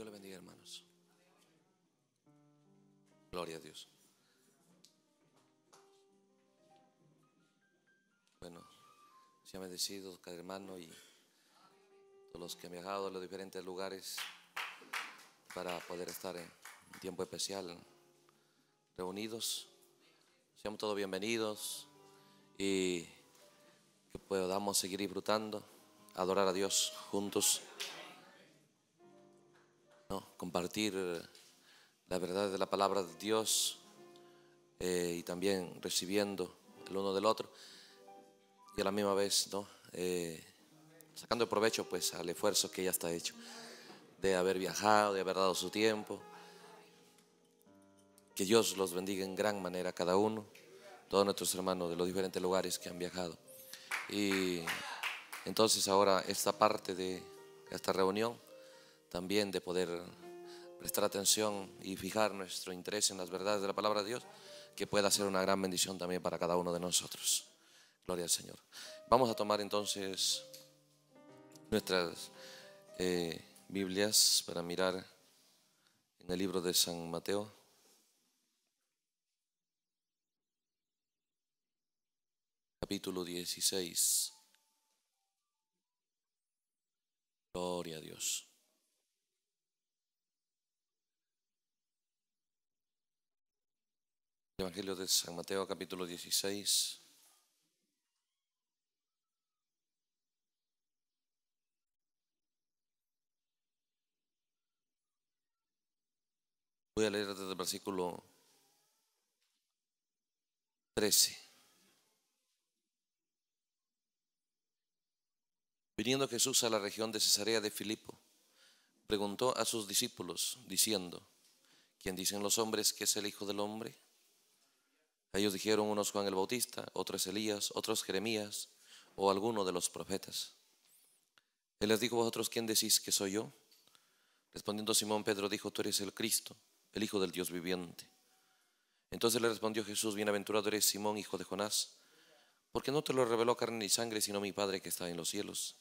Dios le bendiga, hermanos. Gloria a Dios. Bueno, se bendecidos bendecido cada hermano y todos los que han viajado a los diferentes lugares para poder estar en un tiempo especial reunidos. Seamos todos bienvenidos y que podamos seguir disfrutando, adorar a Dios juntos compartir eh, la verdad de la palabra de Dios eh, y también recibiendo el uno del otro y a la misma vez ¿no? Eh, sacando provecho pues al esfuerzo que ya está hecho de haber viajado, de haber dado su tiempo. Que Dios los bendiga en gran manera a cada uno, todos nuestros hermanos de los diferentes lugares que han viajado. Y entonces ahora esta parte de esta reunión también de poder prestar atención y fijar nuestro interés en las verdades de la palabra de Dios, que pueda ser una gran bendición también para cada uno de nosotros. Gloria al Señor. Vamos a tomar entonces nuestras eh, Biblias para mirar en el libro de San Mateo. Capítulo 16. Gloria a Dios. Evangelio de San Mateo capítulo 16. Voy a leer desde el versículo 13. Viniendo Jesús a la región de Cesarea de Filipo, preguntó a sus discípulos, diciendo, ¿quién dicen los hombres que es el Hijo del Hombre? Ellos dijeron, unos Juan el Bautista, otros Elías, otros Jeremías o alguno de los profetas. Él les dijo, vosotros, ¿quién decís que soy yo? Respondiendo Simón, Pedro dijo, tú eres el Cristo, el Hijo del Dios viviente. Entonces le respondió Jesús, bienaventurado eres Simón, hijo de Jonás, porque no te lo reveló carne ni sangre, sino mi Padre que está en los cielos.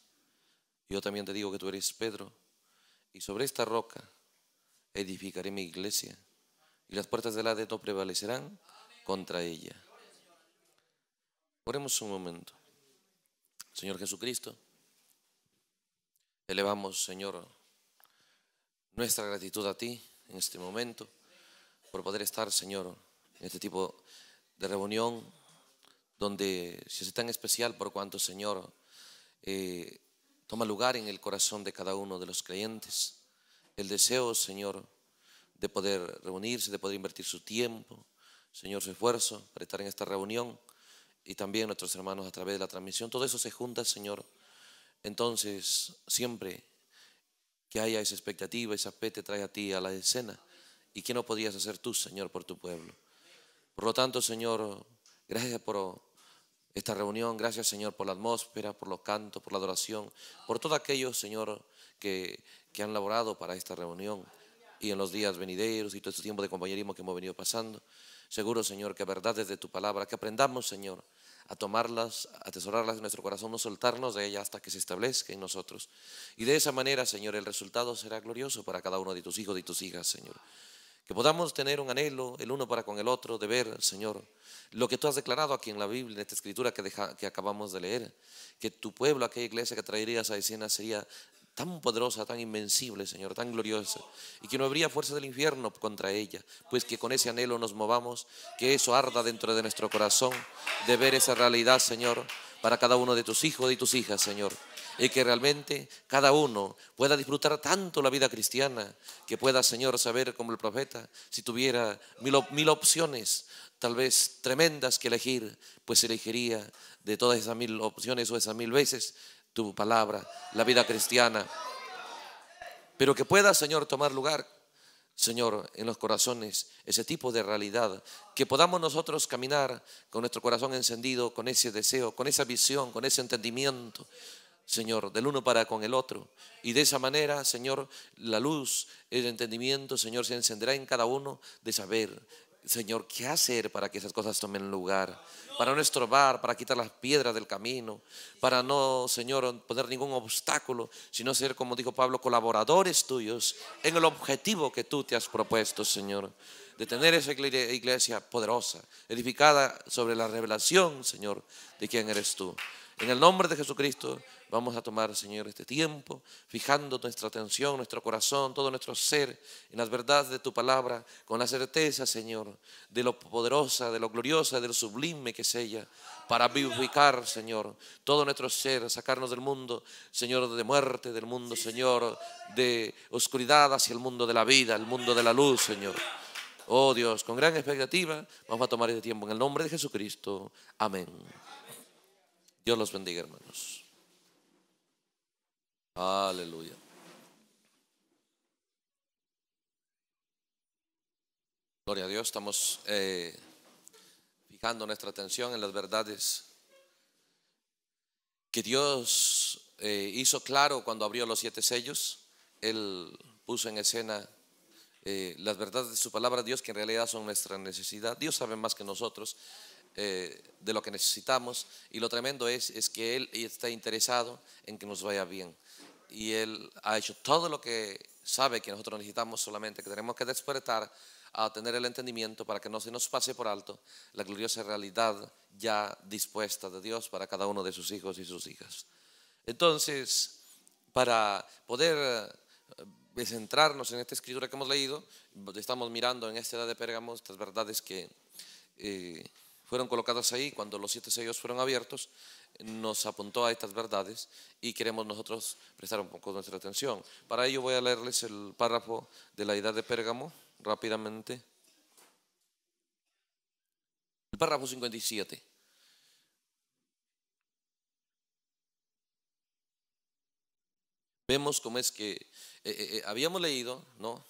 Yo también te digo que tú eres Pedro, y sobre esta roca edificaré mi iglesia, y las puertas del Hades no prevalecerán contra ella. Oremos un momento. Señor Jesucristo, elevamos, Señor, nuestra gratitud a ti en este momento por poder estar, Señor, en este tipo de reunión donde se es tan especial por cuanto, Señor, eh, toma lugar en el corazón de cada uno de los creyentes. El deseo, Señor, de poder reunirse, de poder invertir su tiempo, Señor, su esfuerzo para estar en esta reunión y también nuestros hermanos a través de la transmisión. Todo eso se junta, Señor. Entonces, siempre que haya esa expectativa, esa fe te trae a ti a la escena. ¿Y qué no podías hacer tú, Señor, por tu pueblo? Por lo tanto, Señor, gracias por esta reunión, gracias, Señor, por la atmósfera, por los cantos, por la adoración, por todo aquello, Señor, que, que han laborado para esta reunión y en los días venideros y todo este tiempo de compañerismo que hemos venido pasando. Seguro, Señor, que verdades de tu palabra, que aprendamos, Señor, a tomarlas, a atesorarlas en nuestro corazón, no soltarnos de ella hasta que se establezca en nosotros. Y de esa manera, Señor, el resultado será glorioso para cada uno de tus hijos y tus hijas, Señor. Que podamos tener un anhelo el uno para con el otro de ver, Señor, lo que tú has declarado aquí en la Biblia, en esta escritura que, que acabamos de leer, que tu pueblo, aquella iglesia que traerías a escena sería tan poderosa, tan invencible, Señor, tan gloriosa, y que no habría fuerza del infierno contra ella, pues que con ese anhelo nos movamos, que eso arda dentro de nuestro corazón, de ver esa realidad, Señor, para cada uno de tus hijos y tus hijas, Señor, y que realmente cada uno pueda disfrutar tanto la vida cristiana, que pueda, Señor, saber como el profeta, si tuviera mil, mil opciones, tal vez tremendas que elegir, pues elegiría de todas esas mil opciones o esas mil veces tu palabra, la vida cristiana. Pero que pueda, Señor, tomar lugar, Señor, en los corazones, ese tipo de realidad. Que podamos nosotros caminar con nuestro corazón encendido, con ese deseo, con esa visión, con ese entendimiento, Señor, del uno para con el otro. Y de esa manera, Señor, la luz, el entendimiento, Señor, se encenderá en cada uno de saber Señor, ¿qué hacer para que esas cosas tomen lugar? Para no estorbar, para quitar las piedras del camino, para no, Señor, poner ningún obstáculo, sino ser, como dijo Pablo, colaboradores tuyos en el objetivo que tú te has propuesto, Señor. De tener esa iglesia poderosa, edificada sobre la revelación, Señor, de quién eres tú. En el nombre de Jesucristo Vamos a tomar, Señor, este tiempo, fijando nuestra atención, nuestro corazón, todo nuestro ser en las verdades de tu palabra, con la certeza, Señor, de lo poderosa, de lo gloriosa, de lo sublime que es ella, para vivificar, Señor, todo nuestro ser, sacarnos del mundo, Señor, de muerte, del mundo, Señor, de oscuridad hacia el mundo de la vida, el mundo de la luz, Señor. Oh Dios, con gran expectativa vamos a tomar este tiempo en el nombre de Jesucristo. Amén. Dios los bendiga, hermanos. Aleluya. Gloria a Dios, estamos eh, fijando nuestra atención en las verdades que Dios eh, hizo claro cuando abrió los siete sellos. Él puso en escena eh, las verdades de su palabra, Dios, que en realidad son nuestra necesidad. Dios sabe más que nosotros de lo que necesitamos y lo tremendo es que Él está interesado en que nos vaya bien y Él ha hecho todo lo que sabe que nosotros necesitamos solamente, que tenemos que despertar a tener el entendimiento para que no se nos pase por alto la gloriosa realidad ya dispuesta de Dios para cada uno de sus hijos y sus hijas. Entonces, para poder eh, pues, centrarnos en esta escritura que hemos leído, estamos mirando en esta edad de Pérgamo estas verdades que eh, fueron colocadas ahí cuando los siete sellos fueron abiertos nos apuntó a estas verdades y queremos nosotros prestar un poco nuestra atención. Para ello voy a leerles el párrafo de la Edad de Pérgamo rápidamente. El párrafo 57. Vemos cómo es que eh, eh, eh, habíamos leído, ¿no?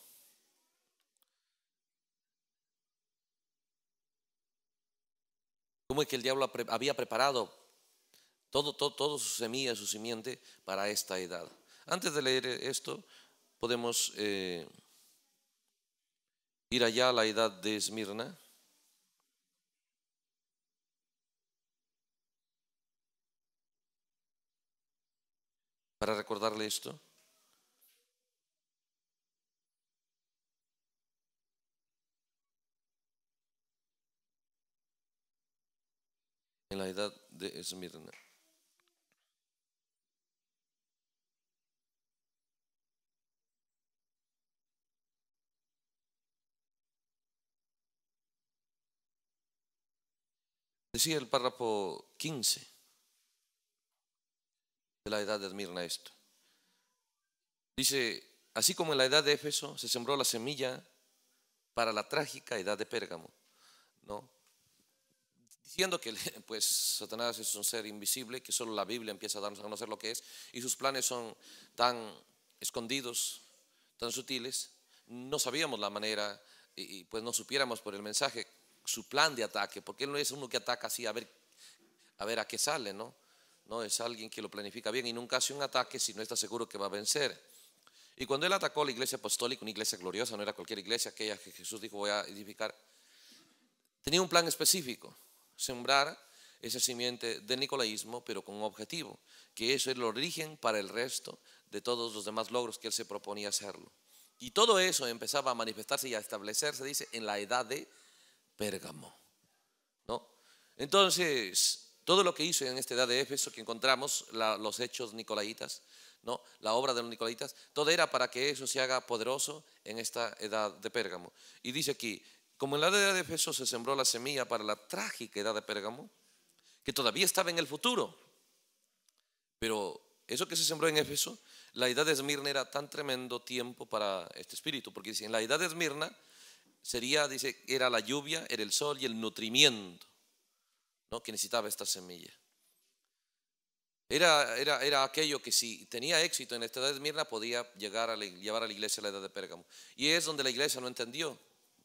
Cómo es que el diablo había preparado todo, todo, todo su semilla, su simiente para esta edad. Antes de leer esto, podemos eh, ir allá a la edad de Esmirna. Para recordarle esto. en la edad de Esmirna. Decía el párrafo 15 de la edad de Esmirna esto. Dice, así como en la edad de Éfeso se sembró la semilla para la trágica edad de Pérgamo, ¿no? Diciendo que pues Satanás es un ser invisible, que solo la Biblia empieza a darnos a conocer lo que es y sus planes son tan escondidos, tan sutiles, no sabíamos la manera y, y pues no supiéramos por el mensaje su plan de ataque, porque él no es uno que ataca así a ver a, ver a qué sale, ¿no? No, es alguien que lo planifica bien y nunca hace un ataque si no está seguro que va a vencer. Y cuando él atacó la iglesia apostólica, una iglesia gloriosa, no era cualquier iglesia, aquella que Jesús dijo voy a edificar, tenía un plan específico, sembrar ese simiente del nicolaísmo, pero con un objetivo, que eso es el origen para el resto de todos los demás logros que él se proponía hacerlo. Y todo eso empezaba a manifestarse y a establecerse, dice, en la edad de Pérgamo. ¿no? Entonces, todo lo que hizo en esta edad de Éfeso, que encontramos los hechos nicolaitas, ¿no? la obra de los nicolaitas, todo era para que eso se haga poderoso en esta edad de Pérgamo. Y dice aquí, como en la edad de Éfeso se sembró la semilla para la trágica edad de Pérgamo, que todavía estaba en el futuro, pero eso que se sembró en Éfeso, la edad de Esmirna era tan tremendo tiempo para este espíritu, porque dice, en la edad de Esmirna sería, dice, era la lluvia, era el sol y el nutrimiento ¿no? que necesitaba esta semilla. Era, era, era aquello que si tenía éxito en esta edad de Mirna podía llegar a llevar a la iglesia a la edad de Pérgamo. Y es donde la iglesia no entendió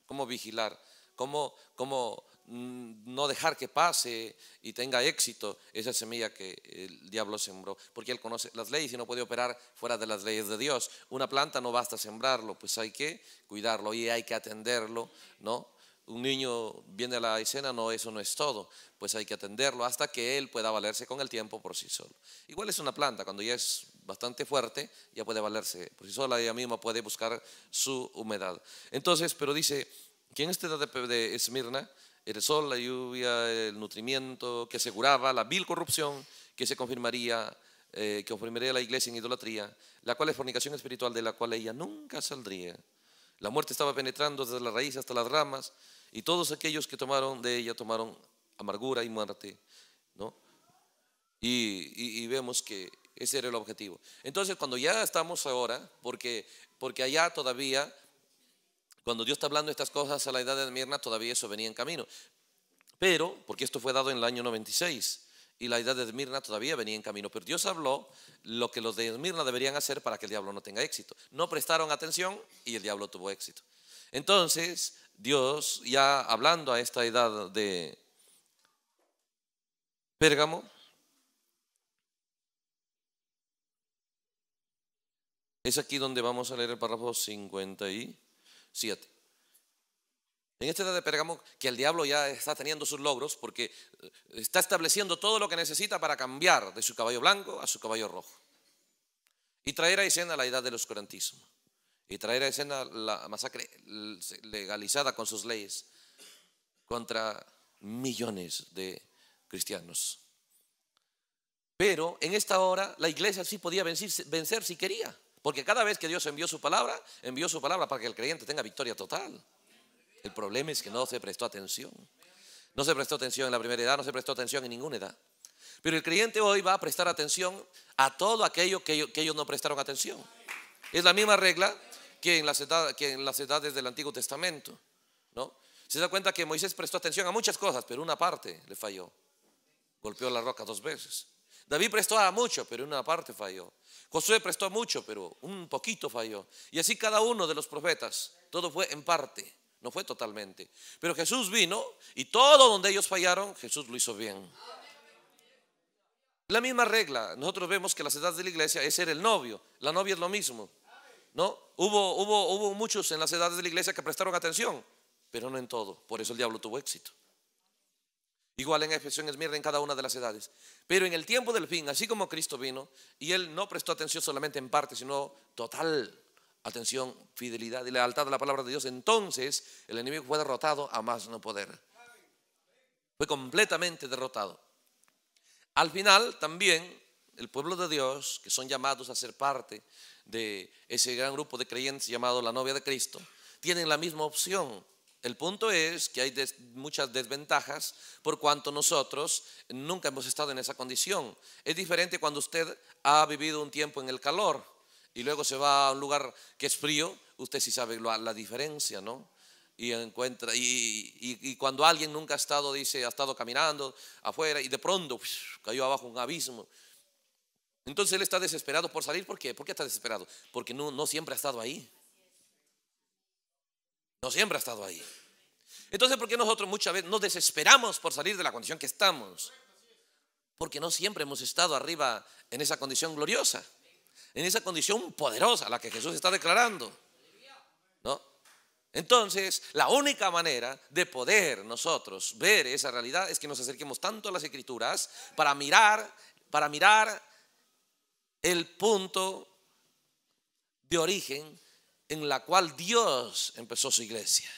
cómo vigilar, cómo, cómo Mm, no dejar que pase y tenga éxito esa semilla que el diablo sembró, porque él conoce las leyes y no puede operar fuera de las leyes de Dios. Una planta no basta sembrarlo, pues hay que cuidarlo y hay que atenderlo, ¿no? Un niño viene a la escena, no, eso no es todo, pues hay que atenderlo hasta que él pueda valerse con el tiempo por sí solo. Igual es una planta, cuando ya es bastante fuerte, ya puede valerse por sí sola, ella misma puede buscar su humedad. Entonces, pero dice, ¿quién es este de Esmirna? el sol, la lluvia, el nutrimiento, que aseguraba la vil corrupción que se confirmaría, eh, que confirmaría la iglesia en idolatría, la cual es fornicación espiritual de la cual ella nunca saldría. La muerte estaba penetrando desde la raíz hasta las ramas y todos aquellos que tomaron de ella tomaron amargura y muerte. ¿no? Y, y, y vemos que ese era el objetivo. Entonces, cuando ya estamos ahora, porque, porque allá todavía cuando Dios está hablando estas cosas a la edad de Mirna, todavía eso venía en camino. Pero, porque esto fue dado en el año 96 y la edad de Mirna todavía venía en camino, pero Dios habló lo que los de Esmirna deberían hacer para que el diablo no tenga éxito. No prestaron atención y el diablo tuvo éxito. Entonces, Dios, ya hablando a esta edad de Pérgamo, es aquí donde vamos a leer el párrafo 50 y 7. En esta edad de Pergamo, que el diablo ya está teniendo sus logros porque eh, está estableciendo todo lo que necesita para cambiar de su caballo blanco a su caballo rojo. Y traer a escena la edad del oscurantismo. Y traer a escena la masacre legalizada con sus leyes contra millones de cristianos. Pero en esta hora la iglesia sí podía vencer si quería. Porque cada vez que Dios envió su palabra, envió su palabra para que el creyente tenga victoria total. El problema es que no se prestó atención. No se prestó atención en la primera edad, no se prestó atención en ninguna edad. Pero el creyente hoy va a prestar atención a todo aquello que ellos, no prestaron atención. Es la misma regla que en las, que en las edades del Antiguo Testamento. ¿no? Se da cuenta que Moisés prestó atención a muchas cosas, pero una parte le falló. Golpeó la roca dos veces. David prestó a mucho, pero una parte falló. Josué prestó mucho, pero un poquito falló. Y así cada uno de los profetas, todo fue en parte, no fue totalmente. Pero Jesús vino y todo donde ellos fallaron, Jesús lo hizo bien. La misma regla, nosotros vemos que la edades de la iglesia es ser el novio, la novia es lo mismo. ¿No? Hubo, hubo, hubo muchos en las edades de la iglesia que prestaron atención, pero no en todo. Por eso el diablo tuvo éxito igual en Efesión, en Esmirna, en cada una de las edades. Pero en el tiempo del fin, así como Cristo vino, y él no prestó atención solamente en parte, sino total atención, fidelidad y lealtad a la palabra de Dios, entonces el enemigo fue derrotado a más no poder. Fue completamente derrotado. Al final también el pueblo de Dios, que son llamados a ser parte de ese gran grupo de creyentes llamado la novia de Cristo, tienen la misma opción el punto es que hay muchas desventajas por cuanto nosotros nunca hemos estado en esa condición. Es diferente cuando usted ha vivido un tiempo en el calor y luego se va a un lugar que es frío, usted sí sabe la, diferencia, ¿no? Y encuentra, y, cuando alguien nunca ha estado, dice, ha estado caminando afuera y de pronto cayó abajo un abismo. Entonces él está desesperado por salir, ¿por qué? ¿Por qué está desesperado? Porque no siempre ha estado ahí. No siempre ha estado ahí. Entonces, ¿por qué nosotros muchas veces nos desesperamos por salir de la condición que estamos? Porque no siempre hemos estado arriba en esa condición gloriosa, en esa condición poderosa, la que Jesús está declarando. ¿No? Entonces, la única manera de poder nosotros ver esa realidad es que nos acerquemos tanto a las escrituras para mirar, para mirar el punto de origen en la cual Dios empezó su iglesia.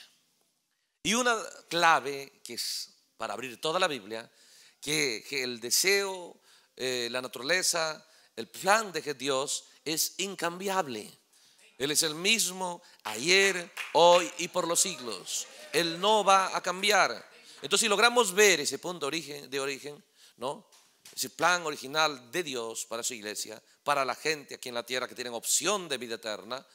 Y una clave que es para abrir toda la Biblia, que, el deseo, eh, la naturaleza, el plan de Dios es incambiable. Él es el mismo ayer, hoy y por los siglos. Él no va a cambiar. Entonces, si logramos ver ese punto de origen, de origen, ¿no? Ese plan original de Dios para su iglesia, para la gente aquí en la tierra que tienen opción de vida eterna,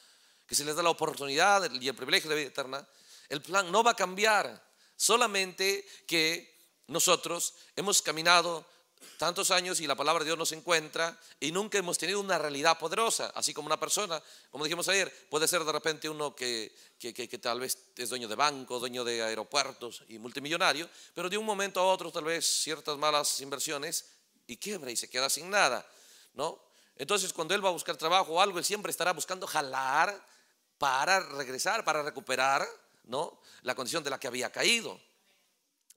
que se les da la oportunidad y el privilegio de vida eterna, el plan no va a cambiar, solamente que nosotros hemos caminado tantos años y la palabra de Dios nos encuentra y nunca hemos tenido una realidad poderosa, así como una persona, como dijimos ayer, puede ser de repente uno que, que, que, tal vez es dueño de banco, dueño de aeropuertos y multimillonario, pero de un momento a otro tal vez ciertas malas inversiones y quiebra y se queda sin nada, ¿no? Entonces cuando él va a buscar trabajo o algo, él siempre estará buscando jalar para regresar, para recuperar ¿no? la condición de la que había caído.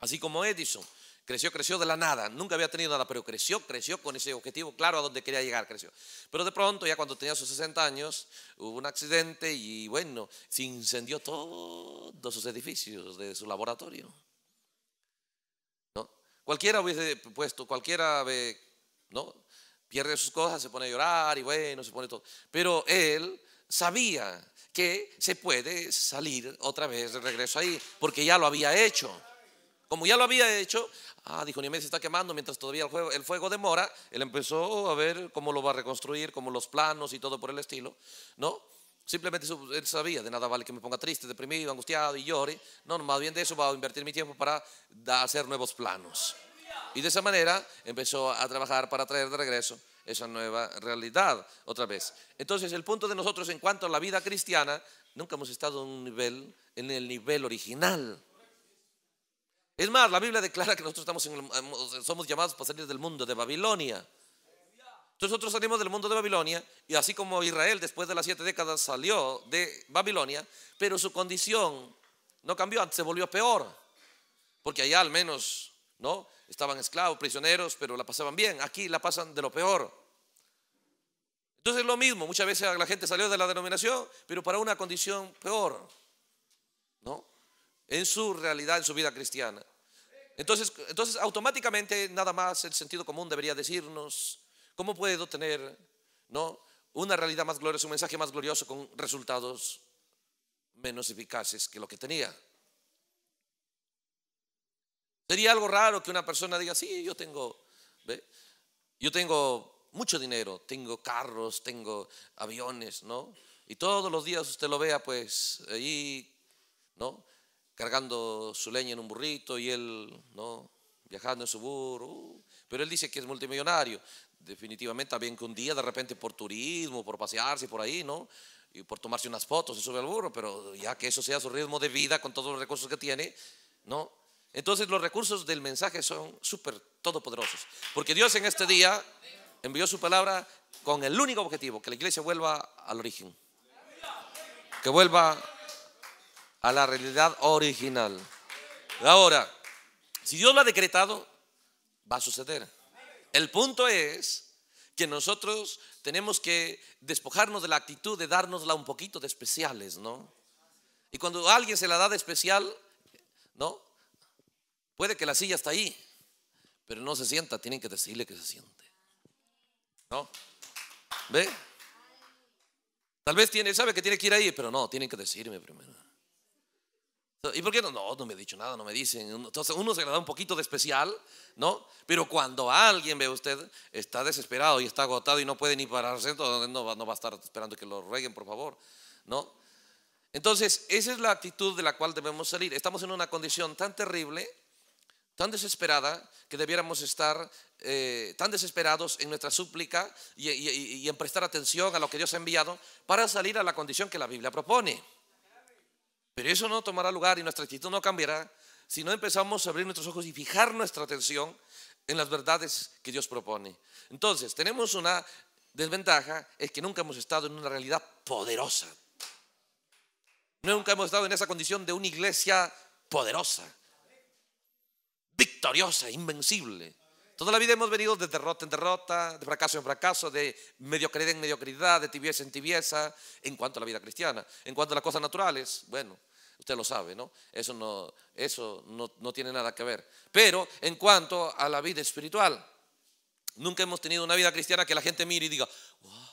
Así como Edison, creció, creció de la nada, nunca había tenido nada, pero creció, creció con ese objetivo, claro, a donde quería llegar, creció. Pero de pronto, ya cuando tenía sus 60 años, hubo un accidente y bueno, se incendió todos sus edificios de su laboratorio. ¿No? Cualquiera hubiese puesto, cualquiera, ¿no? Pierde sus cosas, se pone a llorar y bueno, se pone todo. Pero él sabía que se puede salir otra vez de regreso ahí, porque ya lo había hecho. Como ya lo había hecho, ah, dijo me se está quemando mientras todavía el fuego, el fuego, demora. Él empezó a ver cómo lo va a reconstruir, cómo los planos y todo por el estilo, ¿no? Simplemente él sabía, de nada vale que me ponga triste, deprimido, angustiado y llore. No, más bien de eso va a invertir mi tiempo para hacer nuevos planos. Y de esa manera empezó a trabajar para traer de regreso esa nueva realidad otra vez. Entonces, el punto de nosotros en cuanto a la vida cristiana, nunca hemos estado en un nivel, en el nivel original. Es más, la Biblia declara que nosotros estamos em, somos llamados para salir del mundo de Babilonia. nosotros salimos del mundo de Babilonia y así como Israel después de las siete décadas salió de Babilonia, pero su condición no cambió, antes se volvió peor, porque allá al menos ¿no? Estaban esclavos, prisioneros, pero la pasaban bien. Aquí la pasan de lo peor. Entonces es lo mismo, muchas veces la gente salió de la denominación, pero para una condición peor, ¿no? En su realidad, en su vida cristiana. Entonces, entonces automáticamente nada más el sentido común debería decirnos, ¿cómo puedo tener, ¿no? Una realidad más gloriosa, un mensaje más glorioso con resultados menos eficaces que lo que tenía. Sería algo raro que una persona diga, sí, yo tengo, yo tengo mucho dinero, tengo carros, tengo aviones, ¿no? Y todos los días usted lo vea, pues, ahí, ¿no? Cargando su leña en un burrito y él, ¿no? Viajando en su burro. Uh. pero él dice que es multimillonario. Definitivamente también que un día de repente por turismo, por pasearse por ahí, ¿no? Y por tomarse unas fotos Y sube al burro, pero ya que eso sea su ritmo de vida con todos los recursos que tiene, ¿no? Entonces los recursos del mensaje son súper todopoderosos. Porque Dios en este día envió su palabra con el único objetivo, que la iglesia vuelva al origen. Que vuelva a la realidad original. Ahora, si Dios lo ha decretado, va a suceder. El punto es que nosotros tenemos que despojarnos de la actitud de dárnosla un poquito de especiales, ¿no? Y cuando alguien se la da de especial, ¿no? Puede que la silla está ahí, pero no se sienta, tienen que decirle que se siente. ¿No? ¿Ve? Tal vez tiene, sabe que tiene que ir ahí, pero no, tienen que decirme primero. ¿Y por qué no? No, no me ha dicho nada, no me dicen. Entonces uno se le da un poquito de especial, ¿no? Pero cuando alguien ve usted, está desesperado y está agotado y no puede ni pararse, entonces no, no va a estar esperando que lo rueguen, por favor, ¿no? Entonces, esa es la actitud de la cual debemos salir. Estamos en una condición tan terrible tan desesperada que debiéramos estar eh, tan desesperados en nuestra súplica y, y en prestar atención a lo que Dios ha enviado para salir a la condición que la Biblia propone. Pero eso no tomará lugar y nuestra actitud no cambiará si no empezamos a abrir nuestros ojos y fijar nuestra atención en las verdades que Dios propone. Entonces, tenemos una desventaja, es que nunca hemos estado en una realidad poderosa. Nunca hemos estado en esa condición de una iglesia poderosa victoriosa, invencible. Toda la vida hemos venido de derrota en derrota, de fracaso en fracaso, de mediocridad en mediocridad, de tibieza en tibieza, en cuanto a la vida cristiana. En cuanto a las cosas naturales, bueno, usted lo sabe, ¿no? Eso no, eso no, tiene nada que ver. Pero en cuanto a la vida espiritual, nunca hemos tenido una vida cristiana que la gente mire y diga, wow.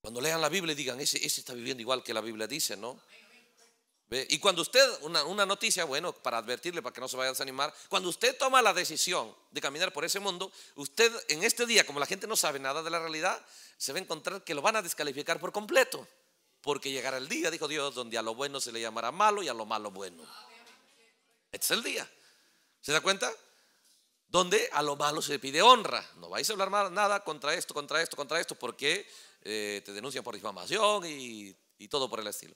Cuando lean la Biblia y digan, ese está viviendo igual que la Biblia dice, ¿no? Y cuando usted, una, noticia, bueno, para advertirle, para que no se vaya a desanimar, cuando usted toma la decisión de caminar por ese mundo, usted en este día, como la gente no sabe nada de la realidad, se va a encontrar que lo van a descalificar por completo, porque llegará el día, dijo Dios, donde a lo bueno se le llamará malo y a lo malo bueno. Este es el día. ¿Se da cuenta? Donde a lo malo se le pide honra. No vais a hablar nada contra esto, contra esto, contra esto, porque eh, te denuncian por difamación y todo por el estilo.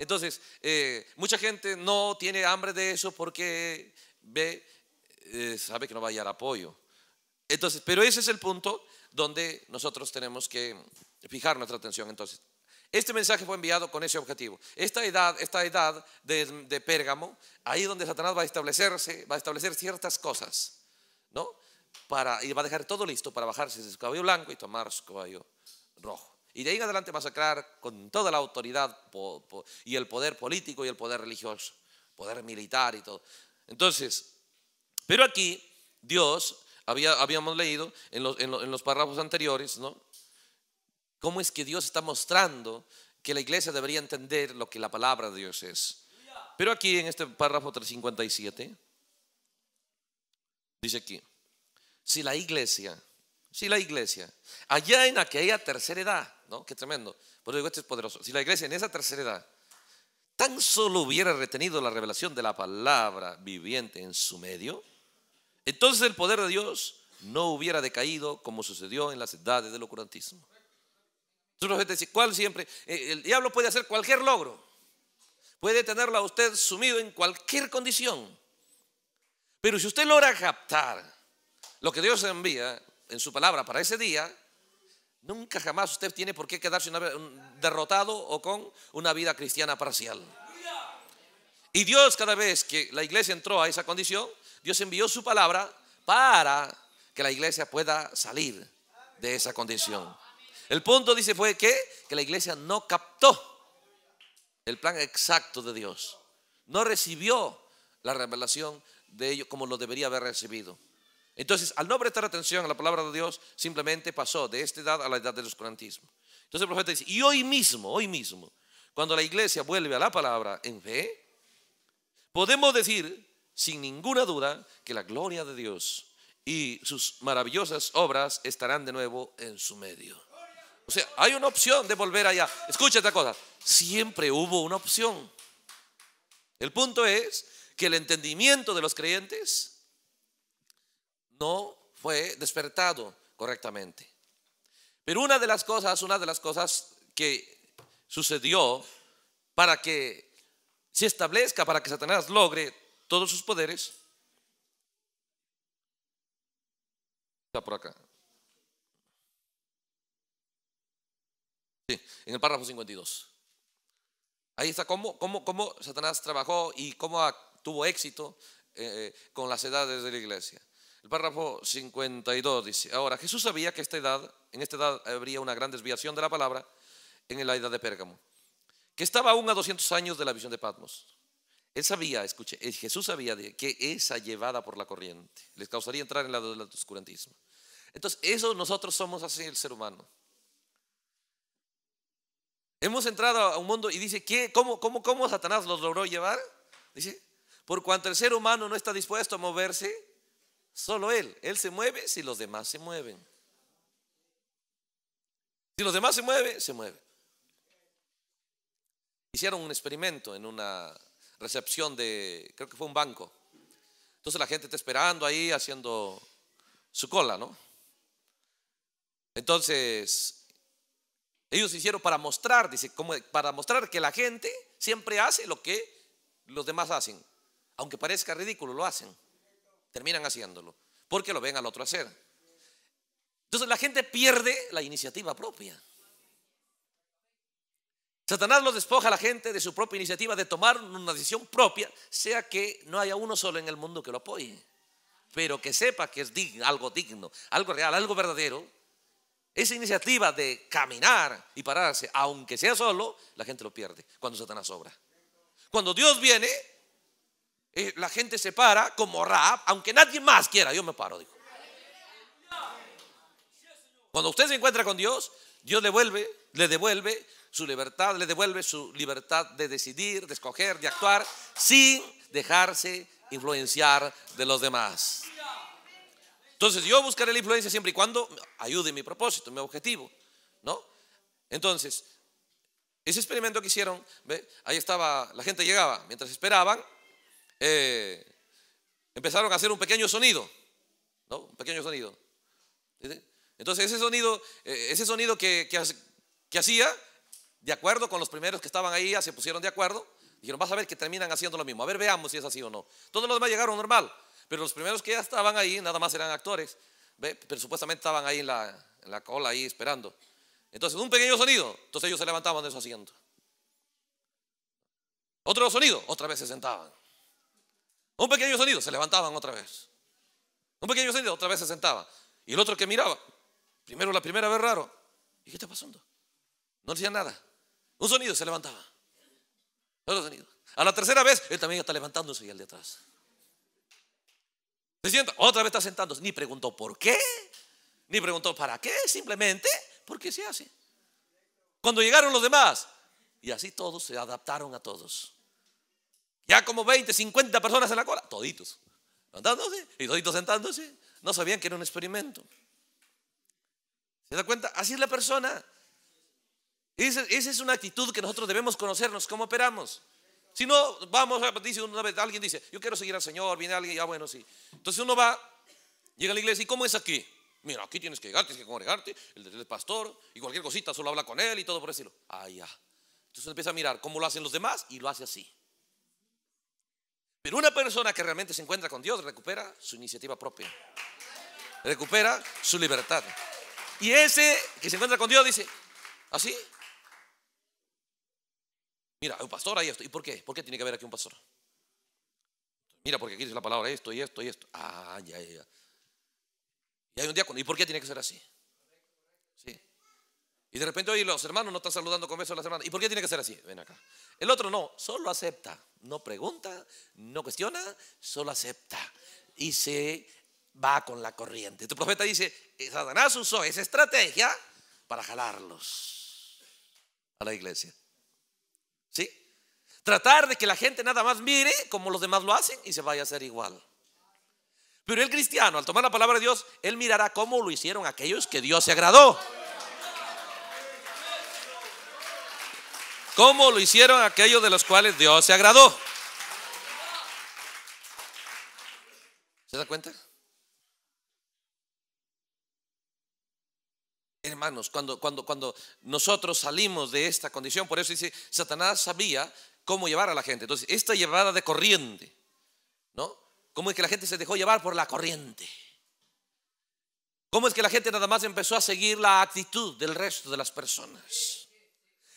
Entonces, eh, mucha gente no tiene hambre de eso porque ve, eh, sabe que no va a hallar apoyo. pero ese es el punto donde nosotros tenemos que fijar nuestra atención. Entonces, este mensaje fue enviado con ese objetivo. Esta edad, esta edad de, Pérgamo, ahí donde Satanás va a establecerse, va a establecer ciertas cosas, ¿no? Para, y va a dejar todo listo para bajarse de su caballo blanco y tomar su caballo rojo. Y de ahí en adelante masacrar con toda la autoridad y el poder político y el poder religioso, poder militar y todo. Entonces, pero aquí Dios, había, habíamos leído en los, en los párrafos anteriores, ¿no? ¿Cómo es que Dios está mostrando que la iglesia debería entender lo que la palabra de Dios es? Pero aquí en este párrafo 357, dice aquí, si la iglesia, si la iglesia, allá en aquella tercera edad, que Qué tremendo. Por eso digo, esto es poderoso. Si la iglesia en esa tercera edad tan solo hubiera retenido la revelación de la palabra viviente en su medio, entonces el poder de Dios no hubiera decaído como sucedió en las edades del ocurantismo. ¿Cuál siempre? Eh, el diablo puede hacer cualquier logro, puede tenerlo a usted sumido en cualquier condición. Pero si usted logra captar lo que Dios envía en su palabra para ese día, Nunca jamás usted tiene por qué quedarse derrotado o con una vida cristiana parcial. Y Dios cada vez que la iglesia entró a esa condición, Dios envió su palabra para que la iglesia pueda salir de esa condición. El punto dice fue que, que la iglesia no captó el plan exacto de Dios. No recibió la revelación de ello como lo debería haber recibido. Entonces, al no prestar atención a la palabra de Dios, simplemente pasó de esta edad a la edad del oscurantismo. Entonces el profeta dice, y hoy mismo, hoy mismo, cuando la iglesia vuelve a la palabra en fe, podemos decir sin ninguna duda que la gloria de Dios y sus maravillosas obras estarán de nuevo en su medio. O sea, hay una opción de volver allá. Escucha esta cosa, siempre hubo una opción. El punto es que el entendimiento de los creyentes no fue despertado correctamente. Pero una de las cosas, una de las cosas que sucedió para que se establezca, para que Satanás logre todos sus poderes, está por acá. Sí, en el párrafo 52. Ahí está cómo, cómo, cómo Satanás trabajó y cómo tuvo éxito eh, eh, con las edades de la iglesia. El párrafo 52 dice, ahora Jesús sabía que en esta edad habría una gran desviación de la palabra en la edad de Pérgamo, que estaba aún a 200 años de la visión de Patmos. Él sabía, escuche, eh, Jesús sabía que esa llevada por la corriente les causaría entrar en la del oscurantismo. Entonces, eso nosotros somos así el ser humano. Hemos entrado a un mundo y dice, ¿qué? ¿Cómo, cómo Satanás los logró llevar? Dice, por cuanto el ser humano no está dispuesto a moverse Solo Él. Él se mueve si los demás se mueven. Si los demás se mueven, se mueven Hicieron un experimento en una recepción de, creo que fue un banco. Entonces la gente está esperando ahí haciendo su cola, ¿no? Entonces, ellos hicieron para mostrar, dice, para mostrar que la gente siempre hace lo que los demás hacen. Aunque parezca ridículo, lo hacen terminan haciéndolo, porque lo ven al otro hacer. Entonces la gente pierde la iniciativa propia. Satanás lo despoja a la gente de su propia iniciativa de tomar una decisión propia, sea que no haya uno solo en el mundo que lo apoye, pero que sepa que es algo digno, algo real, algo verdadero. Esa iniciativa de caminar y pararse, aunque sea solo, la gente lo pierde cuando Satanás obra. Cuando Dios viene, eh, la gente se para como rap aunque nadie más quiera, yo me paro, dijo. Cuando usted se encuentra con Dios, Dios le le devuelve su libertad, le devuelve su libertad de decidir, de escoger, de actuar, sin dejarse influenciar de los demás. Entonces yo buscaré la influencia siempre y cuando ayude mi propósito, mi objetivo, ¿no? Entonces, ese experimento que hicieron, ¿ve? ahí estaba, la gente llegaba, mientras esperaban, eh, empezaron a hacer un pequeño sonido, ¿no? Un pequeño sonido. Entonces ese sonido, eh, ese sonido que, que, hacía, de acuerdo con los primeros que estaban ahí, ya se pusieron de acuerdo, dijeron, vas a ver que terminan haciendo lo mismo, a ver, veamos si es así o no. Todos los demás llegaron normal, pero los primeros que ya estaban ahí, nada más eran actores, pero supuestamente estaban ahí en la, en la cola, ahí esperando. Entonces, un pequeño sonido, entonces ellos se levantaban de su asiento. Otro sonido, otra vez se sentaban. Un pequeño sonido, se levantaban otra vez. Un pequeño sonido, otra vez se sentaba Y el otro que miraba, primero la primera vez raro, ¿y qué está pasando? No decía nada. Un sonido, se levantaba. Otro sonido. A la tercera vez, él también está levantándose y al de atrás. Se sienta, otra vez está sentándose. Ni preguntó por qué, ni preguntó para qué, simplemente porque se hace. Cuando llegaron los demás, y así todos se adaptaron a todos. Ya como 20, 50 personas en la cola, toditos. andándose, y toditos sentándose. No sabían que era un experimento. ¿Se da cuenta? Así es la persona. Esa, es una actitud que nosotros debemos conocernos, cómo operamos. Si no, vamos, dice alguien dice, yo quiero seguir al Señor, viene alguien, ya bueno, sí. Entonces uno va, llega a la iglesia, ¿y cómo es aquí? Mira, aquí tienes que llegar, tienes que congregarte, el, pastor, y cualquier cosita, solo habla con él y todo por decirlo. Ah, ya. Entonces empieza a mirar cómo lo hacen los demás y lo hace así. Pero una persona que realmente se encuentra con Dios recupera su iniciativa propia, recupera su libertad. Y ese que se encuentra con Dios dice, ¿así? Mira, hay un pastor, ahí esto. ¿Y por qué? ¿Por qué tiene que haber aquí un pastor? Mira, porque aquí dice la palabra esto y esto y esto. Ah, ya, ya, Y hay un día cuando. ¿Y por qué tiene que ser así? Sí. Y de repente, oye, los hermanos no están saludando con besos a las hermanas. ¿Y por qué tiene que ser así? Ven acá. El otro no, solo acepta. No pregunta, no cuestiona, solo acepta. Y se va con la corriente. Tu profeta dice, Satanás usó esa estrategia para jalarlos a la iglesia. ¿Sí? Tratar de que la gente nada más mire como los demás lo hacen y se vaya a hacer igual. Pero el cristiano, al tomar la palabra de Dios, él mirará cómo lo hicieron aquellos que Dios se agradó. Cómo lo hicieron aquellos de los cuales Dios se agradó. ¿Se da cuenta? Hermanos, cuando, cuando, cuando nosotros salimos de esta condición, por eso dice, Satanás sabía cómo llevar a la gente. Entonces, esta llevada de corriente, ¿no? ¿Cómo es que la gente se dejó llevar por la corriente? ¿Cómo es que la gente nada más empezó a seguir la actitud del resto de las personas?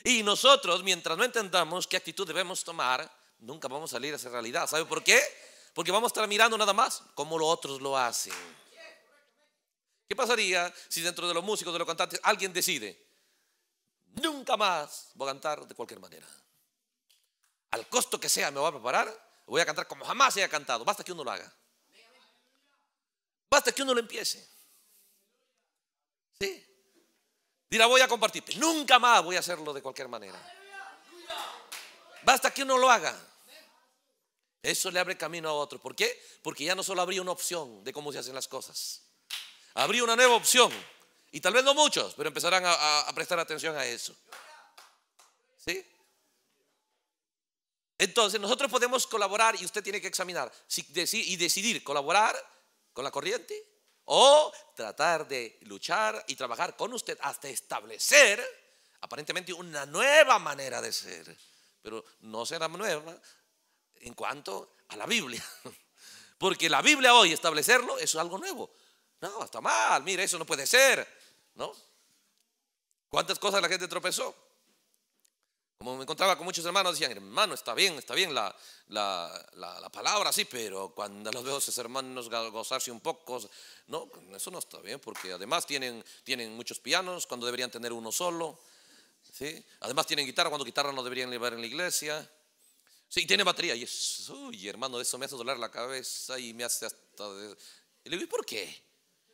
Y nosotros, mientras no entendamos qué actitud debemos tomar, nunca vamos a salir a esa realidad. ¿Sabe por qué? Porque vamos a estar mirando nada más como los otros lo hacen. ¿Qué pasaría si dentro de los músicos, de los cantantes, alguien decide, nunca más voy a cantar de cualquier manera? Al costo que sea, me voy a preparar, voy a cantar como jamás haya cantado. Basta que uno lo haga. Basta que uno lo empiece. ¿Sí? Dirá, voy a compartir Nunca más voy a hacerlo de cualquier manera. Basta que uno lo haga. Eso le abre camino a otro. ¿Por qué? Porque ya no solo habría una opción de cómo se hacen las cosas. Habría una nueva opción. Y tal vez no muchos, pero empezarán a, prestar atención a eso. ¿Sí? Entonces, nosotros podemos colaborar y usted tiene que examinar y decidir colaborar con la corriente o tratar de luchar y trabajar con usted hasta establecer aparentemente una nueva manera de ser. Pero no será nueva en cuanto a la Biblia. Porque la Biblia hoy establecerlo es algo nuevo. No, está mal, mira, eso no puede ser. ¿No? ¿Cuántas cosas la gente tropezó? Como me encontraba con muchos hermanos, decían, hermano, está bien, está bien la, la, la, palabra, sí, pero cuando los veo a esos hermanos gozarse un poco, no, eso no está bien, porque además tienen, tienen muchos pianos cuando deberían tener uno solo. ¿sí? Además tienen guitarra cuando guitarra no deberían llevar en la iglesia. Sí, tiene batería. Y es, uy, hermano, eso me hace doler la cabeza y me hace hasta... Y le digo, ¿y por qué?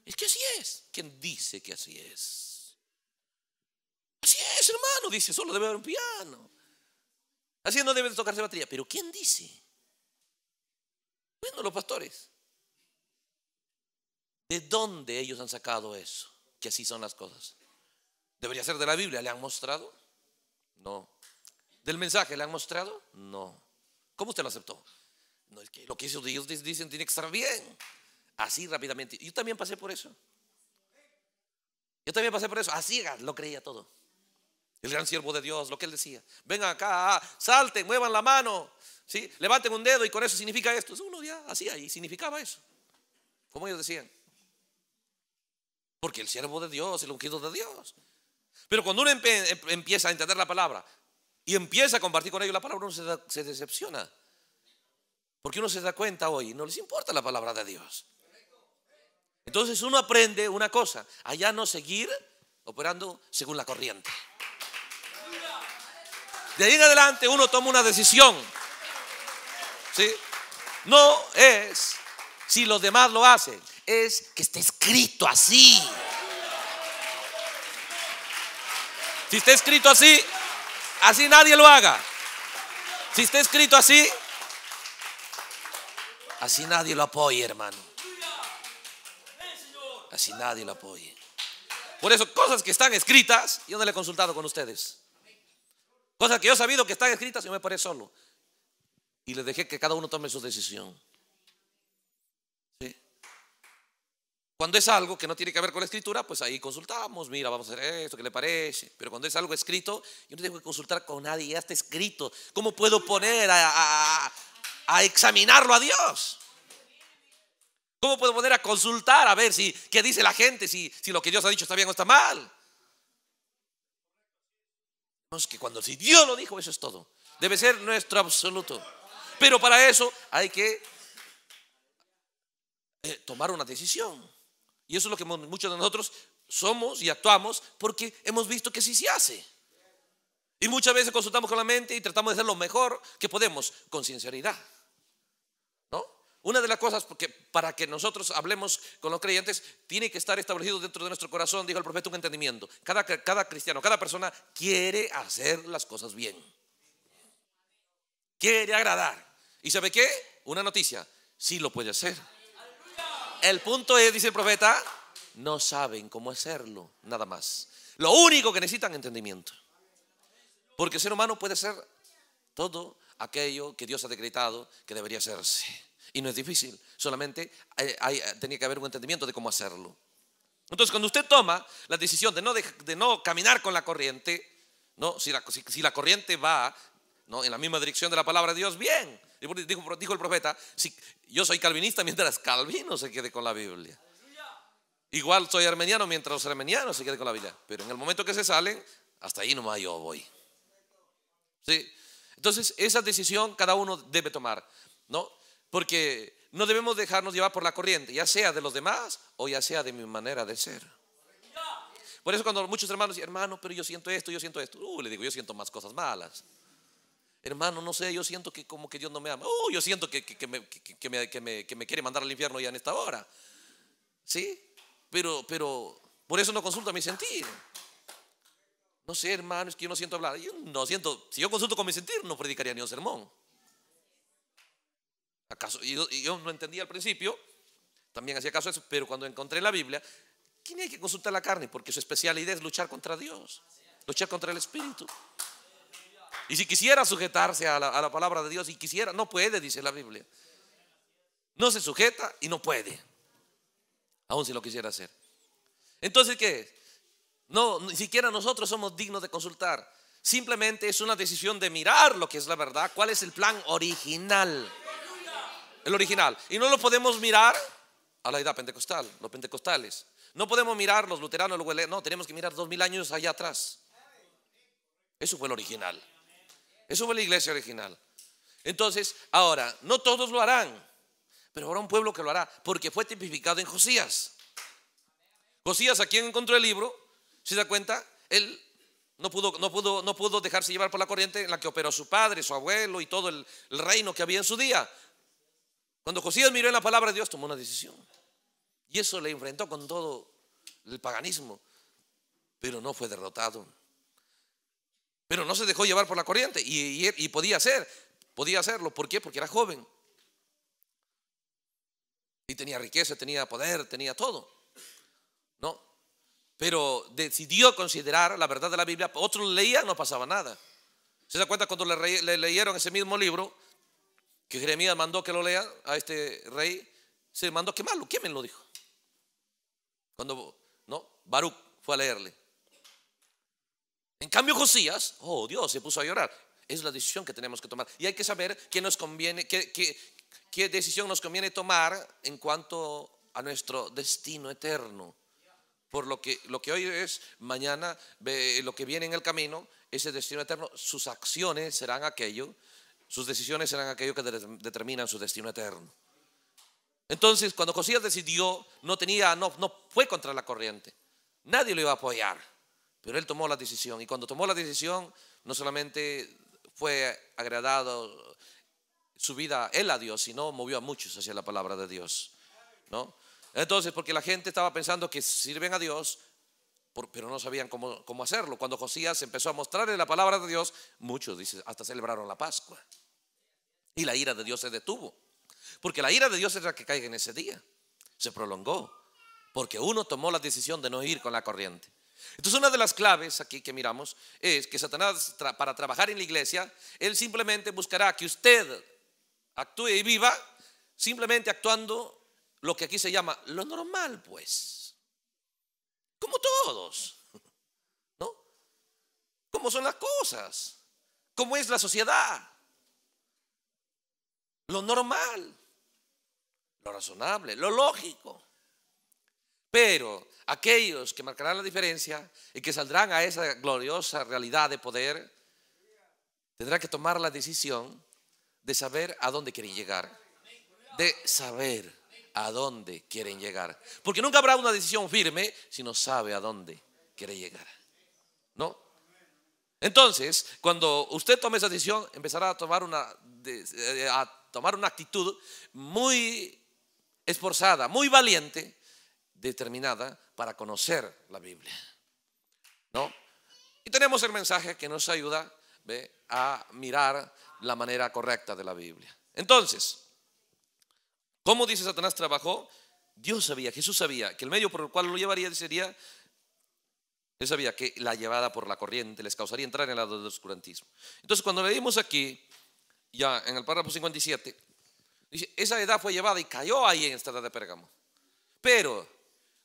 Es que así es. ¿Quién dice que así es? Así es, hermano, dice, solo debe haber un piano. Así no debe tocarse batería. Pero ¿quién dice? Bueno, los pastores. ¿De dónde ellos han sacado eso? Que así son las cosas. Debería ser de la Biblia. ¿Le han mostrado? No. ¿Del mensaje le han mostrado? No. ¿Cómo usted lo aceptó? No, es que lo que ellos dicen tiene que estar bien. Así rápidamente. Yo también pasé por eso. Yo también pasé por eso. Así, lo creía todo. El gran siervo de Dios, lo que él decía. Vengan acá, ah, salten, muevan la mano, ¿sí? levanten un dedo y con eso significa esto. Uno ya hacía y significaba eso. Como ellos decían. Porque el siervo de Dios, el ungido de Dios. Pero cuando uno em-, empieza a entender la palabra y empieza a compartir con ellos la palabra, uno se decepciona. Porque uno se da cuenta hoy, no les importa la palabra de Dios. Entonces uno aprende una cosa, allá no seguir operando según la corriente. De ahí en adelante uno toma una decisión. ¿Sí? No es si los demás lo hacen, es que está escrito así. Si está escrito así, así nadie lo haga. Si está escrito así, así nadie lo apoye, hermano. Así nadie lo apoye. Por eso, cosas que están escritas, yo no le he consultado con ustedes. Cosas que yo he sabido que están escritas y me parece solo. Y les dejé que cada uno tome su decisión. Cuando es algo que no tiene que ver con la escritura, pues ahí consultamos, mira, vamos a hacer esto, ¿qué le parece? Pero cuando es algo escrito, yo no tengo que consultar con nadie, ya está escrito. ¿Cómo puedo poner a, examinarlo a Dios? ¿Cómo puedo poner a consultar a ver si qué dice la gente, si, si lo que Dios ha dicho está bien o está mal? que cuando si Dios lo dijo, eso es todo. Debe ser nuestro absoluto. Pero para eso hay que eh, tomar una decisión. Y eso es lo que muchos de nosotros somos y actuamos porque hemos visto que sí se hace. Y muchas veces consultamos con la mente y tratamos de hacer lo mejor que podemos con sinceridad. Una de las cosas porque para que nosotros hablemos con los creyentes tiene que estar establecido dentro de nuestro corazón, dijo el profeta, un entendimiento. Cada, cristiano, cada persona quiere hacer las cosas bien. Quiere agradar. ¿Y sabe qué? Una noticia. Sí lo puede hacer. El punto es, dice el profeta, no saben cómo hacerlo, nada más. Lo único que necesitan es entendimiento. Porque el ser humano puede ser todo aquello que Dios ha decretado que debería hacerse. Y no es difícil, solamente tenía que haber un entendimiento de cómo hacerlo. Entonces, cuando usted toma la decisión de no, de, no caminar con la corriente, ¿no? si, la, corriente va ¿no? en la misma dirección de la palabra de Dios, bien. Dijo, el profeta, si, yo soy calvinista mientras Calvino se quede con la Biblia. Igual soy armeniano mientras los armenianos se queden con la Biblia. Pero en el momento que se salen, hasta ahí nomás yo voy. Entonces, esa decisión cada uno debe tomar. ¿no? Porque no debemos dejarnos llevar por la corriente, ya sea de los demás o ya sea de mi manera de ser. Por eso cuando muchos hermanos dicen, hermano, pero yo siento esto, yo siento esto, uh, le digo, yo siento más cosas malas. Hermano, no sé, yo siento que como que Dios no me ama. Uh, yo siento que, que, me, que me, quiere mandar al infierno ya en esta hora. ¿Sí? Pero, pero por eso no consulta mi sentir. No sé, hermano, es que yo no siento hablar. Yo no siento, si yo consulto con mi sentir, no predicaría ni un sermón. Y yo, no entendía al principio, también hacía caso eso, pero cuando encontré la Biblia, ¿quién hay que consultar la carne? Porque su especialidad es luchar contra Dios, luchar contra el Espíritu. Y si quisiera sujetarse a la, palabra de Dios y quisiera, no puede, dice la Biblia. No se sujeta y no puede, Aún si lo quisiera hacer. Entonces, ¿qué es? No, ni siquiera nosotros somos dignos de consultar. Simplemente es una decisión de mirar lo que es la verdad, cuál es el plan original el original. Y no lo podemos mirar a ah, la edad pentecostal, los pentecostales. No podemos mirar los luteranos, no, tenemos que mirar dos mil años allá atrás. Eso fue el original. Eso fue la iglesia original. Entonces, ahora, no todos lo harán, pero habrá un pueblo que lo hará, porque fue tipificado en Josías. Josías, a quien encontró el libro, ¿se da cuenta? Él no pudo, no pudo, no pudo dejarse llevar por la corriente en la que operó su padre, su abuelo y todo el reino que había en su día. Cuando Josías miró en la palabra de Dios, tomó una decisión. Y eso le enfrentó con todo el paganismo. Pero no fue derrotado. Pero no se dejó llevar por la corriente. Y, podía hacer, podía hacerlo. ¿Por qué? Porque era joven. Y tenía riqueza, tenía poder, tenía todo. No. Pero decidió considerar la verdad de la Biblia. Otros leían, no pasaba nada. ¿Se da cuenta cuando le leyeron ese mismo libro? que Jeremías mandó que lo lea a este rey, se le mandó a quemarlo. ¿Quién me lo dijo? Cuando, no, Baruch fue a leerle. En cambio, Josías, oh Dios, se puso a llorar. Es la decisión que tenemos que tomar. Y hay que saber qué nos conviene, qué, decisión nos conviene tomar en cuanto a nuestro destino eterno. Por lo que, lo que hoy es, mañana, lo que viene en el camino, ese destino eterno, sus acciones serán aquello sus decisiones eran aquello que determinan su destino eterno. Entonces, cuando Josías decidió, no tenía, no, no fue contra la corriente. Nadie lo iba a apoyar, pero él tomó la decisión. Y cuando tomó la decisión, no solamente fue agradado su vida él a Dios, sino movió a muchos hacia la palabra de Dios, ¿no? Entonces, porque la gente estaba pensando que sirven a Dios, pero no sabían cómo, cómo hacerlo. Cuando Josías empezó a mostrarle la palabra de Dios, muchos, dice, hasta celebraron la Pascua. Y la ira de Dios se detuvo. Porque la ira de Dios es la que caiga en ese día. Se prolongó. Porque uno tomó la decisión de no ir con la corriente. Entonces una de las claves aquí que miramos es que Satanás para trabajar en la iglesia, él simplemente buscará que usted actúe y viva simplemente actuando lo que aquí se llama lo normal, pues. Como todos. ¿No? Como son las cosas. ¿Cómo es la sociedad lo normal, lo razonable, lo lógico. Pero aquellos que marcarán la diferencia y que saldrán a esa gloriosa realidad de poder, tendrán que tomar la decisión de saber a dónde quieren llegar. De saber a dónde quieren llegar. Porque nunca habrá una decisión firme si no sabe a dónde quiere llegar. ¿No? Entonces, cuando usted tome esa decisión, empezará a tomar una, eh, a tomar una actitud muy esforzada, muy valiente, determinada para conocer la Biblia. ¿No? Y tenemos el mensaje que nos ayuda a mirar la manera correcta de la Biblia. Entonces, ¿cómo dice Satanás trabajó? Dios sabía, Jesús sabía que el medio por el cual lo llevaría sería, él sabía que la llevada por la corriente les causaría entrar en el lado del oscurantismo. Entonces, cuando leímos aquí, ya en el párrafo 57, dice, esa edad fue llevada y cayó ahí en esta edad de Pérgamo. Pero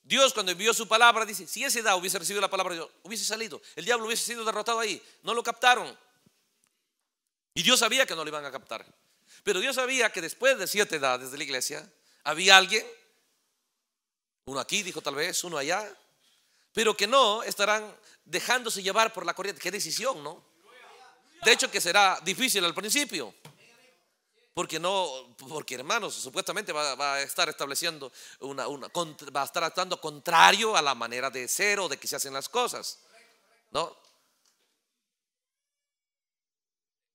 Dios cuando envió su palabra, dice, si esa edad hubiese recibido la palabra de Dios, hubiese salido, el diablo hubiese sido derrotado ahí, no lo captaron. Y Dios sabía que no lo iban a captar. Pero Dios sabía que después de siete edades de la iglesia, había alguien, uno aquí dijo tal vez, uno allá, pero que no estarán dejándose llevar por la corriente. Qué decisión, ¿no? De hecho que será difícil al principio. Porque no, porque hermanos, supuestamente va, a estar estableciendo una, va a estar actuando contrario a la manera de ser o de que se hacen las cosas. ¿No?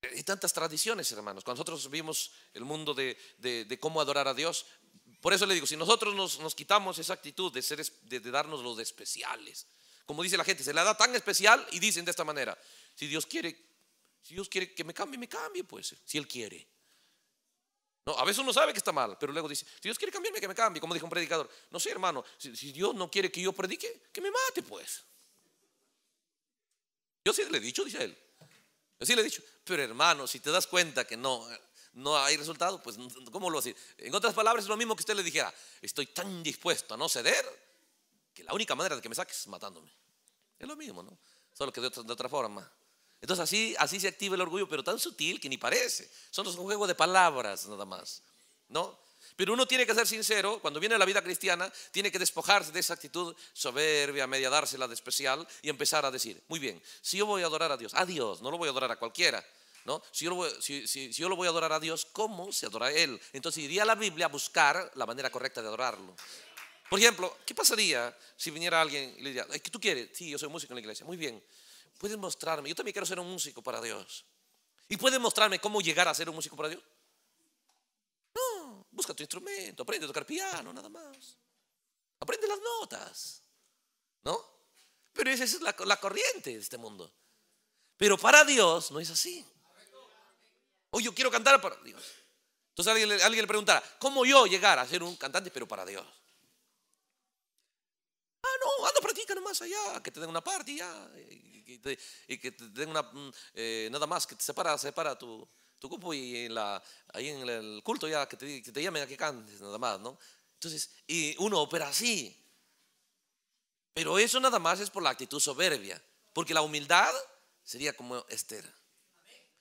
Hay tantas tradiciones, hermanos. Cuando nosotros vimos el mundo de, de, cómo adorar a Dios, por eso le digo, si nosotros nos, quitamos esa actitud de, ser, de, darnos los especiales, como dice la gente, se la da tan especial y dicen de esta manera, si Dios quiere si Dios quiere que me cambie, me cambie, pues, si Él quiere. No, a veces uno sabe que está mal, pero luego dice, si Dios quiere cambiarme, que me cambie, como dijo un predicador. No sé, hermano, si, Dios no quiere que yo predique, que me mate, pues. Yo sí le he dicho, dice él. Yo sí le he dicho, pero hermano, si te das cuenta que no, no hay resultado, pues ¿cómo lo decir? En otras palabras, es lo mismo que usted le dijera, estoy tan dispuesto a no ceder que la única manera de que me saques es matándome. Es lo mismo, ¿no? Solo que de otra, de otra forma. Entonces así, así se activa el orgullo, pero tan sutil que ni parece. Son los juegos de palabras nada más. ¿No? Pero uno tiene que ser sincero, cuando viene la vida cristiana, tiene que despojarse de esa actitud soberbia, media dársela de especial y empezar a decir, muy bien, si yo voy a adorar a Dios, a Dios, no lo voy a adorar a cualquiera, ¿no? Si yo lo voy, a adorar a Dios, ¿cómo se adora a Él? Entonces iría a la Biblia a buscar la manera correcta de adorarlo. Por ejemplo, ¿qué pasaría si viniera alguien y le dijera, ¿tú quieres? Sí, yo soy músico en la iglesia, muy bien puedes mostrarme, yo también quiero ser un músico para Dios. ¿Y puedes mostrarme cómo llegar a ser un músico para Dios? No, busca tu instrumento, aprende a tocar piano, nada más. Aprende las notas, ¿no? Pero esa es la, corriente de este mundo. Pero para Dios no es así. Hoy yo quiero cantar para Dios. Entonces alguien, le preguntará, ¿cómo yo llegar a ser un cantante pero para Dios? Ah, no, anda, practica nomás allá, que te den una parte y ya y, que te den una, mm, eh, nada más, que te separa, tu, cupo y ahí en el culto ya, que te, que te llamen a que cantes, nada más, ¿no? Entonces, y uno opera así. Pero eso nada más es por la actitud soberbia, porque la humildad sería como Esther.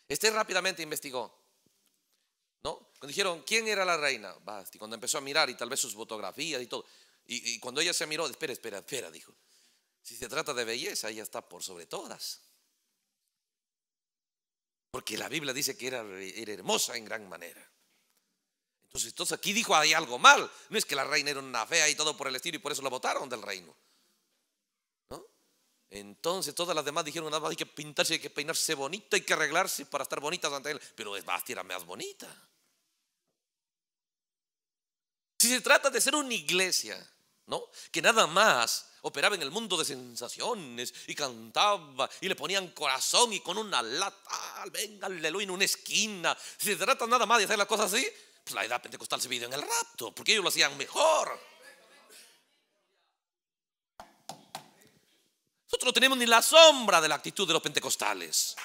Esther rápidamente investigó. ¿No? Cuando dijeron, ¿quién era la reina? Basti, cuando empezó a mirar y tal vez sus fotografías y todo. Y, y cuando ella se miró, espera, espera, espera, dijo. Si se trata de belleza, ella está por sobre todas. Porque la Biblia dice que era, hermosa en gran manera. Entonces, aquí dijo hay algo mal. No es que la reina era una fea y todo por el estilo y por eso la votaron del reino. Entonces todas las demás dijeron nada hay que pintarse, hay que peinarse bonita, hay que arreglarse para estar bonitas ante él. Pero es más, era más bonita. Si se trata de ser una iglesia que nada más operaba en el mundo de sensaciones y cantaba y le ponían corazón y con una lata, ah, venga, aleluya, en una esquina. Si se trata nada más de hacer las cosas así, pues la edad pentecostal se vive en el rapto, porque ellos lo hacían mejor. Nosotros no tenemos ni la sombra de la actitud de los pentecostales.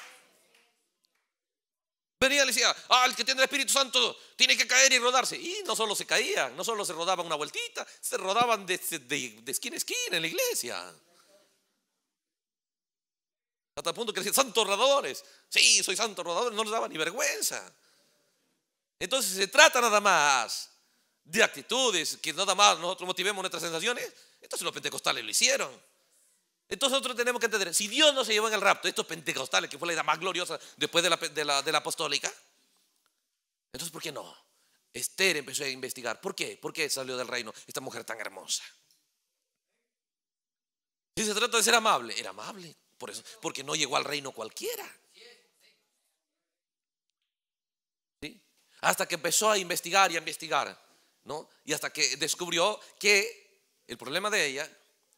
Venía y decía, al ah, que tiene el Espíritu Santo tiene que caer y rodarse. Y no solo se caían, no solo se rodaban una vueltita, se rodaban de, de, esquina a esquina en la iglesia. Hasta el punto que decían, santos rodadores. Sí, soy santo rodador, no les daba ni vergüenza. Entonces se trata nada más de actitudes que nada más nosotros motivemos nuestras sensaciones. Entonces los pentecostales lo hicieron. Entonces nosotros tenemos que entender, si Dios no se llevó en el rapto, estos pentecostales, que fue la idea más gloriosa después de la, apostólica, entonces ¿por qué no? Esther empezó a investigar. ¿Por qué? ¿Por qué salió del reino esta mujer tan hermosa? Si se trata de ser amable, era amable, por eso, porque no llegó al reino cualquiera. ¿Sí? Hasta que empezó a investigar y a investigar, ¿no? Y hasta que descubrió que el problema de ella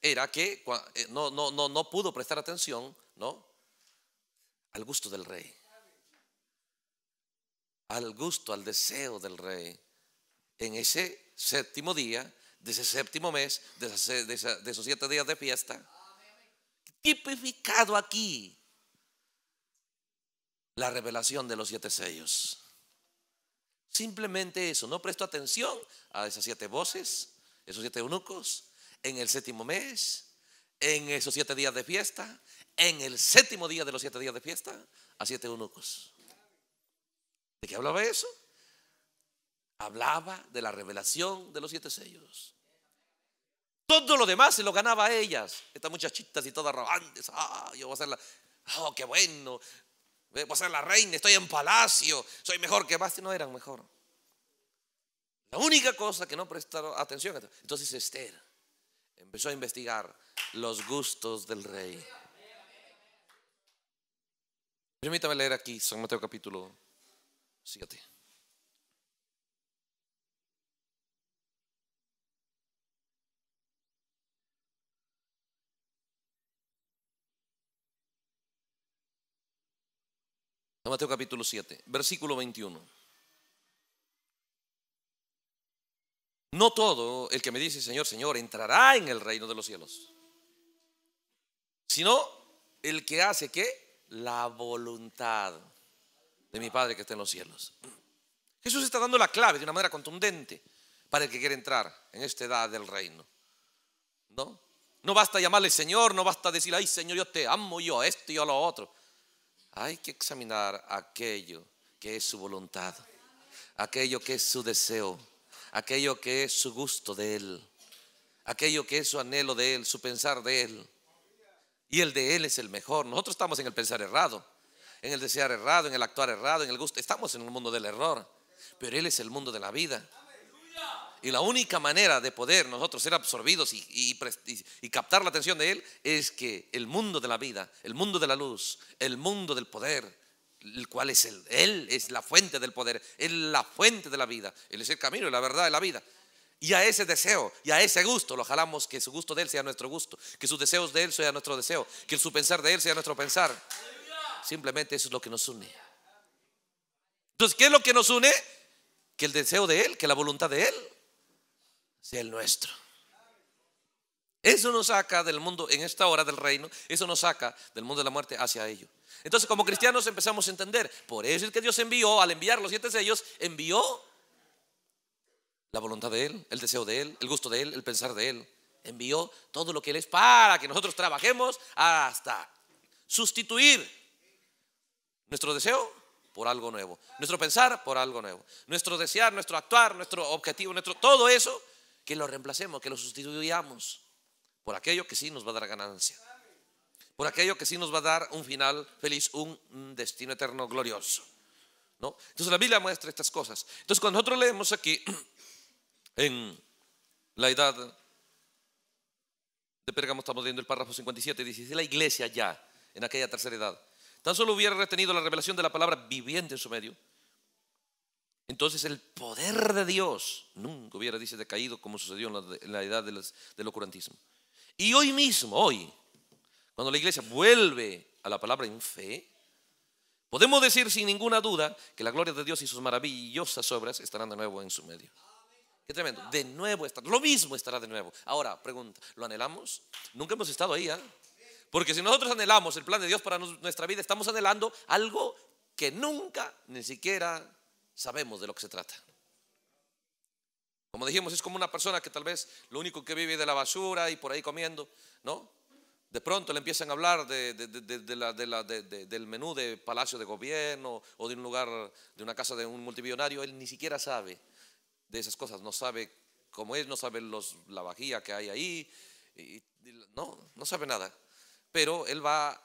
era que eh, no, no, no, no pudo prestar atención, ¿no? Al gusto del rey. Al gusto, al deseo del rey. En ese séptimo día, de ese séptimo mes, de, de esos siete días de fiesta, tipificado aquí la revelación de los siete sellos. Simplemente eso, no prestó atención a esas siete voces, esos siete eunucos, en el séptimo mes, en esos siete días de fiesta, en el séptimo día de los siete días de fiesta, a siete eunucos. ¿De qué hablaba eso? Hablaba de la revelación de los siete sellos. Todo lo demás se lo ganaba a ellas. Estas muchachitas y todas arrogantes. Ah, yo voy a ser la. Oh, qué bueno. Voy a ser la reina. Estoy en palacio. Soy mejor que más. No eran mejor. La única cosa que no prestaron atención. Entonces Esther Empezó a investigar los gustos del rey. Permítame leer aquí San Mateo capítulo 7. Mateo capítulo 7, versículo 21. No todo el que me dice, Señor, Señor, entrará en el reino de los cielos, sino el que hace que la voluntad de mi Padre que está en los cielos. Jesús está dando la clave de una manera contundente para el que quiere entrar en esta edad del reino. ¿No? No basta llamarle Señor, no basta decir, ay Señor, yo te amo, yo a esto, y yo lo otro. Hay que examinar aquello que es su voluntad, aquello que es su deseo aquello que es su gusto de Él, aquello que es su anhelo de Él, su pensar de Él. Y el de Él es el mejor. Nosotros estamos en el pensar errado, en el desear errado, en el actuar errado, en el gusto. Estamos en el mundo del error, pero Él es el mundo de la vida. Y la única manera de poder nosotros ser absorbidos y, y, captar la atención de Él es que el mundo de la vida, el mundo de la luz, el mundo del poder, el cual es él. Él es la fuente del poder, Él es la fuente de la vida, Él es el camino, la verdad de la vida. Y a ese deseo y a ese gusto, lo jalamos que su gusto de Él sea nuestro gusto, que sus deseos de Él sea nuestro deseo, que su pensar de Él sea nuestro pensar. Simplemente eso es lo que nos une. Entonces, ¿qué es lo que nos une? Que el deseo de Él, que la voluntad de Él sea el nuestro. Eso nos saca del mundo, en esta hora del reino, eso nos saca del mundo de la muerte hacia ello. Entonces, como cristianos empezamos a entender, por eso es que Dios envió, al enviar los siete ellos, envió la voluntad de Él, el deseo de Él, el gusto de Él, el pensar de Él. Envió todo lo que Él es para que nosotros trabajemos hasta sustituir nuestro deseo por algo nuevo, nuestro pensar por algo nuevo, nuestro desear, nuestro actuar, nuestro objetivo, nuestro todo eso, que lo reemplacemos, que lo sustituyamos por aquello que sí nos va a dar ganancia, por aquello que sí nos va a dar un final feliz, un destino eterno glorioso. ¿no? Entonces la Biblia muestra estas cosas. Entonces cuando nosotros leemos aquí en la edad de Pérgamo, estamos viendo el párrafo 57, dice, la iglesia ya, en aquella tercera edad, tan solo hubiera retenido la revelación de la palabra viviente en su medio, entonces el poder de Dios nunca hubiera, dice, decaído como sucedió en la, edad del, del y hoy mismo, hoy, cuando la iglesia vuelve a la palabra en fe, podemos decir sin ninguna duda que la gloria de Dios y sus maravillosas obras estarán de nuevo en su medio. Qué tremendo. De nuevo estará. Lo mismo estará de nuevo. Ahora, pregunta, ¿lo anhelamos? Nunca hemos estado ahí, ¿ah? Porque si nosotros anhelamos el plan de Dios para nuestra vida, estamos anhelando algo que nunca ni siquiera sabemos de lo que se trata. Como dijimos, es como una persona que tal vez lo único que vive de la basura y por ahí comiendo, ¿no? De pronto le empiezan a hablar del menú de palacio de gobierno o de un lugar, de una casa de un multimillonario. Él ni siquiera sabe de esas cosas, no sabe cómo es, no sabe la vajilla que hay ahí, no, no sabe nada. Pero él va,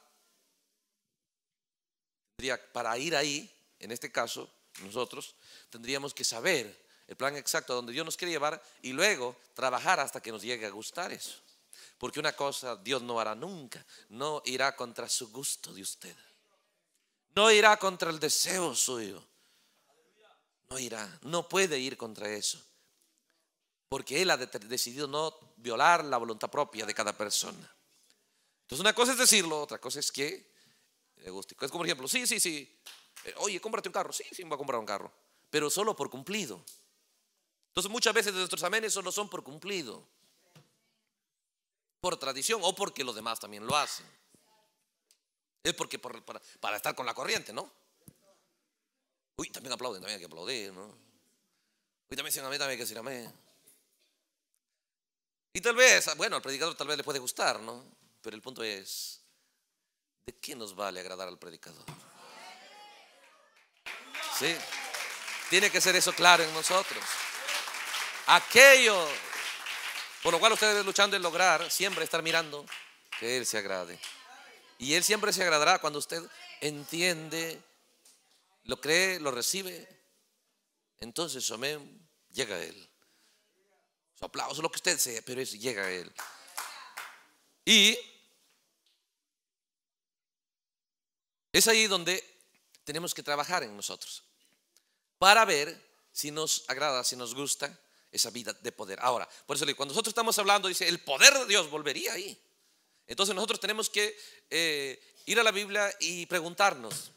para ir ahí, en este caso, nosotros, tendríamos que saber el plan exacto a donde Dios nos quiere llevar y luego trabajar hasta que nos llegue a gustar eso. Porque una cosa Dios no hará nunca, no irá contra su gusto de usted. No irá contra el deseo suyo. No irá, no puede ir contra eso. Porque Él ha decidido no violar la voluntad propia de cada persona. Entonces una cosa es decirlo, otra cosa es que le guste. Es como por ejemplo, sí, sí, sí. Eh, oye, cómprate un carro. Sí, sí, me voy a comprar un carro. Pero solo por cumplido. Entonces muchas veces nuestros aménes no son por cumplido, por tradición o porque los demás también lo hacen. Es porque para, para, estar con la corriente, ¿no? Uy, también aplauden, también hay que aplaudir, ¿no? Uy, también dicen amén, también hay que decir amén. Y tal vez, bueno, al predicador tal vez le puede gustar, ¿no? Pero el punto es, ¿de qué nos vale agradar al predicador? ¿Sí? Tiene que ser eso claro en nosotros. Aquello por lo cual usted debe luchando en lograr, siempre estar mirando que Él se agrade. Y Él siempre se agradará cuando usted entiende, lo cree, lo recibe. Entonces, amén, llega a Él. Su aplauso, lo que usted sea, pero es, llega a Él. Y es ahí donde tenemos que trabajar en nosotros para ver si nos agrada, si nos gusta esa vida de poder. Ahora, por eso cuando nosotros estamos hablando, dice, el poder de Dios volvería ahí. Entonces nosotros tenemos que eh, ir a la Biblia y preguntarnos,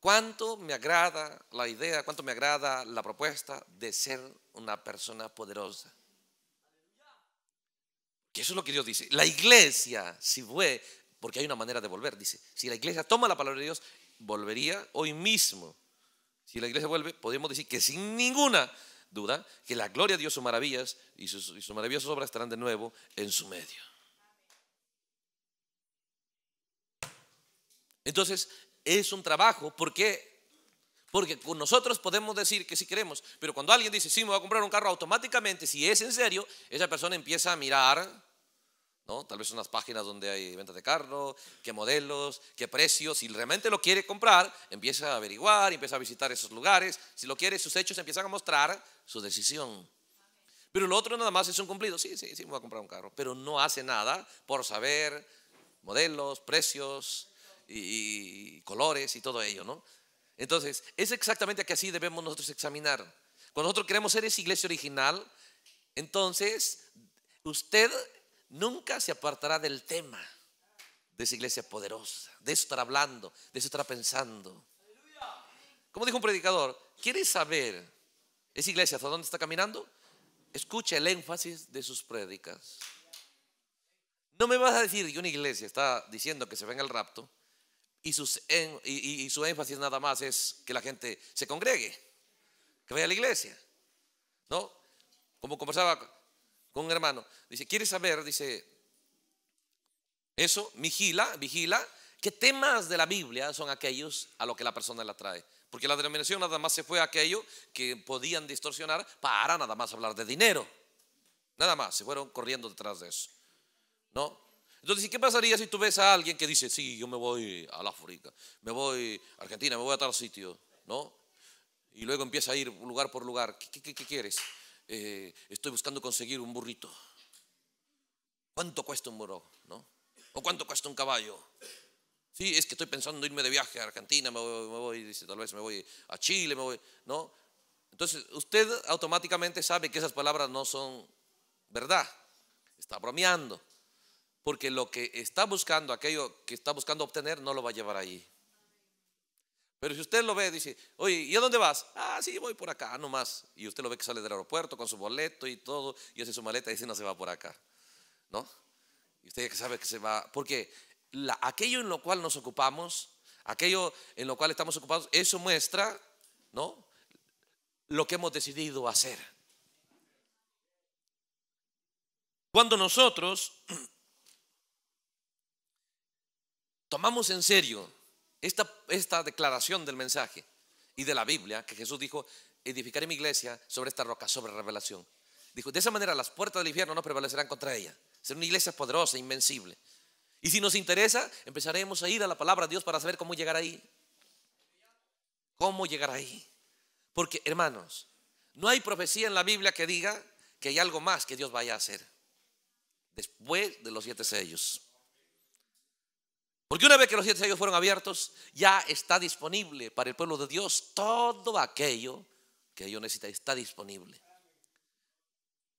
¿cuánto me agrada la idea, cuánto me agrada la propuesta de ser una persona poderosa? Que eso es lo que Dios dice. La iglesia, si fue, porque hay una manera de volver, dice, si la iglesia toma la palabra de Dios, volvería hoy mismo. Si la iglesia vuelve, podemos decir que sin ninguna duda que la gloria de Dios, sus maravillas y sus, maravillosas obras estarán de nuevo en su medio. Entonces, es un trabajo. porque Porque nosotros podemos decir que si queremos, pero cuando alguien dice, sí, me voy a comprar un carro, automáticamente, si es en serio, esa persona empieza a mirar, ¿no? Tal vez unas páginas donde hay ventas de carro, qué modelos, qué precios. Si realmente lo quiere comprar, empieza a averiguar, empieza a visitar esos lugares. Si lo quiere, sus hechos empiezan a mostrar su decisión. Pero lo otro nada más es un cumplido. Sí, sí, sí, me voy a comprar un carro. Pero no hace nada por saber modelos, precios y, colores y todo ello, ¿no? Entonces, es exactamente que así debemos nosotros examinar. Cuando nosotros queremos ser esa iglesia original, entonces usted nunca se apartará del tema de esa iglesia poderosa, de eso estar hablando, de eso estar pensando. Como dijo un predicador, Quiere saber es iglesia, ¿hasta dónde está caminando? Escucha el énfasis de sus prédicas. No me vas a decir que una iglesia está diciendo que se venga el rapto y, su énfasis nada más es que la gente se congregue, que vaya a la iglesia. ¿No? Como conversaba con un hermano, dice, ¿quieres saber? Dice, eso, vigila, vigila, qué temas de la Biblia son aquellos a los que la persona la trae. Porque la denominación nada más se fue a aquello que podían distorsionar para nada más hablar de dinero. Nada más, se fueron corriendo detrás de eso. ¿No? Entonces, ¿qué pasaría si tú ves a alguien que dice, sí, yo me voy a la África, me voy a Argentina, me voy a tal sitio, ¿no? Y luego empieza a ir lugar por lugar. ¿Qué, quieres? Eh, estoy buscando conseguir un burrito. ¿Cuánto cuesta un burro? ¿No? ¿O cuánto cuesta un caballo? Sí, es que estoy pensando irme de viaje a Argentina, me voy, dice, tal vez me voy a Chile, me voy, ¿no? Entonces, usted automáticamente sabe que esas palabras no son verdad. Está bromeando. Porque lo que está buscando, aquello que está buscando obtener, no lo va a llevar ahí. Pero si usted lo ve, dice, oye, ¿y a dónde vas? Ah, sí, voy por acá, nomás. Y usted lo ve que sale del aeropuerto con su boleto y todo, y hace su maleta y dice, no se va por acá. ¿No? Y usted ya sabe que se va. ¿Por qué? aquello en lo cual nos ocupamos, aquello en lo cual estamos ocupados, eso muestra, ¿no? Lo que hemos decidido hacer. Cuando nosotros tomamos en serio esta, declaración del mensaje y de la Biblia, que Jesús dijo, edificaré mi iglesia sobre esta roca, sobre revelación. Dijo, de esa manera las puertas del infierno no prevalecerán contra ella. Será una iglesia poderosa, invencible. Y si nos interesa, empezaremos a ir a la palabra de Dios para saber cómo llegar ahí. ¿Cómo llegar ahí? Porque, hermanos, no hay profecía en la Biblia que diga que hay algo más que Dios vaya a hacer después de los siete sellos. Porque una vez que los siete sellos fueron abiertos, ya está disponible para el pueblo de Dios todo aquello que ellos necesitan, está disponible.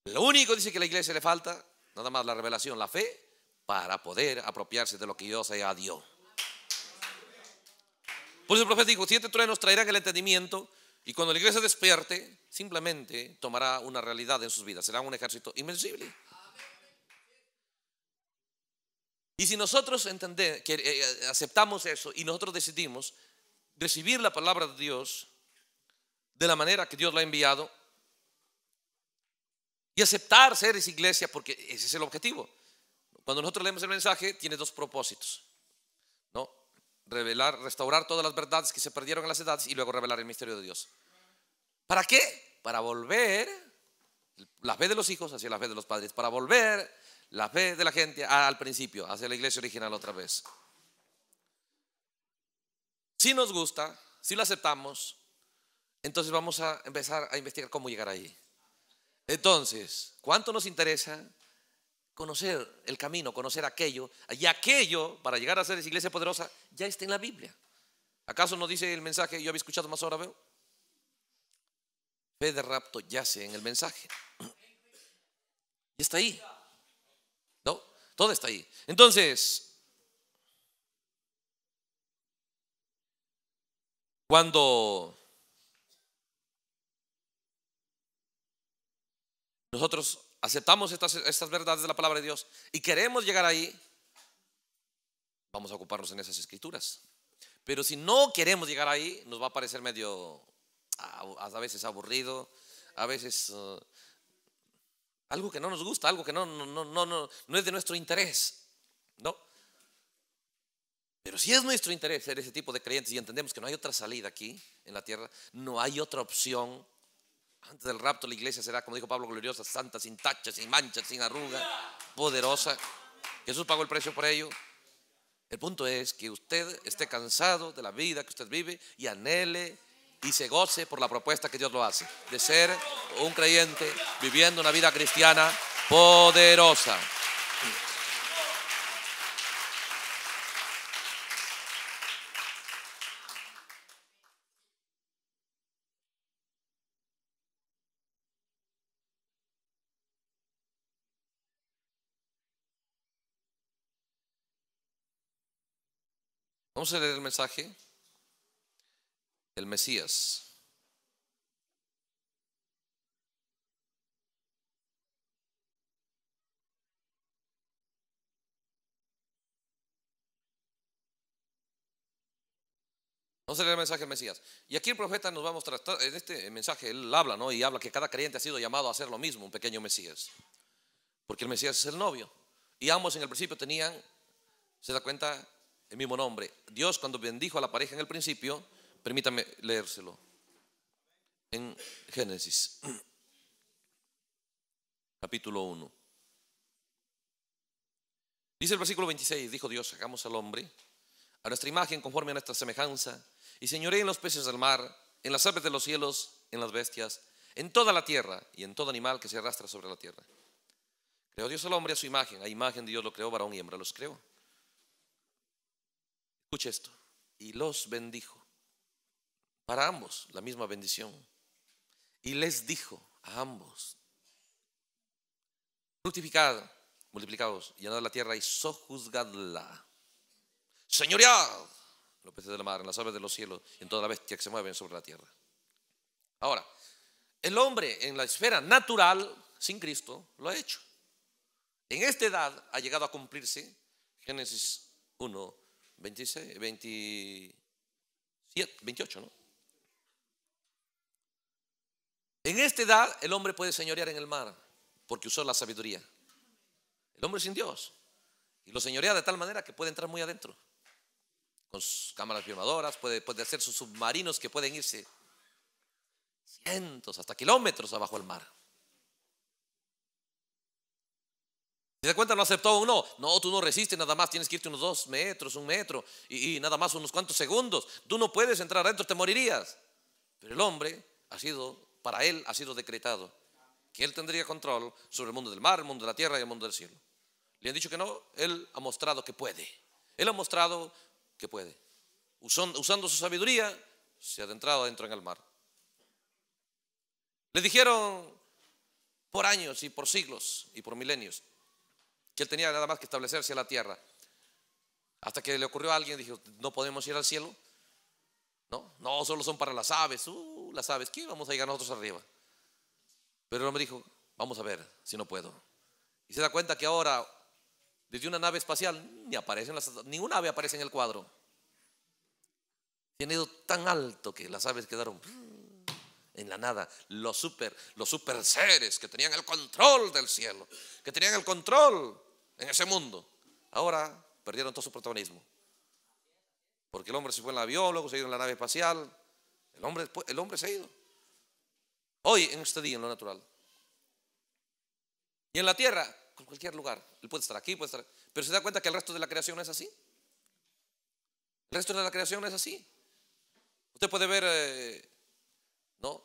Lo único dice que a la iglesia le falta, nada más la revelación, la fe para poder apropiarse de lo que Dios haya dio. Por eso el profeta dijo, siete truenos traerán el entendimiento y cuando la iglesia despierte, simplemente tomará una realidad en sus vidas, será un ejército invencible. Y si nosotros entender, que, eh, eh, aceptamos eso y nosotros decidimos recibir la palabra de Dios de la manera que Dios la ha enviado y aceptar ser esa iglesia, porque ese es el objetivo, cuando nosotros leemos el mensaje, tiene dos propósitos. ¿no? Revelar, restaurar todas las verdades que se perdieron en las edades y luego revelar el misterio de Dios. ¿Para qué? Para volver la fe de los hijos hacia la fe de los padres, para volver la fe de la gente al principio, hacia la iglesia original otra vez. Si nos gusta, si lo aceptamos, entonces vamos a empezar a investigar cómo llegar ahí. Entonces, ¿cuánto nos interesa conocer el camino, conocer aquello. Y aquello, para llegar a ser esa iglesia poderosa, ya está en la Biblia. ¿Acaso no dice el mensaje, yo había escuchado más ahora veo? Fe de rapto yace en el mensaje. Y está ahí. ¿No? Todo está ahí. Entonces, cuando nosotros aceptamos estas, estas verdades de la palabra de Dios y queremos llegar ahí, vamos a ocuparnos en esas escrituras. Pero si no queremos llegar ahí, nos va a parecer medio, a, veces aburrido, a veces uh, algo que no nos gusta, algo que no, no, no, no, no es de nuestro interés, ¿no? Pero si es nuestro interés ser ese tipo de creyentes y entendemos que no hay otra salida aquí en la tierra, no hay otra opción antes del rapto la iglesia será, como dijo Pablo, gloriosa, santa, sin tachas, sin manchas, sin arruga, poderosa. Jesús pagó el precio por ello. El punto es que usted esté cansado de la vida que usted vive y anhele y se goce por la propuesta que Dios lo hace, de ser un creyente viviendo una vida cristiana poderosa. Vamos a leer el mensaje del Mesías. Vamos a leer el mensaje del Mesías. Y aquí el profeta nos va a mostrar, en este mensaje él habla, ¿no? Y habla que cada creyente ha sido llamado a hacer lo mismo, un pequeño Mesías. Porque el Mesías es el novio. Y ambos en el principio tenían, se da cuenta, el mismo nombre. Dios cuando bendijo a la pareja en el principio, permítame leérselo, en Génesis, capítulo 1. Dice el versículo 26, dijo Dios, hagamos al hombre a nuestra imagen conforme a nuestra semejanza, y señoré en los peces del mar, en las aves de los cielos, en las bestias, en toda la tierra y en todo animal que se arrastra sobre la tierra. Creó Dios al hombre a su imagen, a imagen de Dios lo creó, varón y hembra los creó. Escucha esto. Y los bendijo. Para ambos, la misma bendición. Y les dijo a ambos, fructificad, multiplicados, llenad la tierra y sojuzgadla. Señoread los peces de la mar, en las aves de los cielos, en toda la bestia que se mueven sobre la tierra. Ahora, el hombre en la esfera natural, sin Cristo, lo ha hecho. En esta edad ha llegado a cumplirse Génesis 1, 26, 27, 28, ¿no? En esta edad el hombre puede señorear en el mar porque usó la sabiduría. El hombre sin Dios. Y lo señorea de tal manera que puede entrar muy adentro. Con sus cámaras filmadoras, puede, puede hacer sus submarinos que pueden irse cientos, hasta kilómetros abajo del mar. Se da cuenta? No aceptó uno. No, tú no resistes nada más. Tienes que irte unos dos metros, un metro y, nada más unos cuantos segundos. Tú no puedes entrar adentro, te morirías. Pero el hombre ha sido, para él ha sido decretado que él tendría control sobre el mundo del mar, el mundo de la tierra y el mundo del cielo. Le han dicho que no, él ha mostrado que puede. Él ha mostrado que puede. Usando, usando su sabiduría, se ha adentrado adentro en el mar. Le dijeron por años y por siglos y por milenios, que él tenía nada más que establecerse a la tierra. Hasta que le ocurrió a alguien, dijo, no podemos ir al cielo. No, no, solo son para las aves. Uh, las aves, ¿qué? Vamos a llegar nosotros arriba. Pero el me dijo, vamos a ver si no puedo. Y se da cuenta que ahora, desde una nave espacial, ni aparecen las, ninguna ave aparece en el cuadro. Tiene ido tan alto que las aves quedaron mm, en la nada. Los los super seres que tenían el control del cielo, que tenían el control en ese mundo. Ahora perdieron todo su protagonismo. Porque el hombre se fue en la biólogo, se ha ido en la nave espacial. El hombre, el hombre se ha ido. Hoy, en este día, en lo natural. Y en la tierra, en cualquier lugar. Él puede estar aquí, puede estar. Pero se da cuenta que el resto de la creación es así. El resto de la creación es así. Usted puede ver, eh, ¿no?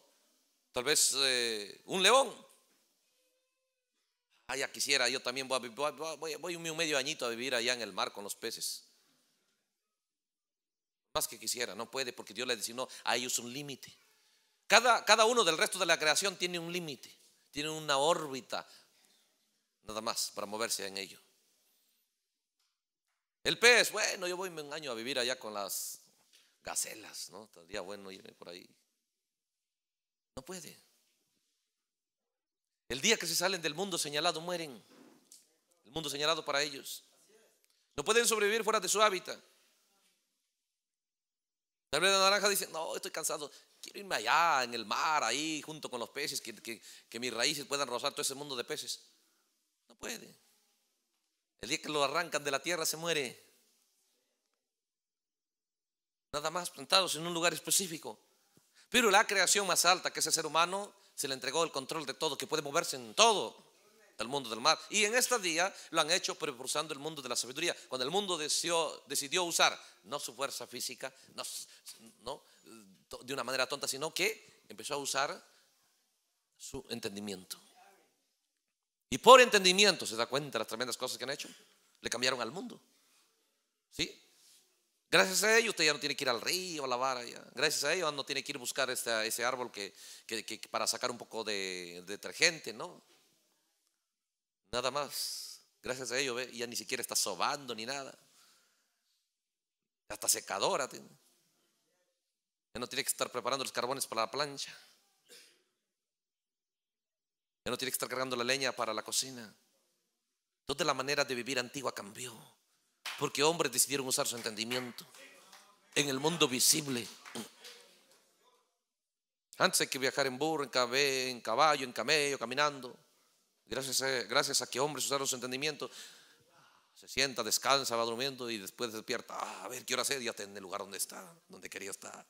Tal vez eh, un león Ah, quisiera, yo también voy, a, voy, voy un medio añito a vivir allá en el mar con los peces. Más que quisiera, no puede, porque Dios le designó a ellos un límite. Cada, cada uno del resto de la creación tiene un límite, tiene una órbita, nada más, para moverse en ello. El pez, bueno, yo voy un año a vivir allá con las gacelas, ¿no? día bueno irme por ahí. No puede. El día que se salen del mundo señalado mueren. El mundo señalado para ellos. No pueden sobrevivir fuera de su hábitat. La naranja dice, no, estoy cansado. Quiero irme allá, en el mar, ahí, junto con los peces, que, que mis raíces puedan rozar todo ese mundo de peces. No puede. El día que lo arrancan de la tierra se muere. Nada más plantados en un lugar específico. Pero la creación más alta, que es el ser humano, se le entregó el control de todo, que puede moverse en todo el mundo del mar. Y en este día lo han hecho usando el mundo de la sabiduría. Cuando el mundo decidió, usar no su fuerza física, no, de una manera tonta, sino que empezó a usar su entendimiento. Y por entendimiento, ¿se da cuenta de las tremendas cosas que han hecho? Le cambiaron al mundo. ¿Sí? Gracias a ello usted ya no tiene que ir al río, a la vara. Gracias a ellos no tiene que ir a buscar ese árbol que, para sacar un poco de, detergente, ¿no? Nada más. Gracias a ellos ya ni siquiera está sobando ni nada. Hasta secadora Ya no tiene que estar preparando los carbones para la plancha. Ya no tiene que estar cargando la leña para la cocina. Entonces la manera de vivir antigua cambió. Porque hombres decidieron usar su entendimiento en el mundo visible. Antes hay que viajar en burro, en, en caballo, en camello, caminando. Gracias a, gracias a que hombres usaron su entendimiento, se sienta, descansa, va durmiendo y después despierta. Ah, a ver, ¿qué hora es? Ya está en el lugar donde está, donde quería estar.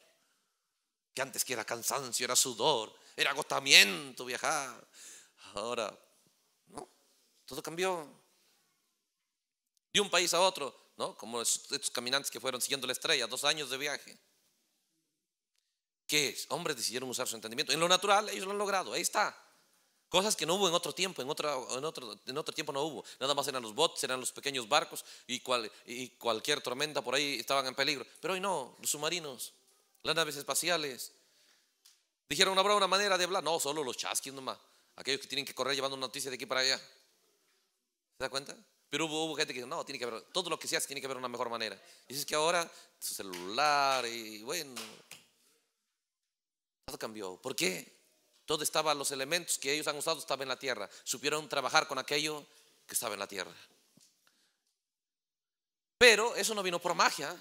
Que antes que era cansancio, era sudor, era agotamiento viajar. Ahora, no, todo cambió de un país a otro, ¿no? Como estos caminantes que fueron siguiendo la estrella, dos años de viaje. ¿Qué es? Hombres decidieron usar su entendimiento. En lo natural ellos lo han logrado, ahí está. Cosas que no hubo en otro tiempo, en otro, en otro, en otro tiempo no hubo. Nada más eran los bots, eran los pequeños barcos y, cual, y cualquier tormenta por ahí estaban en peligro. Pero hoy no, los submarinos, las naves espaciales. Dijeron, ¿no habrá una manera de hablar? No, solo los chasquis nomás. Aquellos que tienen que correr llevando noticias de aquí para allá. ¿Se da cuenta? Pero hubo, gente que dijo, no, tiene que haber, todo lo que se tiene que haber una mejor manera. Y es que ahora su celular y bueno, todo cambió. ¿Por qué? Todo estaba, los elementos que ellos han usado estaban en la tierra. Supieron trabajar con aquello que estaba en la tierra. Pero eso no vino por magia.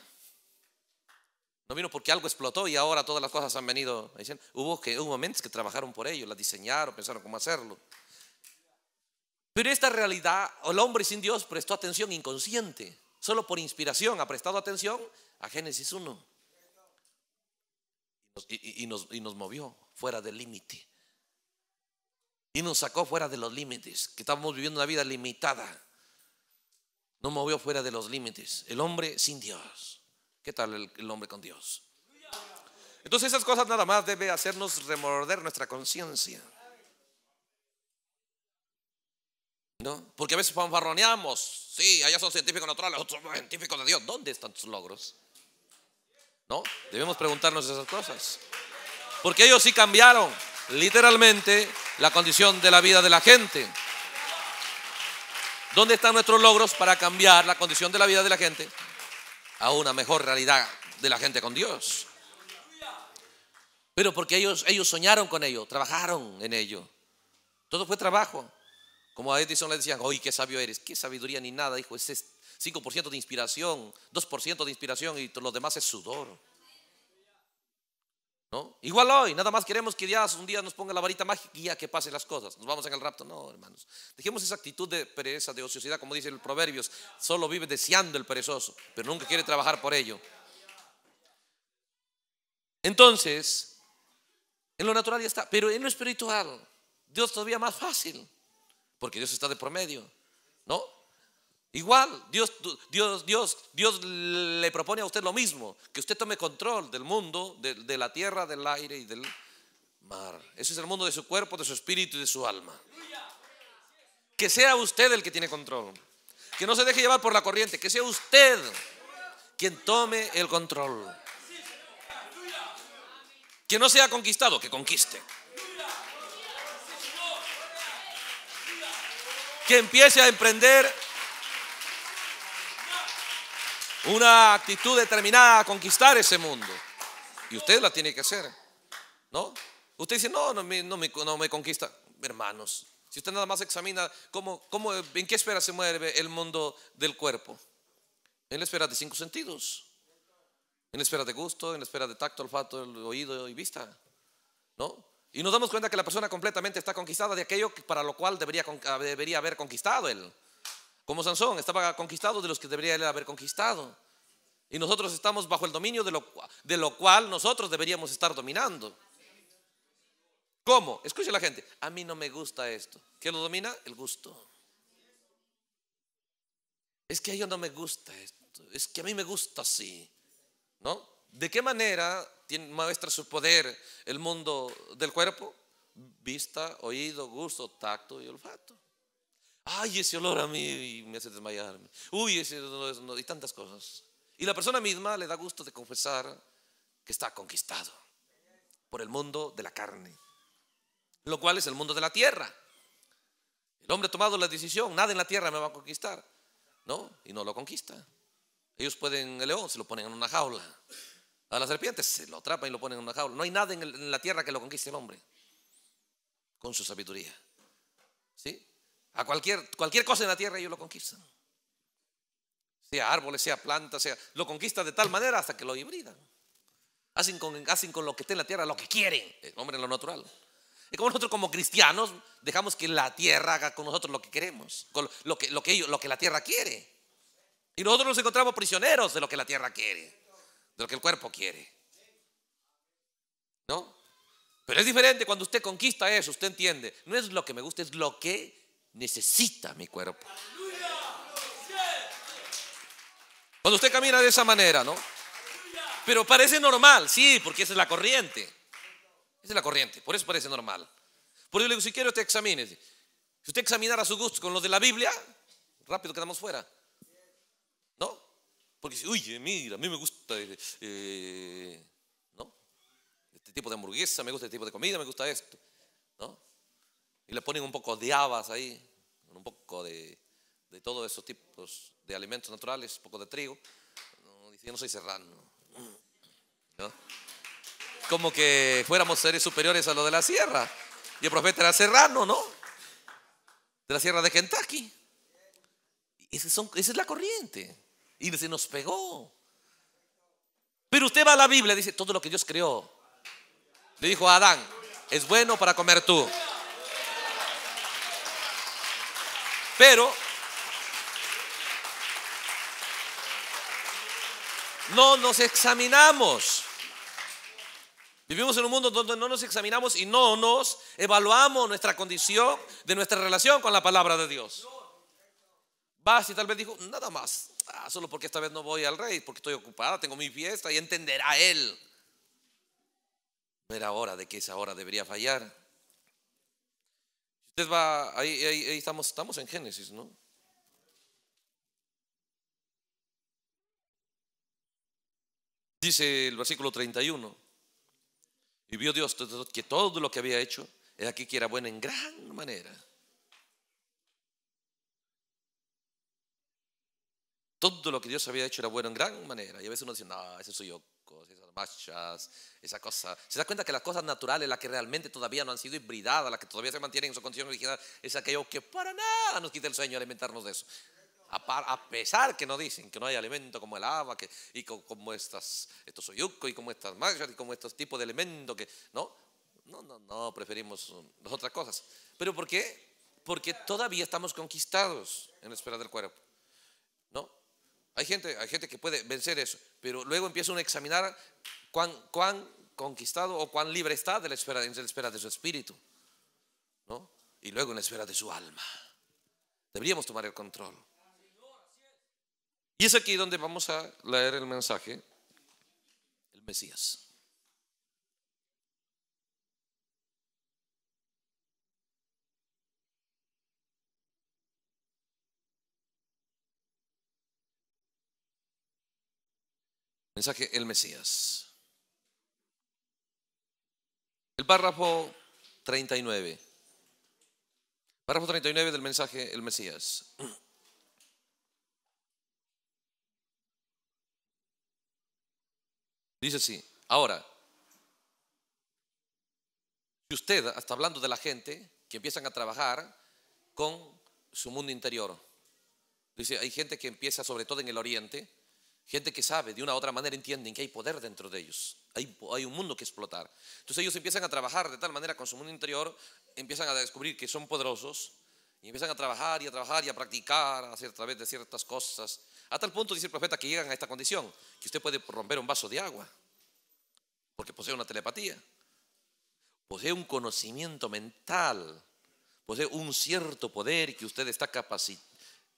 No vino porque algo explotó y ahora todas las cosas han venido. Hubo, que, hubo momentos que trabajaron por ello, la diseñaron, pensaron cómo hacerlo. Pero esta realidad, el hombre sin Dios prestó atención inconsciente, solo por inspiración ha prestado atención a Génesis 1. Y, nos, movió fuera del límite. Y nos sacó fuera de los límites, que estábamos viviendo una vida limitada. Nos movió fuera de los límites. El hombre sin Dios. ¿Qué tal el, el hombre con Dios? Entonces esas cosas nada más debe hacernos remorder nuestra conciencia. Porque a veces fanfarroneamos. Sí, allá son científicos naturales, otros son científicos de Dios. ¿Dónde están tus logros? ¿No? Debemos preguntarnos esas cosas. Porque ellos sí cambiaron literalmente la condición de la vida de la gente. ¿Dónde están nuestros logros para cambiar la condición de la vida de la gente a una mejor realidad de la gente con Dios? Pero porque ellos, ellos soñaron con ello, trabajaron en ello. Todo fue trabajo. Como a Edison le decían, hoy qué sabio eres! ¡Qué sabiduría ni nada! Dijo, ese es 5% de inspiración, 2% de inspiración y los demás es sudor. ¿No? Igual hoy, nada más queremos que Dios un día nos ponga la varita mágica y ya que pasen las cosas. Nos vamos en el rapto. No, hermanos. Dejemos esa actitud de pereza, de ociosidad, como dice el Proverbios. Solo vive deseando el perezoso, pero nunca quiere trabajar por ello. Entonces, en lo natural ya está, pero en lo espiritual, Dios todavía más fácil porque Dios está de promedio, ¿no? Igual, Dios, Dios, Dios, Dios le propone a usted lo mismo, que usted tome control del mundo, de, de la tierra, del aire y del mar. Ese es el mundo de su cuerpo, de su espíritu y de su alma. Que sea usted el que tiene control. Que no se deje llevar por la corriente, que sea usted quien tome el control. Que no sea conquistado, que conquiste. que empiece a emprender una actitud determinada a conquistar ese mundo. Y usted la tiene que hacer, ¿no? Usted dice, no, no, no, no me conquista. Hermanos, si usted nada más examina cómo, cómo, en qué espera se mueve el mundo del cuerpo, en la espera de cinco sentidos, en la esfera de gusto, en la espera de tacto, olfato, oído y vista, ¿no? Y nos damos cuenta que la persona completamente está conquistada de aquello para lo cual debería, ah, debería haber conquistado él. Como Sansón, estaba conquistado de los que debería él haber conquistado. Y nosotros estamos bajo el dominio de lo, de lo cual nosotros deberíamos estar dominando. ¿Cómo? Escuche la gente. A mí no me gusta esto. ¿Qué lo domina? El gusto. Es que a yo no me gusta esto. Es que a mí me gusta así. ¿No? ¿De qué manera Maestra su poder el mundo del cuerpo? Vista, oído, gusto, tacto y olfato. Ay, ese olor a mí me hace desmayarme. Uy, ese y tantas cosas. Y la persona misma le da gusto de confesar que está conquistado por el mundo de la carne, lo cual es el mundo de la tierra. El hombre ha tomado la decisión, nada en la tierra me va a conquistar, ¿no? Y no lo conquista. Ellos pueden, el león se lo ponen en una jaula, a las serpientes se lo atrapan y lo ponen en una jaula. No hay nada en, la tierra que lo conquiste el hombre con su sabiduría. ¿Sí? A cualquier, cualquier cosa en la tierra ellos lo conquistan. Sea árboles, sea plantas, sea, lo conquista de tal manera hasta que lo hibridan. Hacen con, hacen con lo que esté en la tierra lo que quieren, el hombre en lo natural. Y como nosotros como cristianos dejamos que la tierra haga con nosotros lo que queremos, con lo que, lo que, ellos, lo que la tierra quiere. Y nosotros nos encontramos prisioneros de lo que la tierra quiere de lo que el cuerpo quiere. ¿No? Pero es diferente cuando usted conquista eso, usted entiende. No es lo que me gusta, es lo que necesita mi cuerpo. Cuando usted camina de esa manera, ¿no? Pero parece normal, sí, porque esa es la corriente. Esa es la corriente, por eso parece normal. Por eso le digo, si quiero, usted examine. Si usted examinara su gusto con los de la Biblia, rápido quedamos fuera. Porque dice, uy, eh, mira, a mí me gusta eh, eh, este tipo de hamburguesa, me gusta este tipo de comida, me gusta esto. Y le ponen un poco de habas ahí, un poco de, de todos esos tipos de alimentos naturales, un poco de trigo. No, dice, yo no soy serrano. Como que fuéramos seres superiores a los de la sierra. Y el profeta era serrano, ¿no? De la sierra de Kentucky. son, esa es la corriente. Y se nos pegó. Pero usted va a la Biblia, Y dice, todo lo que Dios creó. Le dijo a Adán, es bueno para comer tú. Pero no nos examinamos. Vivimos en un mundo donde no nos examinamos y no nos evaluamos nuestra condición de nuestra relación con la palabra de Dios. Vas y tal vez dijo, nada más, Ah, solo porque esta vez no voy al rey, porque estoy ocupada, tengo mi fiesta y entenderá él. No era hora de que esa hora debería fallar. Usted va, ahí, estamos, estamos en Génesis, ¿no? Dice el versículo 31, y vio Dios que todo lo que había hecho, Era aquí que era bueno en gran manera. Todo lo que Dios había hecho era bueno en gran manera. Y a veces uno dice, no, esos soy esas machas, esa cosa. ¿Se da cuenta que las cosas naturales, las que realmente todavía no han sido hibridadas, las que todavía se mantienen en su condición original, es aquello que para nada nos quita el sueño alimentarnos de eso? A, pesar que no dicen que no hay alimento como el agua que, y como estas, estos oyucos y como estas machas y como estos tipos de elementos que no, no, no, no, preferimos las otras cosas. ¿Pero por qué? Porque todavía estamos conquistados en la esfera del cuerpo. Hay gente, hay gente que puede vencer eso, pero luego empieza a examinar cuán, conquistado o cuán libre está de la espera, de la esfera de su espíritu, Y luego en la esfera de su alma. Deberíamos tomar el control. Y es aquí donde vamos a leer el mensaje, el Mesías. Mensaje El Mesías. El párrafo 39. Párrafo 39 del mensaje El Mesías. Dice así, ahora, si usted está hablando de la gente que empiezan a trabajar con su mundo interior, dice, hay gente que empieza sobre todo en el oriente, Gente que sabe, de una u otra manera entienden que hay poder dentro de ellos. Hay, un mundo que explotar. Entonces ellos empiezan a trabajar de tal manera con su mundo interior, empiezan a descubrir que son poderosos y empiezan a trabajar y a trabajar y a practicar a, hacer, a través de ciertas cosas. A tal punto, dice el profeta, que llegan a esta condición, que usted puede romper un vaso de agua, porque posee una telepatía, posee un conocimiento mental, posee un cierto poder que usted está capacitado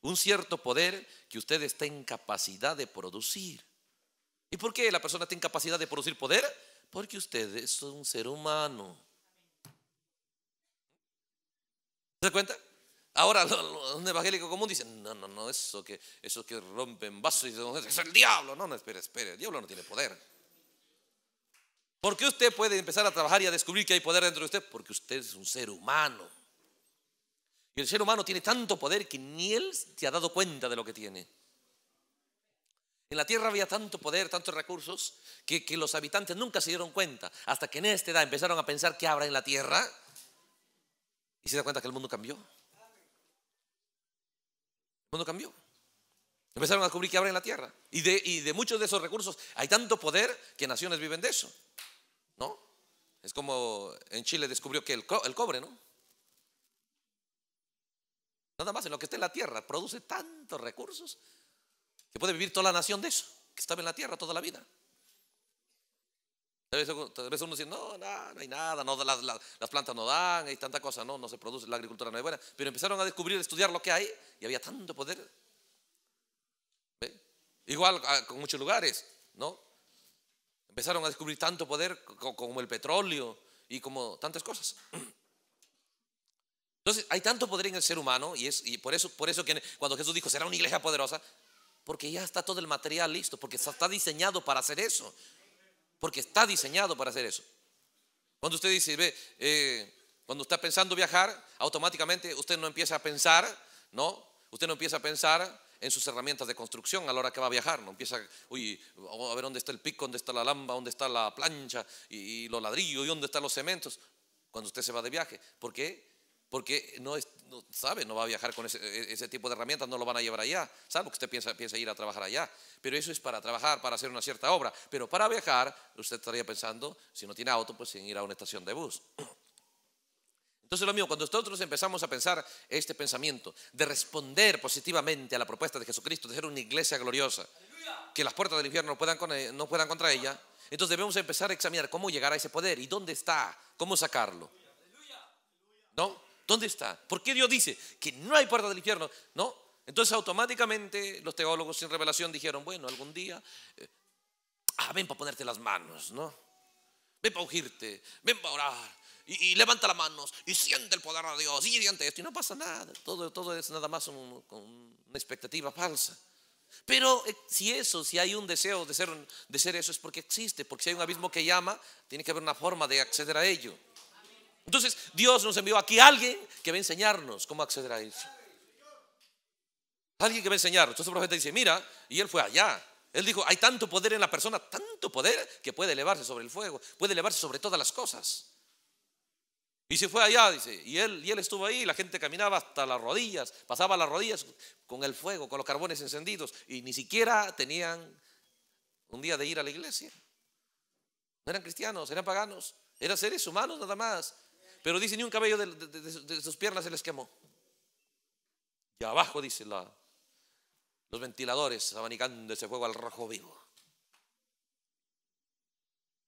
un cierto poder que usted está en capacidad de producir. ¿Y por qué la persona está capacidad de producir poder? Porque usted es un ser humano. ¿Se da cuenta? Ahora un evangélico común dice, no, no, no, eso que, eso que rompen vasos y es el diablo. No, no, espere, espere, el diablo no tiene poder. ¿Por qué usted puede empezar a trabajar y a descubrir que hay poder dentro de usted? Porque usted es un ser humano. Y el ser humano tiene tanto poder que ni él se ha dado cuenta de lo que tiene. En la tierra había tanto poder, tantos recursos, que, los habitantes nunca se dieron cuenta, hasta que en esta edad empezaron a pensar que habrá en la tierra y se da cuenta que el mundo cambió. El mundo cambió. Empezaron a descubrir que habrá en la tierra. Y de, muchos de esos recursos hay tanto poder que naciones viven de eso. ¿No? Es como en Chile descubrió que el cobre, ¿no? Nada más en lo que está en la tierra. Produce tantos recursos que puede vivir toda la nación de eso, que estaba en la tierra toda la vida. A veces uno dice, no, no, no hay nada, las, plantas no dan, hay tanta cosa, no, no se produce, la agricultura no es buena. Pero empezaron a descubrir, a estudiar lo que hay y había tanto poder. Igual ah, con muchos lugares, ¿no? Empezaron a descubrir tanto poder como el petróleo y como tantas cosas. Entonces, hay tanto poder en el ser humano y, por, eso, por eso cuando Jesús dijo, será una iglesia poderosa, porque ya está todo el material listo, porque está diseñado para hacer eso. Porque está diseñado para hacer eso. Cuando usted dice, ve, eh, cuando está pensando viajar, automáticamente usted no empieza a pensar, ¿no? Usted no empieza a pensar en sus herramientas de construcción a la hora que va a viajar. No empieza, uy, a ver dónde está el pico, dónde está la lamba, dónde está la plancha y, y los ladrillos y dónde están los cementos. Cuando usted se va de viaje. ¿Por qué? porque no, sabe, no va a viajar con e, ese, tipo de herramientas, no lo van a llevar allá, salvo que usted piensa, ir a trabajar allá. Pero eso es para trabajar, para hacer una cierta obra. Pero para viajar, usted estaría pensando, si no tiene auto, pues sin ir a una estación de bus. Entonces, lo mismo cuando nosotros empezamos a pensar este pensamiento de responder positivamente a la propuesta de Jesucristo de ser una iglesia gloriosa, que las puertas del infierno no puedan, eh, no puedan contra ella, entonces debemos empezar a examinar cómo llegar a ese poder y dónde está, cómo sacarlo. ¿No? ¿Dónde está? ¿Por qué Dios dice que no hay puerta del infierno? No. Entonces automáticamente los teólogos sin revelación dijeron, bueno, algún día, eh, ah, ven para ponerte las manos, ¿no? Ven para ungirte, ven para orar. Y, levanta las manos y siente el poder de Dios y ante esto y no pasa nada. Todo, todo es nada más una expectativa falsa. Pero eh, si eso, si hay un deseo de ser, de ser eso, es porque existe, porque si hay un abismo que llama, tiene que haber una forma de acceder a ello. Entonces Dios nos envió aquí a alguien que va a enseñarnos cómo acceder a eso. Alguien que va a enseñarnos. Entonces el profeta dice, mira, y él fue allá. Él dijo, hay tanto poder en la persona, tanto poder que puede elevarse sobre el fuego, puede elevarse sobre todas las cosas. Y se fue allá, dice, y él, y él estuvo ahí, la gente caminaba hasta las rodillas, pasaba las rodillas con el fuego, con los carbones encendidos, y ni siquiera tenían un día de ir a la iglesia. No eran cristianos, eran paganos, eran seres humanos nada más, pero dice, ni un cabello de, sus piernas se les quemó. Y abajo, dice, la, los ventiladores abanicando ese fuego al rojo vivo.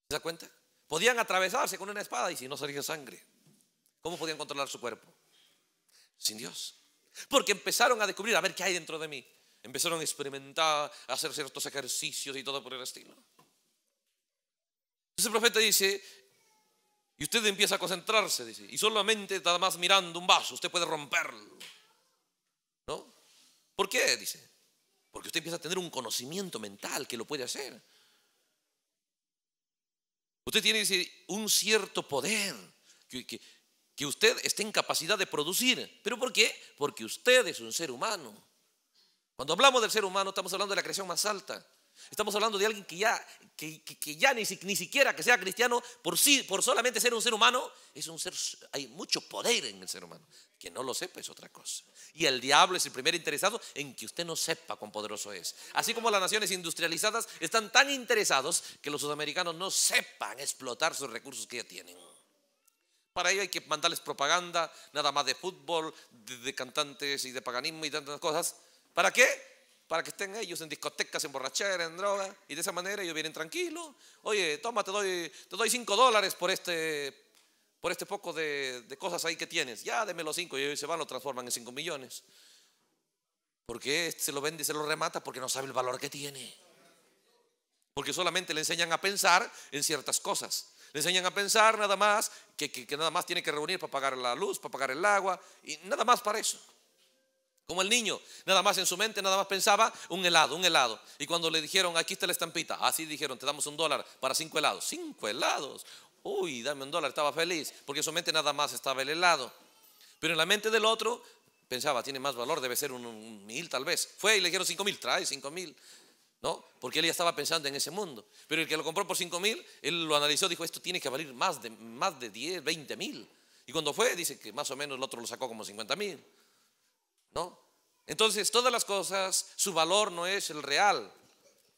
¿Se da cuenta? Podían atravesarse con una espada y si no salía sangre, ¿cómo podían controlar su cuerpo? Sin Dios. Porque empezaron a descubrir, a ver qué hay dentro de mí. Empezaron a experimentar, a hacer ciertos ejercicios y todo por el estilo. Ese profeta dice, y usted empieza a concentrarse, dice, y solamente nada más mirando un vaso, usted puede romperlo. ¿No? ¿Por qué? Dice, porque usted empieza a tener un conocimiento mental que lo puede hacer. Usted tiene un cierto poder que, que usted está en capacidad de producir. ¿Pero por qué? Porque usted es un ser humano. Cuando hablamos del ser humano, estamos hablando de la creación más alta. Estamos hablando de alguien que ya, ni, siquiera que sea cristiano, por, sí, por solamente ser un ser humano, es un ser, hay mucho poder en el ser humano. Que no lo sepa es otra cosa. Y el diablo es el primer interesado en que usted no sepa cuán poderoso es. Así como las naciones industrializadas están tan interesados que los sudamericanos no sepan explotar sus recursos que ya tienen. Para ello hay que mandarles propaganda, nada más de fútbol, de cantantes y de paganismo y tantas cosas. ¿Para qué? para que estén ellos en discotecas, en borracheras, en drogas y de esa manera ellos vienen tranquilos. Oye, toma, te doy, te doy cinco dólares por este, por este poco de, cosas ahí que tienes. Ya, demelo los cinco, y ellos se van, lo transforman en cinco millones. Porque este se lo vende y se lo remata porque no sabe el valor que tiene. Porque solamente le enseñan a pensar en ciertas cosas. Le enseñan a pensar nada más que, que nada más tiene que reunir para pagar la luz, para pagar el agua, y nada más para eso. Como el niño, nada más en su mente, nada más pensaba un helado, un helado. Y cuando le dijeron, aquí está la estampita, así ah, dijeron, te damos un dólar para cinco helados. Cinco helados. Uy, dame un dólar, estaba feliz, porque en su mente nada más estaba el helado. Pero en la mente del otro pensaba, tiene más valor, debe ser un, mil tal vez. Fue y le dijeron cinco mil, trae cinco mil. ¿No? Porque él ya estaba pensando en ese mundo. Pero el que lo compró por cinco mil, él lo analizó, dijo, esto tiene que valer más de, más de 10, mil. Y cuando fue, dice que más o menos el otro lo sacó como cincuenta mil. ¿no? Entonces, todas las cosas, su valor no es el real,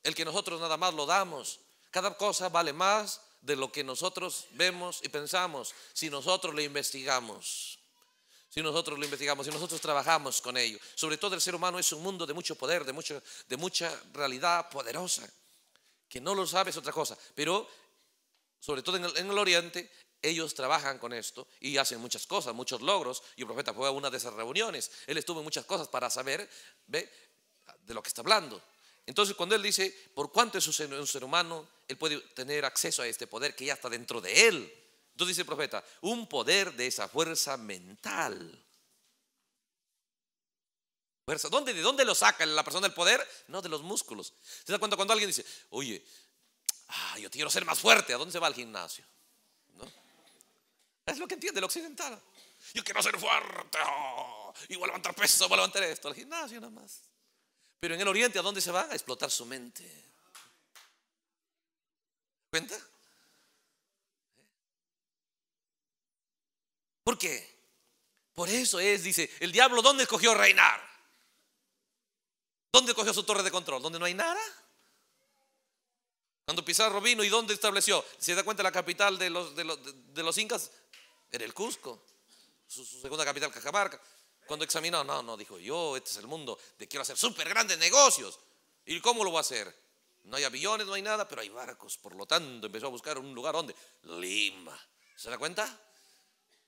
el que nosotros nada más lo damos. Cada cosa vale más de lo que nosotros vemos y pensamos si nosotros lo investigamos. Si nosotros lo investigamos, si nosotros trabajamos con ello. Sobre todo el ser humano es un mundo de mucho poder, de, mucho, de mucha realidad poderosa, que no lo sabes otra cosa. Pero, sobre todo en el Oriente, ellos trabajan con esto y hacen muchas cosas, muchos logros. Y el profeta fue a una de esas reuniones. Él estuvo en muchas cosas para saber de lo que está hablando. Entonces, cuando él dice, por cuánto es un ser humano, él puede tener acceso a este poder que ya está dentro de él. Entonces dice el profeta, un poder de esa fuerza mental. ¿Dónde, ¿De dónde lo saca la persona el poder? No, de los músculos. ¿Se da cuenta cuando alguien dice, oye, ah, yo quiero ser más fuerte? ¿A dónde se va al gimnasio? Es lo que entiende el occidental. Yo quiero ser fuerte. Oh, y voy a levantar peso, voy a levantar esto. Al gimnasio nada más. Pero en el oriente, ¿a dónde se va? A explotar su mente. ¿Cuenta? ¿Por qué? Por eso es, dice, el diablo, ¿dónde escogió reinar? ¿Dónde cogió su torre de control? ¿Dónde no hay nada? Cuando Pizarro vino, ¿y dónde estableció? ¿Se da cuenta la capital de los, de los, incas? Era el Cusco, su, segunda capital, Cajamarca. Cuando examinó, no, no, dijo, yo, este es el mundo, de quiero hacer súper grandes negocios. ¿Y cómo lo voy a hacer? No hay aviones, no hay nada, pero hay barcos. Por lo tanto, empezó a buscar un lugar donde. Lima. ¿Se da cuenta?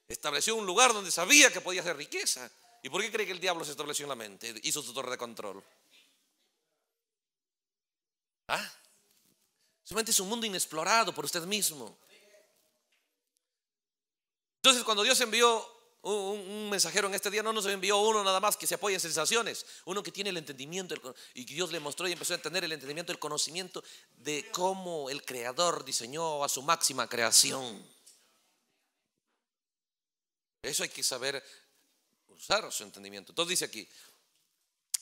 Estableció un lugar donde sabía que podía hacer riqueza. ¿Y por qué cree que el diablo se estableció en la mente? Hizo su torre de control. ¿Ah? Solamente es un mundo inexplorado por usted mismo. Entonces, cuando Dios envió un, mensajero en este día, no nos envió uno nada más que se apoye en sensaciones, uno que tiene el entendimiento y que Dios le mostró y empezó a entender el entendimiento, el conocimiento de cómo el Creador diseñó a su máxima creación. Eso hay que saber usar su entendimiento. Entonces dice aquí,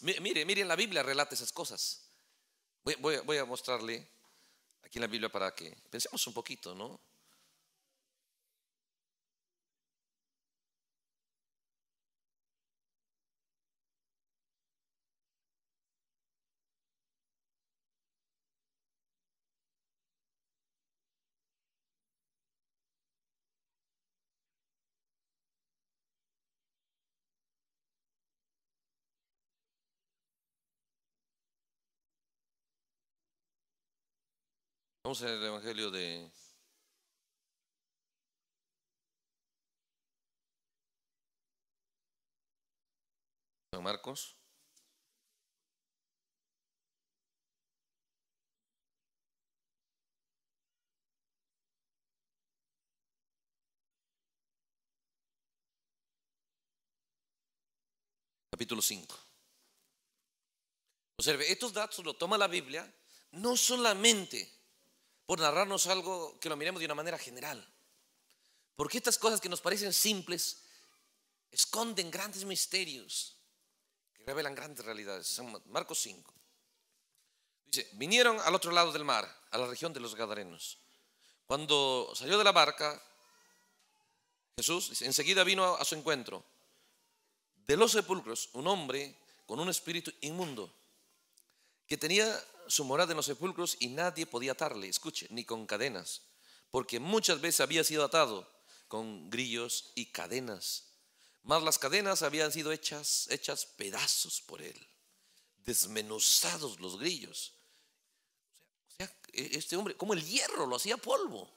mire, mire, en la Biblia relata esas cosas. voy a mostrarle ¿Quién la Biblia para qué? pensemos un poquito, ¿no? Vamos el Evangelio de... San Marcos. Capítulo 5. Observe, estos datos lo toma la Biblia no solamente narrarnos algo que lo miremos de una manera general. Porque estas cosas que nos parecen simples esconden grandes misterios que revelan grandes realidades. Marcos 5. Dice, vinieron al otro lado del mar, a la región de los Gadarenos. Cuando salió de la barca, Jesús enseguida vino a su encuentro. De los sepulcros, un hombre con un espíritu inmundo, que tenía su morada en los sepulcros y nadie podía atarle, escuche, ni con cadenas, porque muchas veces había sido atado con grillos y cadenas, más las cadenas habían sido hechas, hechas pedazos por él, desmenuzados los grillos. O sea, e-, este hombre, como el hierro, lo hacía polvo.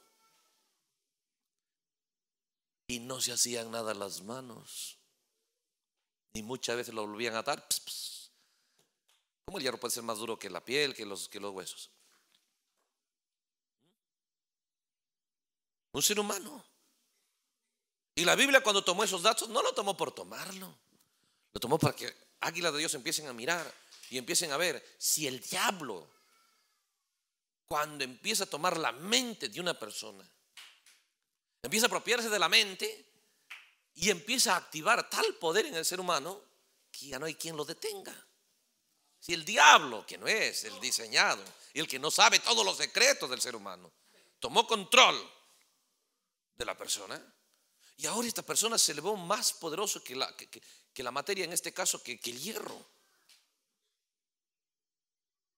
Y no se hacían nada las manos, ni muchas veces lo volvían a atar. ¿Cómo el hierro puede ser más duro que la piel, que los, que los huesos? Un ser humano. Y la Biblia cuando tomó esos datos no lo tomó por tomarlo. Lo tomó para que águilas de Dios empiecen a mirar y empiecen a ver si el diablo, cuando empieza a tomar la mente de una persona, empieza a apropiarse de la mente y empieza a activar tal poder en el ser humano que ya no hay quien lo detenga. Si el diablo, que no es el diseñado y el que no sabe todos los secretos del ser humano, tomó control de la persona, y ahora esta persona se le más poderoso que la, que, la materia, en este caso, que, el hierro.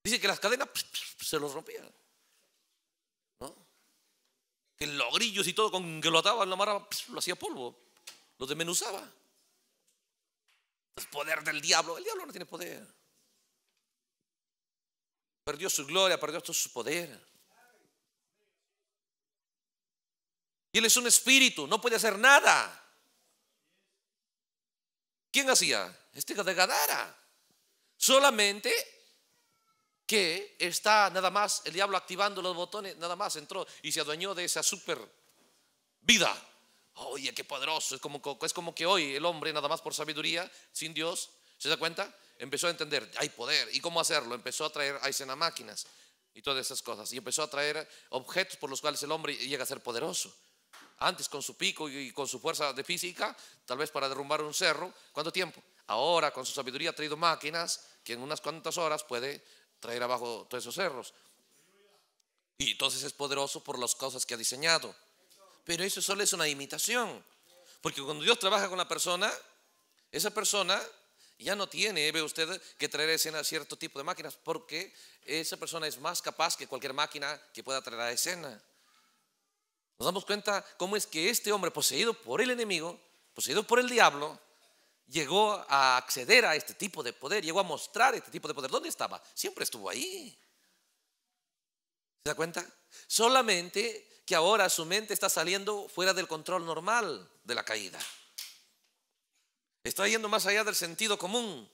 Dice que las cadenas se los rompían. Que los grillos y todo con que lo ataban, la amarraba, lo hacía polvo, lo desmenuzaba. El poder del diablo, el diablo no tiene poder perdió su gloria, perdió todo su poder. Y él es un espíritu, no puede hacer nada. ¿Quién hacía? Este de Gadara. Solamente que está nada más el diablo activando los botones, nada más entró y se adueñó de esa super vida. Oye, qué poderoso. Es como, es como que hoy el hombre, nada más por sabiduría, sin Dios, ¿se da cuenta? empezó a entender, hay poder, ¿y cómo hacerlo? Empezó a traer a máquinas y todas esas cosas. Y empezó a traer objetos por los cuales el hombre llega a ser poderoso. Antes con su pico y con su fuerza de física, tal vez para derrumbar un cerro, ¿cuánto tiempo? Ahora con su sabiduría ha traído máquinas que en unas cuantas horas puede traer abajo todos esos cerros. Y entonces es poderoso por las cosas que ha diseñado. Pero eso solo es una imitación. Porque cuando Dios trabaja con la persona, esa persona ya no tiene, ¿eh? ve usted, que traer a escena cierto tipo de máquinas, porque esa persona es más capaz que cualquier máquina que pueda traer a escena. Nos damos cuenta cómo es que este hombre, poseído por el enemigo, poseído por el diablo, llegó a acceder a este tipo de poder, llegó a mostrar este tipo de poder. ¿Dónde estaba? Siempre estuvo ahí. ¿Se da cuenta? Solamente que ahora su mente está saliendo fuera del control normal de la caída. Está yendo más allá del sentido común.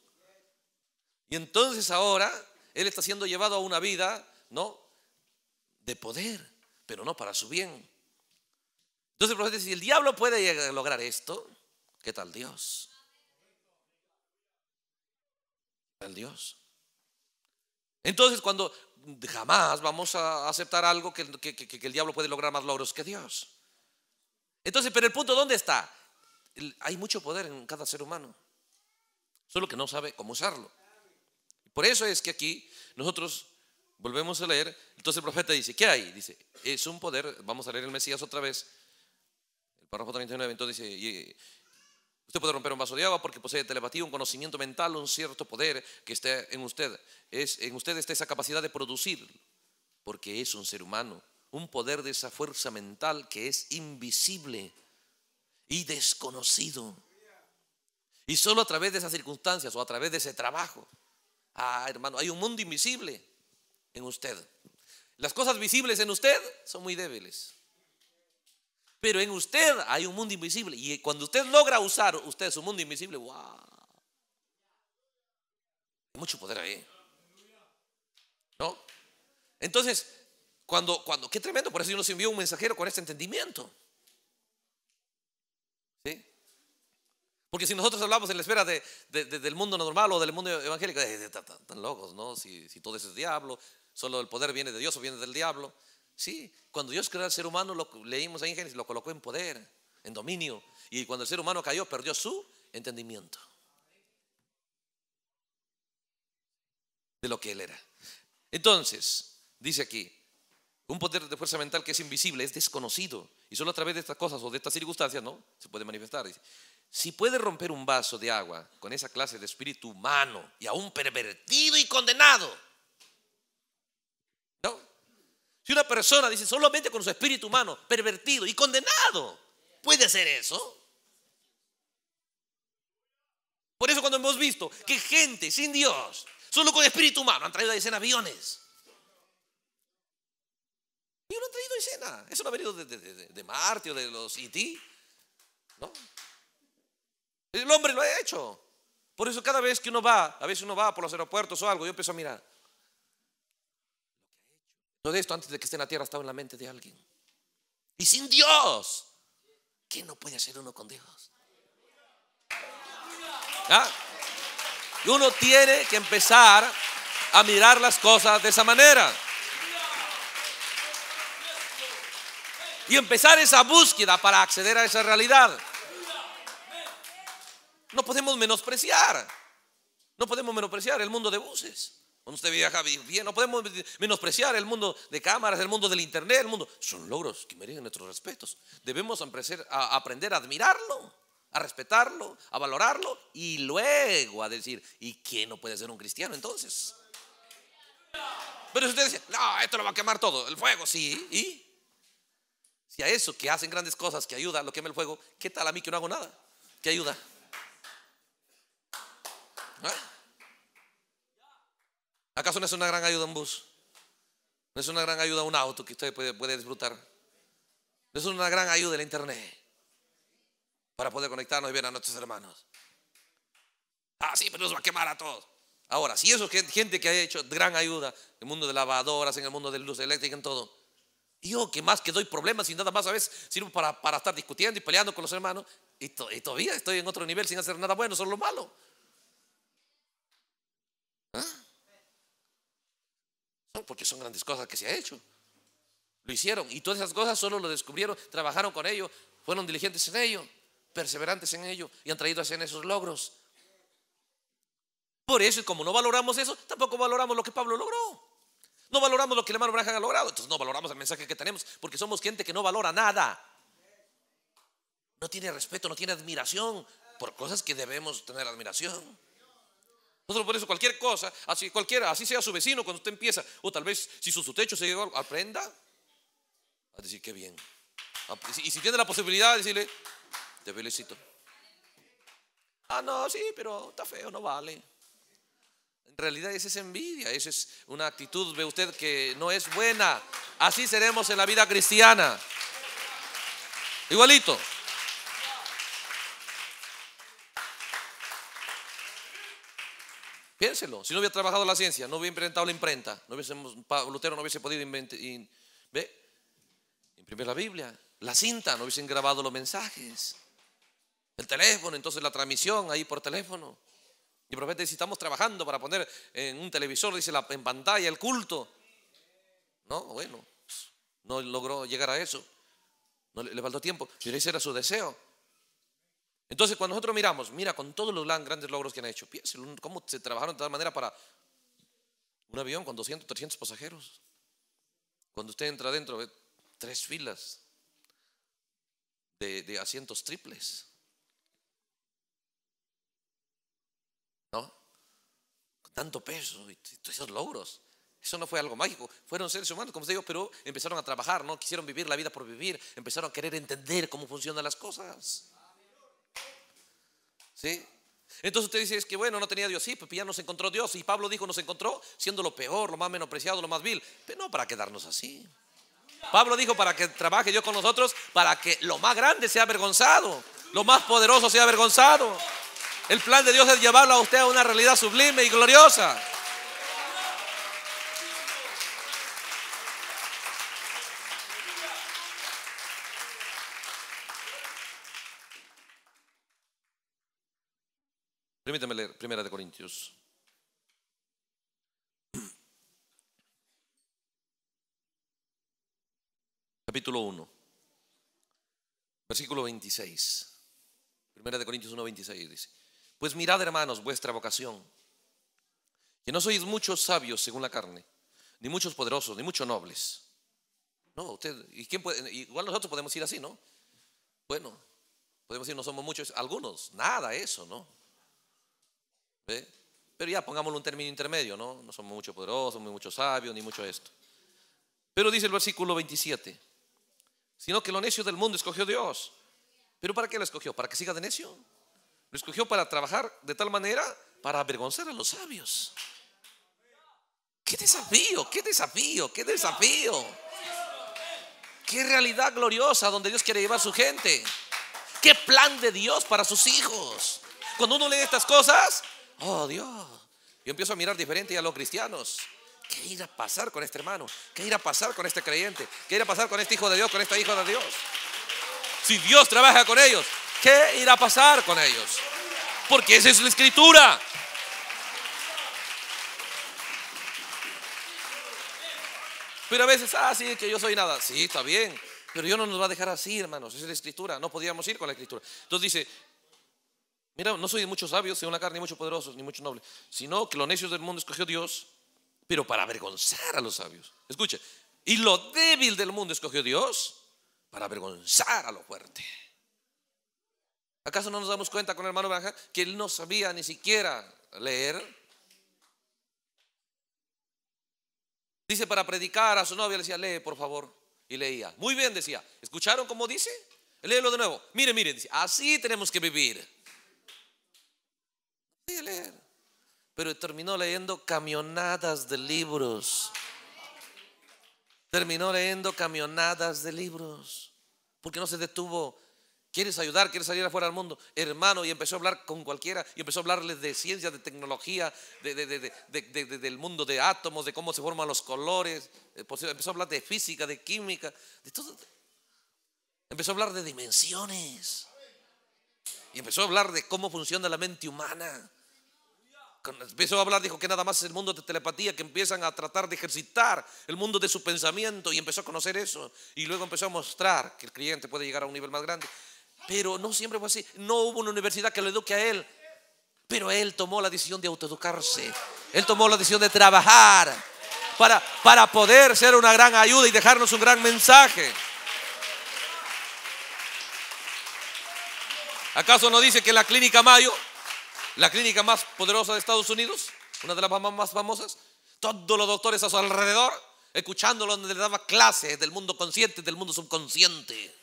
Y entonces ahora él está siendo llevado a una vida, ¿no? De poder, pero no para su bien. Entonces el si el diablo puede lograr esto, ¿qué tal Dios? ¿Qué tal Dios? Entonces cuando jamás vamos a aceptar algo que, que el diablo puede lograr más logros que Dios. Entonces, pero el punto, ¿dónde está? hay mucho poder en cada ser humano, solo que no sabe cómo usarlo. Por eso es que aquí nosotros volvemos a leer, entonces el profeta dice, ¿qué hay? Dice, es un poder, vamos a leer el Mesías otra vez, el párrafo 39, entonces dice, eh, usted puede romper un vaso de agua porque posee telepatía, un conocimiento mental, un cierto poder que está en usted. Es, en usted está esa capacidad de producir, porque es un ser humano, un poder de esa fuerza mental que es invisible y desconocido. Y solo a través de esas circunstancias o a través de ese trabajo. Ah, hermano, hay un mundo invisible en usted. Las cosas visibles en usted son muy débiles. Pero en usted hay un mundo invisible. Y cuando usted logra usar usted su mundo invisible, ¡wow! Hay mucho poder ahí. ¿No? Entonces, cuando, cuando, qué tremendo, por eso Dios nos envió un mensajero con este entendimiento. Porque si nosotros hablamos en la esfera de, del mundo normal o del mundo evangélico, están eh, locos, ¿no? Si, todo eso es diablo, solo el poder viene de Dios o viene del diablo. Sí, cuando Dios creó al ser humano, lo, leímos ahí en Génesis, lo colocó en poder, en dominio. Y cuando el ser humano cayó, perdió su entendimiento de lo que él era. Entonces, dice aquí, un poder de fuerza mental que es invisible, es desconocido. Y solo a través de estas cosas o de estas circunstancias, ¿no? Se puede manifestar. Dice. Si puede romper un vaso de agua con esa clase de espíritu humano y aún pervertido y condenado. ¿No? Si una persona dice solamente con su espíritu humano, pervertido y condenado, ¿puede hacer eso? Por eso cuando hemos visto que gente sin Dios, solo con espíritu humano, han traído a escena aviones. Y no han traído a escena. Eso no ha venido de, Marte o de los IT. E ¿No? El hombre lo ha hecho. Por eso cada vez que uno va, a veces uno va por los aeropuertos o algo, yo empiezo a mirar. Todo esto antes de que esté en la tierra estaba en la mente de alguien. Y sin Dios, ¿qué no puede hacer uno con Dios? ¿Ah? Y uno tiene que empezar a mirar las cosas de esa manera. Y empezar esa búsqueda para acceder a esa realidad. No podemos menospreciar. No podemos menospreciar el mundo de buses. Cuando usted viaja bien, no podemos menospreciar el mundo de cámaras, el mundo del internet, el mundo. Son logros que merecen nuestros respetos. Debemos aprender a admirarlo, a respetarlo, a valorarlo y luego a decir, ¿y qué no puede ser un cristiano entonces? Pero si usted dice, no, esto lo va a quemar todo, el fuego, sí, y si a eso que hacen grandes cosas que ayuda, lo quema el fuego, ¿qué tal a mí que no hago nada? ¿Qué ayuda? Ah. ¿Acaso no es una gran ayuda un bus? ¿No es una gran ayuda un auto que usted puede, disfrutar? ¿No es una gran ayuda el internet? Para poder conectarnos y ver a nuestros hermanos. Ah, sí, pero nos va a quemar a todos. Ahora, si eso es gente que ha hecho gran ayuda en el mundo de lavadoras, en el mundo de luz eléctrica, en todo. Yo que más que doy problemas y nada más a veces sirvo para, estar discutiendo y peleando con los hermanos y, todavía estoy en otro nivel sin hacer nada bueno, solo lo malo. ¿Ah? porque son grandes cosas que se ha hecho. Lo hicieron y todas esas cosas solo lo descubrieron, trabajaron con ello, fueron diligentes en ello, perseverantes en ello y han traído a hacer esos logros. Por eso, y como no valoramos eso, tampoco valoramos lo que Pablo logró. No valoramos lo que el hermano Brajan ha logrado. Entonces no valoramos el mensaje que tenemos porque somos gente que no valora nada. No tiene respeto, no tiene admiración por cosas que debemos tener admiración. Nosotros por eso cualquier cosa, así cualquiera, así sea su vecino cuando usted empieza, o oh, tal vez si su, su techo se llegó, aprenda a decir que bien. Ah, pues, y si tiene la posibilidad de decirle, te felicito. Ah, no, sí, pero está feo, no vale. En realidad esa es envidia, esa es una actitud, de usted, que no es buena. Así seremos en la vida cristiana. Igualito. Piénselo, si no hubiera trabajado la ciencia, no hubiera inventado la imprenta, no hubiésemos, Lutero no hubiese podido inventar, imprimir la Biblia, la cinta, no hubiesen grabado los mensajes, el teléfono, entonces la transmisión ahí por teléfono. Y el profeta dice, estamos trabajando para poner en un televisor, dice, la, en pantalla el culto. No, bueno, no logró llegar a eso, no le, le faltó tiempo, pero ese era su deseo. Entonces, cuando nosotros miramos, mira, con todos los grandes logros que han hecho, piensen cómo se trabajaron de tal manera para un avión con 200, 300 pasajeros. Cuando usted entra adentro, ve tres filas de, asientos triples. ¿No? tanto peso y todos esos logros. Eso no fue algo mágico, fueron seres humanos, como se digo, pero empezaron a trabajar, ¿no? Quisieron vivir la vida por vivir, empezaron a querer entender cómo funcionan las cosas. ¿Sí? Entonces usted dice, es que bueno, no tenía Dios. Sí, pues ya nos encontró Dios. Y Pablo dijo, nos encontró siendo lo peor, lo más menospreciado, lo más vil. Pero no para quedarnos así. Pablo dijo, para que trabaje Dios con nosotros, para que lo más grande sea avergonzado, lo más poderoso sea avergonzado. El plan de Dios es llevarlo a usted a una realidad sublime y gloriosa. Permítame leer Primera de Corintios. Capítulo 1. Versículo 26. Primera de Corintios 1, 26 dice. Pues mirad, hermanos, vuestra vocación, que no sois muchos sabios según la carne, ni muchos poderosos, ni muchos nobles. No, usted, ¿y quién puede? Igual nosotros podemos ir así, ¿no? Bueno, podemos ir no somos muchos, algunos, nada, eso, ¿no? ¿eh? Pero ya pongámosle un término intermedio, ¿no? No somos mucho poderosos, somos mucho sabios, ni mucho esto. Pero dice el versículo 27, sino que lo necio del mundo escogió Dios. ¿Pero para qué lo escogió? ¿Para que siga de necio? Lo escogió para trabajar de tal manera para avergonzar a los sabios. ¡Qué desafío! ¡Qué desafío! ¡Qué desafío! ¡Qué realidad gloriosa donde Dios quiere llevar a su gente! ¡Qué plan de Dios para sus hijos! Cuando uno lee estas cosas, oh Dios, yo empiezo a mirar diferente a los cristianos. ¿Qué irá a pasar con este hermano? ¿Qué irá a pasar con este creyente? ¿Qué irá a pasar con este hijo de Dios, con esta hija de Dios? Si Dios trabaja con ellos, ¿qué irá a pasar con ellos? Porque esa es la escritura. Pero a veces, ah, sí, que yo soy nada. Sí, está bien. Pero Dios no nos va a dejar así, hermanos. Esa es la escritura. No podíamos ir con la escritura. Entonces dice, Mira, no soy de muchos sabios, una una carne, ni mucho poderosos, ni mucho noble sino que los necios del mundo escogió Dios, pero para avergonzar a los sabios. Escuche, y lo débil del mundo escogió Dios para avergonzar a lo fuerte. ¿Acaso no nos damos cuenta con el hermano Baja que él no sabía ni siquiera leer? Dice para predicar a su novia, le decía, lee por favor. Y leía. Muy bien, decía. ¿Escucharon cómo dice? Léelo de nuevo. Mire, mire, dice, así tenemos que vivir leer. Pero terminó leyendo camionadas de libros. Terminó leyendo camionadas de libros. Porque no se detuvo. ¿Quieres ayudar? ¿Quieres salir afuera del mundo? Hermano, y empezó a hablar con cualquiera, y empezó a hablarles de ciencia, de tecnología, del mundo de átomos, de cómo se forman los colores. Eh, pues, empezó a hablar de física, de química, de todo. Empezó a hablar de dimensiones. Y empezó a hablar de cómo funciona la mente humana empezó a hablar dijo que nada más es el mundo de telepatía, que empiezan a tratar de ejercitar el mundo de su pensamiento y empezó a conocer eso y luego empezó a mostrar que el cliente puede llegar a un nivel más grande. Pero no siempre fue así. No hubo una universidad que lo eduque a él, pero él tomó la decisión de autoeducarse. Él tomó la decisión de trabajar para, para poder ser una gran ayuda y dejarnos un gran mensaje. ¿Acaso no dice que la clínica Mayo la clínica más poderosa de Estados Unidos, una de las más famosas, todos los doctores a su alrededor, escuchándolo donde le daba clases del mundo consciente, del mundo subconsciente.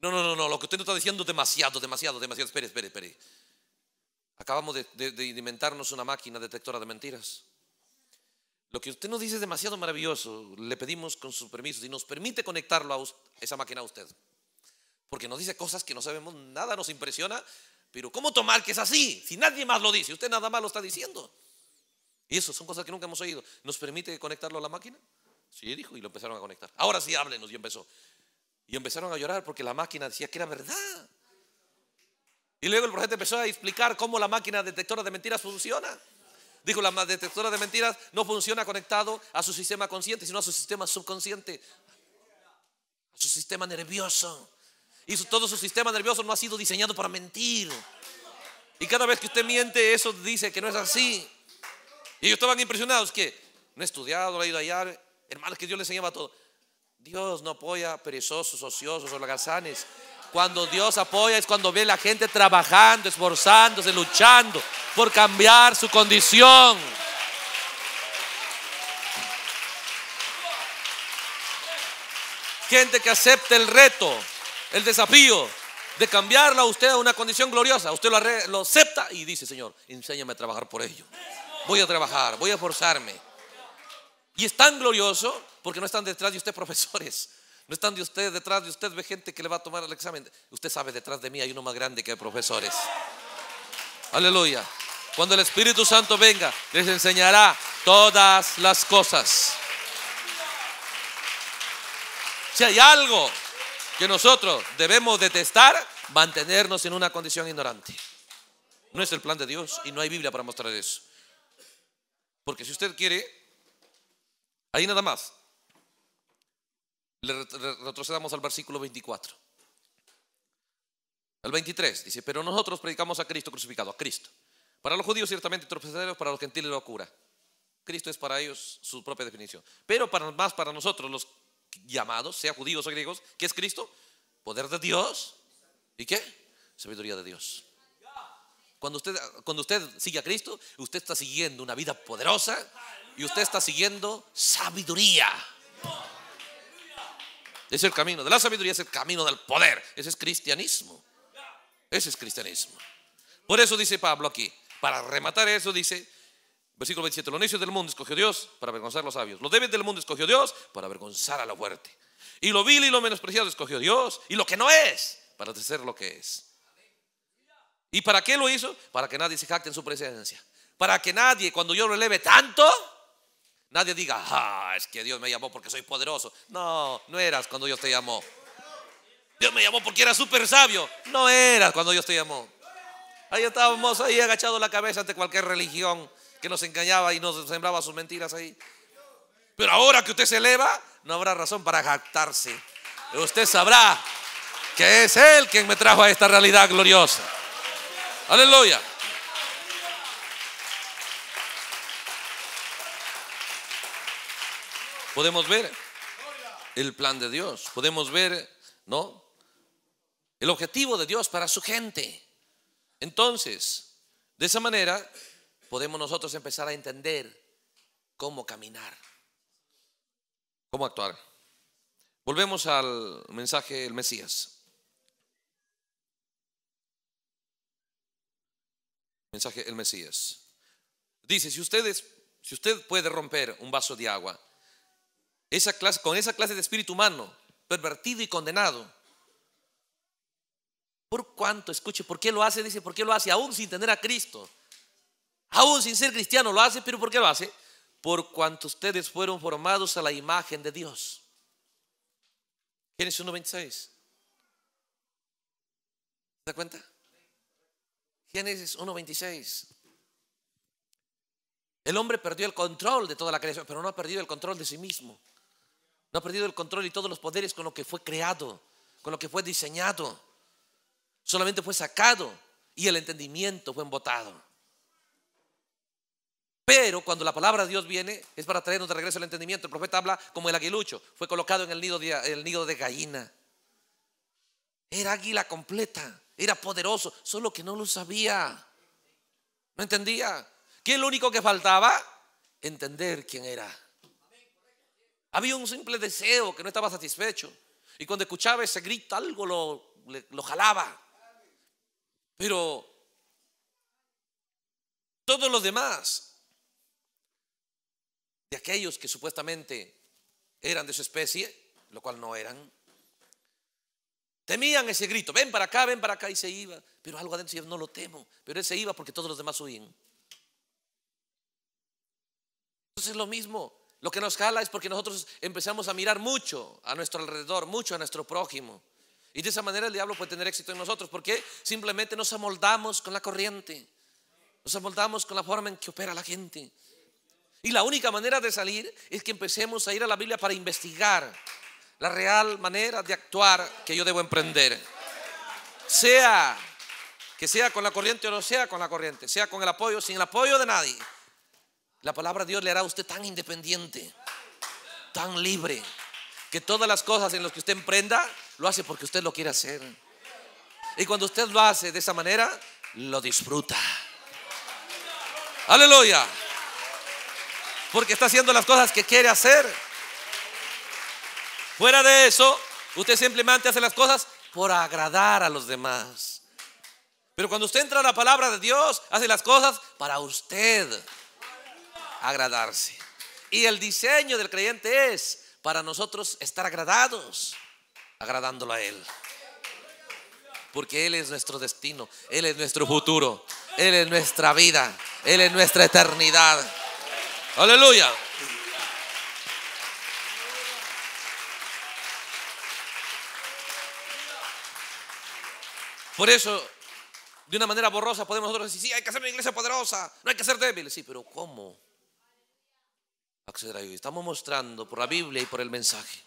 No, no, no, no, lo que usted nos está diciendo demasiado, demasiado, demasiado. Espere, espere, espere. Acabamos de, inventarnos una máquina detectora de mentiras. Lo que usted nos dice es demasiado maravilloso. Le pedimos con su permiso, si nos permite conectarlo a esa máquina a usted. Porque nos dice cosas que no sabemos nada, nos impresiona, pero ¿cómo tomar que es así? Si nadie más lo dice, usted nada más lo está diciendo. Y eso son cosas que nunca hemos oído. ¿Nos permite conectarlo a la máquina? Sí, dijo, y lo empezaron a conectar. Ahora sí, háblenos, y empezó. Y empezaron a llorar porque la máquina decía que era verdad. Y luego el profeta empezó a explicar cómo la máquina detectora de mentiras funciona. Dijo, la detectora de mentiras no funciona conectado a su sistema consciente, sino a su sistema subconsciente, a su sistema nervioso. Y todo su sistema nervioso no ha sido diseñado para mentir. Y cada vez que usted miente, eso dice que no es así. Y ellos estaban impresionados que no he estudiado, no he ido allá. Hermanos, que Dios le enseñaba todo. Dios no apoya perezosos, ociosos o Cuando Dios apoya es cuando ve la gente trabajando, esforzándose, luchando por cambiar su condición. Gente que acepta el reto el desafío de cambiarla a usted a una condición gloriosa. Usted lo, acepta y dice, Señor, enséñame a trabajar por ello. Voy a trabajar, voy a esforzarme. Y es tan glorioso porque no están detrás de usted profesores. No están de usted detrás de usted ve gente que le va a tomar el examen. Usted sabe, detrás de mí hay uno más grande que profesores. Aleluya. Cuando el Espíritu Santo venga, les enseñará todas las cosas. Si hay algo que nosotros debemos detestar mantenernos en una condición ignorante. No es el plan de Dios y no hay Biblia para mostrar eso. Porque si usted quiere, ahí nada más. Le retrocedamos al versículo 24. Al 23 dice, pero nosotros predicamos a Cristo crucificado, a Cristo. Para los judíos ciertamente tropezaderos, para los gentiles locura. Cristo es para ellos su propia definición. Pero para, más para nosotros, los llamados, sea judíos o griegos, ¿qué es Cristo? Poder de Dios. ¿Y qué? Sabiduría de Dios. Cuando usted, cuando usted sigue a Cristo, usted está siguiendo una vida poderosa y usted está siguiendo sabiduría. Es el camino de la sabiduría, es el camino del poder. Ese es cristianismo. Ese es cristianismo. Por eso dice Pablo aquí, para rematar eso, dice, Versículo 27. Los necios del mundo escogió Dios para avergonzar a los sabios. Los débiles del mundo escogió Dios para avergonzar a la fuerte. Y lo vil y lo menospreciado escogió Dios. Y lo que no es para ser lo que es. ¿Y para qué lo hizo? Para que nadie se jacte en su presencia. Para que nadie, cuando yo lo eleve tanto, nadie diga, ah, es que Dios me llamó porque soy poderoso. No, no eras cuando Dios te llamó. Dios me llamó porque era súper sabio. No eras cuando Dios te llamó. Ahí estábamos, ahí agachado la cabeza ante cualquier religión que nos engañaba y nos sembraba sus mentiras ahí. Pero ahora que usted se eleva, no habrá razón para jactarse. Usted sabrá que es Él quien me trajo a esta realidad gloriosa. Aleluya. Podemos ver el plan de Dios, podemos ver, ¿no? El objetivo de Dios para su gente. Entonces, de esa manera, podemos nosotros empezar a entender cómo caminar, cómo actuar. Volvemos al mensaje del Mesías. Mensaje del Mesías. Dice, si ustedes, si usted puede romper un vaso de agua, esa clase, con esa clase de espíritu humano, pervertido y condenado, ¿por cuánto? Escuche, ¿por qué lo hace? Dice, ¿por qué lo hace? Aún sin tener a Cristo. Aún sin ser cristiano lo hace, pero ¿por qué lo hace? Por cuanto ustedes fueron formados a la imagen de Dios. Génesis 1.26. ¿Se da cuenta? Génesis 1.26. El hombre perdió el control de toda la creación, pero no ha perdido el control de sí mismo. No ha perdido el control y todos los poderes con lo que fue creado, con lo que fue diseñado. Solamente fue sacado y el entendimiento fue embotado. Pero cuando la palabra de Dios viene, es para traernos de regreso al entendimiento. El profeta habla como el aguilucho. Fue colocado en el nido de, el nido de gallina. Era águila completa. Era poderoso. Solo que no lo sabía. No entendía. ¿Qué es lo único que faltaba? Entender quién era. Había un simple deseo que no estaba satisfecho. Y cuando escuchaba ese grito, algo lo, lo jalaba. Pero todos los demás de aquellos que supuestamente eran de su especie, lo cual no eran. Temían ese grito, ven para acá, ven para acá, y se iba. Pero algo adentro yo no lo temo, pero él se iba porque todos los demás huían. Entonces es lo mismo, lo que nos jala es porque nosotros empezamos a mirar mucho a nuestro alrededor, mucho a nuestro prójimo. Y de esa manera el diablo puede tener éxito en nosotros porque simplemente nos amoldamos con la corriente, nos amoldamos con la forma en que opera la gente. Y la única manera de salir es que empecemos a ir a la Biblia para investigar la real manera de actuar que yo debo emprender. Sea que sea con la corriente o no sea con la corriente, sea con el apoyo, sin el apoyo de nadie. La palabra de Dios le hará a usted tan independiente, tan libre, que todas las cosas en las que usted emprenda lo hace porque usted lo quiere hacer. Y cuando usted lo hace de esa manera, lo disfruta. Aleluya porque está haciendo las cosas que quiere hacer. Fuera de eso, usted simplemente hace las cosas por agradar a los demás. Pero cuando usted entra a la palabra de Dios, hace las cosas para usted agradarse. Y el diseño del creyente es para nosotros estar agradados, agradándolo a Él. Porque Él es nuestro destino, Él es nuestro futuro, Él es nuestra vida, Él es nuestra eternidad. Aleluya. Por eso, de una manera borrosa, podemos nosotros decir, sí, hay que hacer una iglesia poderosa, no hay que ser débil Sí, pero ¿cómo acceder a ello? Estamos mostrando por la Biblia y por el mensaje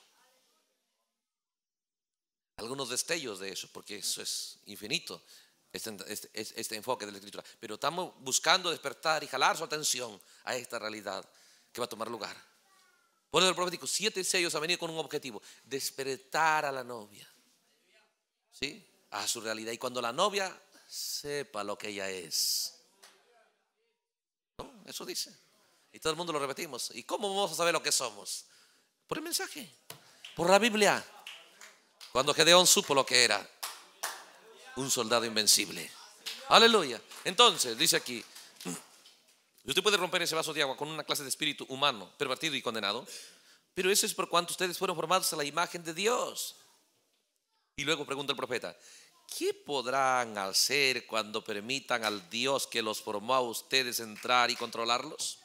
algunos destellos de eso, porque eso es infinito. Este, este, este, enfoque de la escritura. Pero estamos buscando despertar y jalar su atención a esta realidad que va a tomar lugar. Por el profético, siete sellos ha venido con un objetivo, despertar a la novia. ¿Sí? A su realidad. Y cuando la novia sepa lo que ella es. Eso dice. Y todo el mundo lo repetimos. ¿Y cómo vamos a saber lo que somos? Por el mensaje, por la Biblia. Cuando Gedeón supo lo que era, un soldado invencible. Aleluya. Entonces, dice aquí, usted puede romper ese vaso de agua con una clase de espíritu humano, pervertido y condenado, pero eso es por cuanto ustedes fueron formados a la imagen de Dios. Y luego pregunta el profeta, ¿qué podrán hacer cuando permitan al Dios que los formó a ustedes entrar y controlarlos?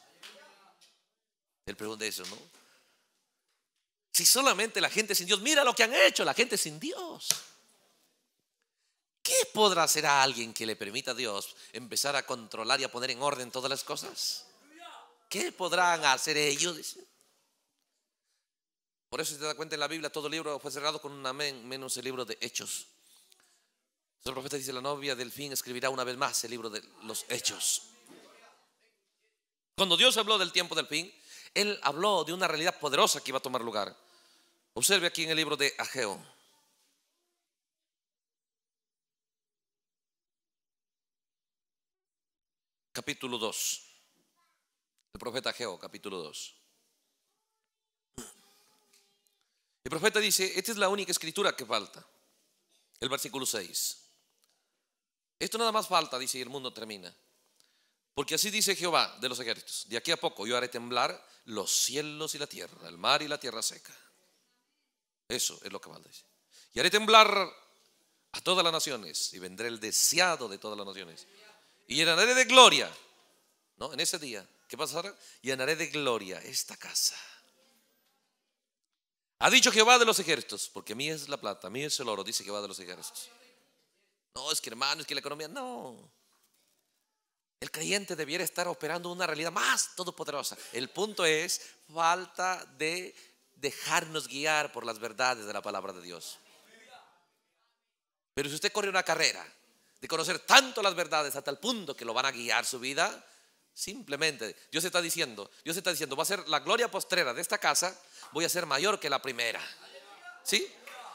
Él pregunta eso, ¿no? Si solamente la gente sin Dios, mira lo que han hecho la gente sin Dios. ¿Qué podrá hacer a alguien que le permita a Dios empezar a controlar y a poner en orden todas las cosas? ¿Qué podrán hacer ellos? Por eso, si te das cuenta en la Biblia, todo el libro fue cerrado con un amén, menos el libro de Hechos. El profeta dice, la novia del fin escribirá una vez más el libro de los hechos. Cuando Dios habló del tiempo del fin, Él habló de una realidad poderosa que iba a tomar lugar. Observe aquí en el libro de Ageo. capítulo 2. El profeta Geo, capítulo 2. El profeta dice, esta es la única escritura que falta. El versículo 6. Esto nada más falta, dice, y el mundo termina. Porque así dice Jehová de los ejércitos, de aquí a poco yo haré temblar los cielos y la tierra, el mar y la tierra seca. Eso es lo que falta. Y haré temblar a todas las naciones y vendré el deseado de todas las naciones. Y llenaré de gloria, ¿no? En ese día, ¿qué pasará? Llenaré de gloria esta casa. Ha dicho Jehová de los ejércitos, porque a mí es la plata, a mí es el oro, dice Jehová de los ejércitos. No, es que hermano, es que la economía, no. El creyente debiera estar operando una realidad más todopoderosa. El punto es falta de dejarnos guiar por las verdades de la palabra de Dios. Pero si usted corre una carrera de conocer tanto las verdades hasta el punto que lo van a guiar su vida. Simplemente, Dios está diciendo, Dios está diciendo, va a ser la gloria postrera de esta casa, voy a ser mayor que la primera. ¿Sí?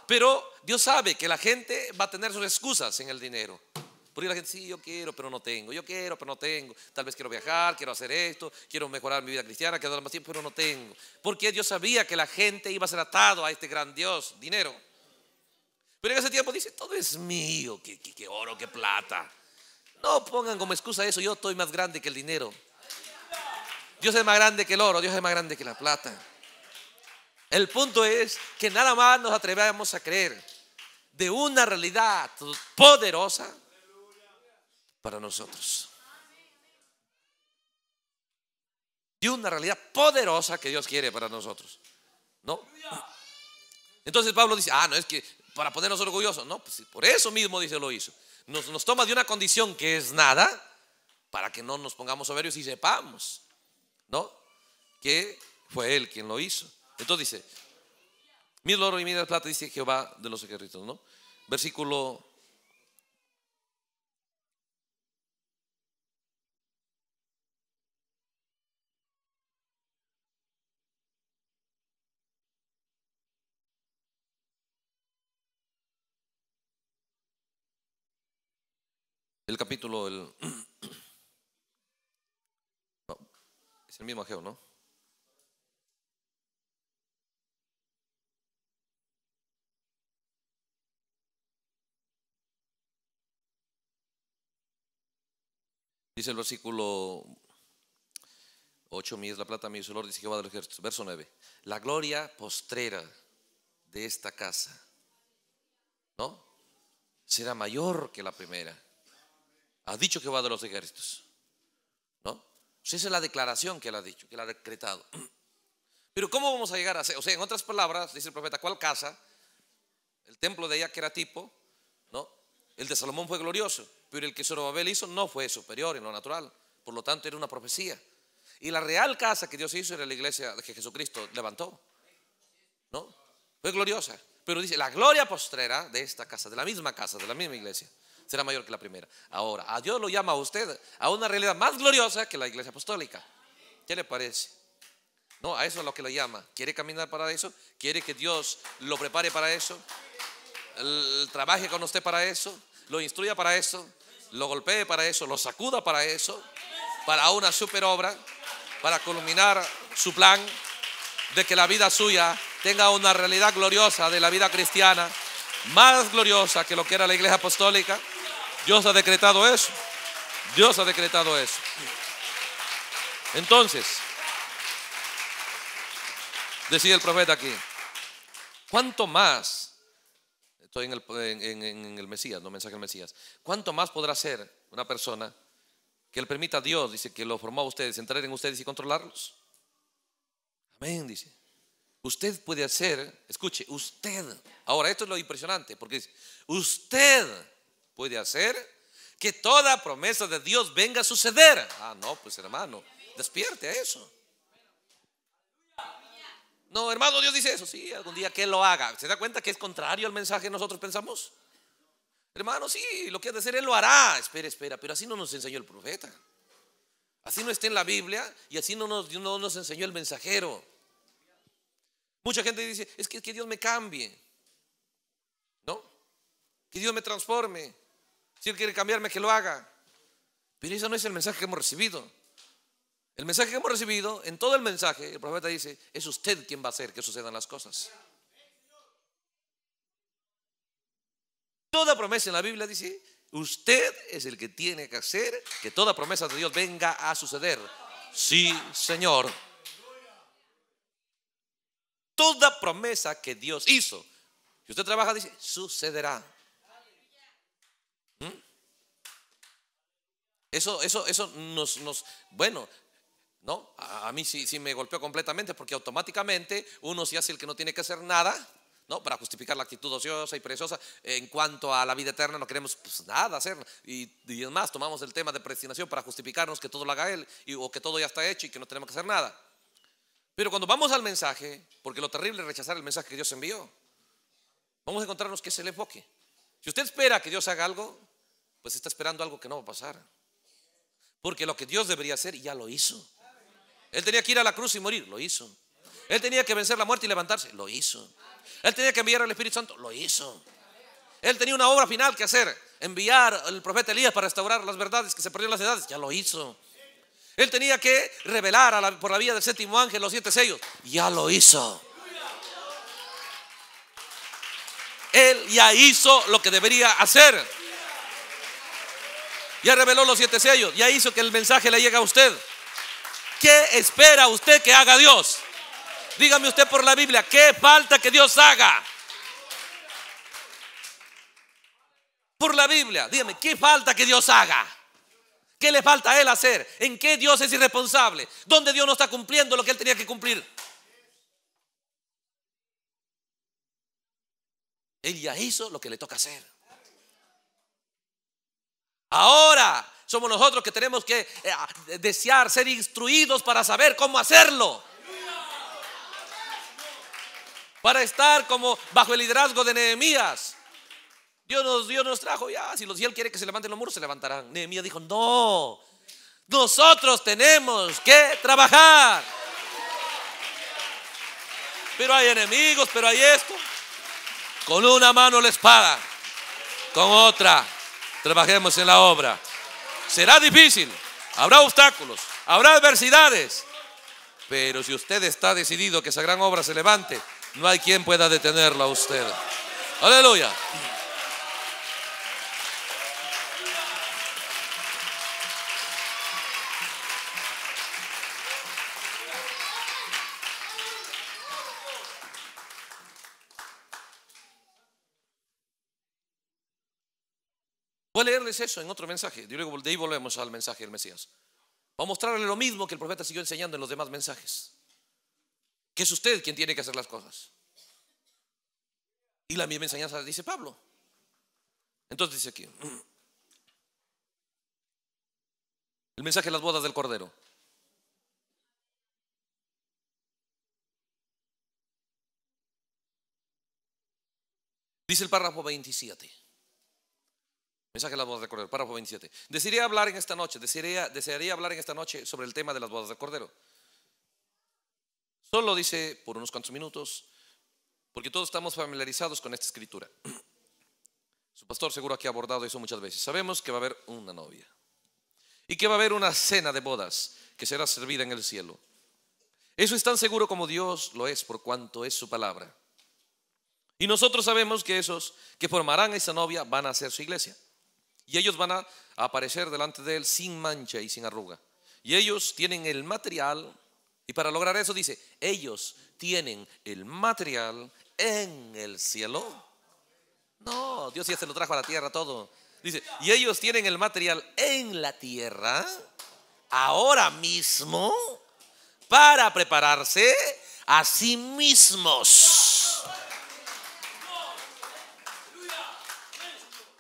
Pero Dios sabe que la gente va a tener sus excusas en el dinero. Porque la gente, sí, yo quiero, pero no tengo, yo quiero, pero no tengo. Tal vez quiero viajar, quiero hacer esto, quiero mejorar mi vida cristiana, quiero dar más tiempo, pero no tengo. Porque Dios sabía que la gente iba a ser atado a este gran Dios, dinero. Pero en ese tiempo dice, todo es mío, que, oro, qué plata. No pongan como excusa eso, yo estoy más grande que el dinero. Dios es más grande que el oro, Dios es más grande que la plata. El punto es que nada más nos atrevemos a creer de una realidad poderosa para nosotros. De una realidad poderosa que Dios quiere para nosotros. Entonces Pablo dice, ah, no, es que para ponernos orgullosos. No, pues por eso mismo dice lo hizo. Nos, toma de una condición que es nada para que no nos pongamos soberbios y sepamos, ¿no? Que fue Él quien lo hizo. Entonces dice, mil oro y mil plata, dice Jehová de los ejércitos, ¿no? Versículo El capítulo, el... es el mismo Ageo, ¿no? Dice el versículo 8, mi es la plata, mi es el oro, dice Jehová va ejército. ejército, Verso 9. La gloria postrera de esta casa, ¿no? Será mayor que la primera. Ha dicho que va de los ejércitos. ¿No? Pues esa es la declaración que él ha dicho, que él ha decretado. Pero ¿cómo vamos a llegar a hacer, O sea, en otras palabras, dice el profeta, ¿cuál casa? El templo de ella que era tipo, ¿no? El de Salomón fue glorioso, pero el que Zorobabel hizo no fue superior en lo natural. Por lo tanto, era una profecía. Y la real casa que Dios hizo era la iglesia que Jesucristo levantó. ¿No? Fue gloriosa. Pero dice, la gloria postrera de esta casa, de la misma casa, de la misma iglesia será mayor que la primera. Ahora, a Dios lo llama a usted a una realidad más gloriosa que la iglesia apostólica. ¿Qué le parece? No, a eso es lo que le llama. ¿Quiere caminar para eso? ¿Quiere que Dios lo prepare para eso? ¿Trabaje con usted para eso? ¿Lo instruya para eso? ¿Lo golpee para eso? ¿Lo sacuda para eso? Para una super obra, para culminar su plan de que la vida suya tenga una realidad gloriosa de la vida cristiana, más gloriosa que lo que era la iglesia apostólica. Dios ha decretado eso. Dios ha decretado eso. Entonces, decía el profeta aquí, ¿cuánto más? Estoy en el, Mesías, no mensaje del Mesías. ¿Cuánto más podrá ser una persona que le permita a Dios, dice, que lo formó a ustedes, entrar en ustedes y controlarlos? Amén, dice. Usted puede hacer, escuche, usted. Ahora, esto es lo impresionante, porque dice usted puede hacer que toda promesa de Dios venga a suceder. Ah, no, pues hermano, despierte a eso. No, hermano, Dios dice eso, sí, algún día que lo haga. ¿Se da cuenta que es contrario al mensaje que nosotros pensamos? Hermano, sí, lo que ha de hacer Él lo hará. Espera, espera, pero así no nos enseñó el profeta. Así no está en la Biblia y así no nos, nos enseñó el mensajero. Mucha gente dice, es que, que Dios me cambie, ¿no? Que Dios me transforme. Si Él quiere cambiarme, que lo haga. Pero ese no es el mensaje que hemos recibido. El mensaje que hemos recibido, en todo el mensaje, el profeta dice, es usted quien va a hacer que sucedan las cosas. Toda promesa en la Biblia dice, usted es el que tiene que hacer que toda promesa de Dios venga a suceder. Sí, Señor. Toda promesa que Dios hizo, si usted trabaja, dice, sucederá. ¿Mm? Eso, eso, eso nos, nos bueno, ¿no? A, mí sí, sí, me golpeó completamente porque automáticamente uno se hace el que no tiene que hacer nada, ¿no? Para justificar la actitud ociosa y preciosa En cuanto a la vida eterna, no queremos pues, nada hacer. Y, es más, tomamos el tema de predestinación para justificarnos que todo lo haga Él y, o que todo ya está hecho y que no tenemos que hacer nada. Pero cuando vamos al mensaje, porque lo terrible es rechazar el mensaje que Dios envió, vamos a encontrarnos que es el enfoque. Si usted espera que Dios haga algo, pues está esperando algo que no va a pasar. Porque lo que Dios debería hacer ya lo hizo. Él tenía que ir a la cruz y morir, lo hizo. Él tenía que vencer la muerte y levantarse, lo hizo. Él tenía que enviar al Espíritu Santo, lo hizo. Él tenía una obra final que hacer, enviar al profeta Elías para restaurar las verdades que se perdieron las edades, ya lo hizo. Él tenía que revelar por la vía del séptimo ángel los siete sellos, ya lo hizo. Él ya hizo lo que debería hacer ya reveló los siete sellos, ya hizo que el mensaje le llegue a usted. ¿Qué espera usted que haga Dios? Dígame usted por la Biblia, ¿qué falta que Dios haga? Por la Biblia, dígame, ¿qué falta que Dios haga? ¿Qué le falta a él hacer? ¿En qué Dios es irresponsable? ¿Dónde Dios no está cumpliendo lo que él tenía que cumplir? Él ya hizo lo que le toca hacer. Ahora somos nosotros que tenemos que eh, ah, desear ser instruidos para saber cómo hacerlo. Para estar como bajo el liderazgo de Nehemías. Dios nos, trajo ya. Si Él quiere que se levanten los muros, se levantarán. Nehemías dijo, no. Nosotros tenemos que trabajar. Pero hay enemigos, pero hay esto. Con una mano la espada, con otra Trabajemos en la obra. Será difícil, habrá obstáculos, habrá adversidades. Pero si usted está decidido que esa gran obra se levante, no hay quien pueda detenerla a usted. Aleluya. leerles eso en otro mensaje. De ahí volvemos al mensaje del Mesías. Va a mostrarle lo mismo que el profeta siguió enseñando en los demás mensajes. Que es usted quien tiene que hacer las cosas. Y la misma enseñanza dice Pablo. Entonces dice aquí. El mensaje de las bodas del Cordero. Dice el párrafo 27. Mensaje de las bodas de cordero, párrafo 27. Desearía hablar en esta noche, desearía, desearía hablar en esta noche sobre el tema de las bodas de cordero. Solo dice por unos cuantos minutos, porque todos estamos familiarizados con esta escritura. Su pastor seguro que ha abordado eso muchas veces. Sabemos que va a haber una novia y que va a haber una cena de bodas que será servida en el cielo. Eso es tan seguro como Dios lo es por cuanto es su palabra. Y nosotros sabemos que esos que formarán esa novia van a ser su iglesia. Y ellos van a aparecer delante de él sin mancha y sin arruga. Y ellos tienen el material, y para lograr eso dice, ellos tienen el material en el cielo. No, Dios ya se lo trajo a la tierra todo. Dice, y ellos tienen el material en la tierra ahora mismo para prepararse a sí mismos.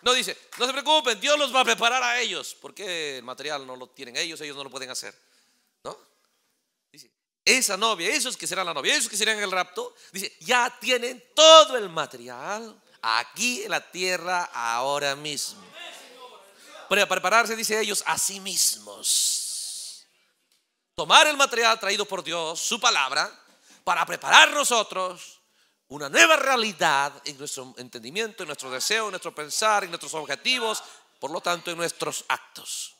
No dice, no se preocupen, Dios los va a preparar a ellos, porque el material no lo tienen ellos, ellos no lo pueden hacer. ¿No? Dice, esa novia, esos que serán la novia, esos que serán el rapto, dice, ya tienen todo el material aquí en la tierra ahora mismo. Para prepararse, dice ellos, a sí mismos. Tomar el material traído por Dios, su palabra, para preparar nosotros una nueva realidad en nuestro entendimiento, en nuestro deseo, en nuestro pensar, en nuestros objetivos, por lo tanto, en nuestros actos.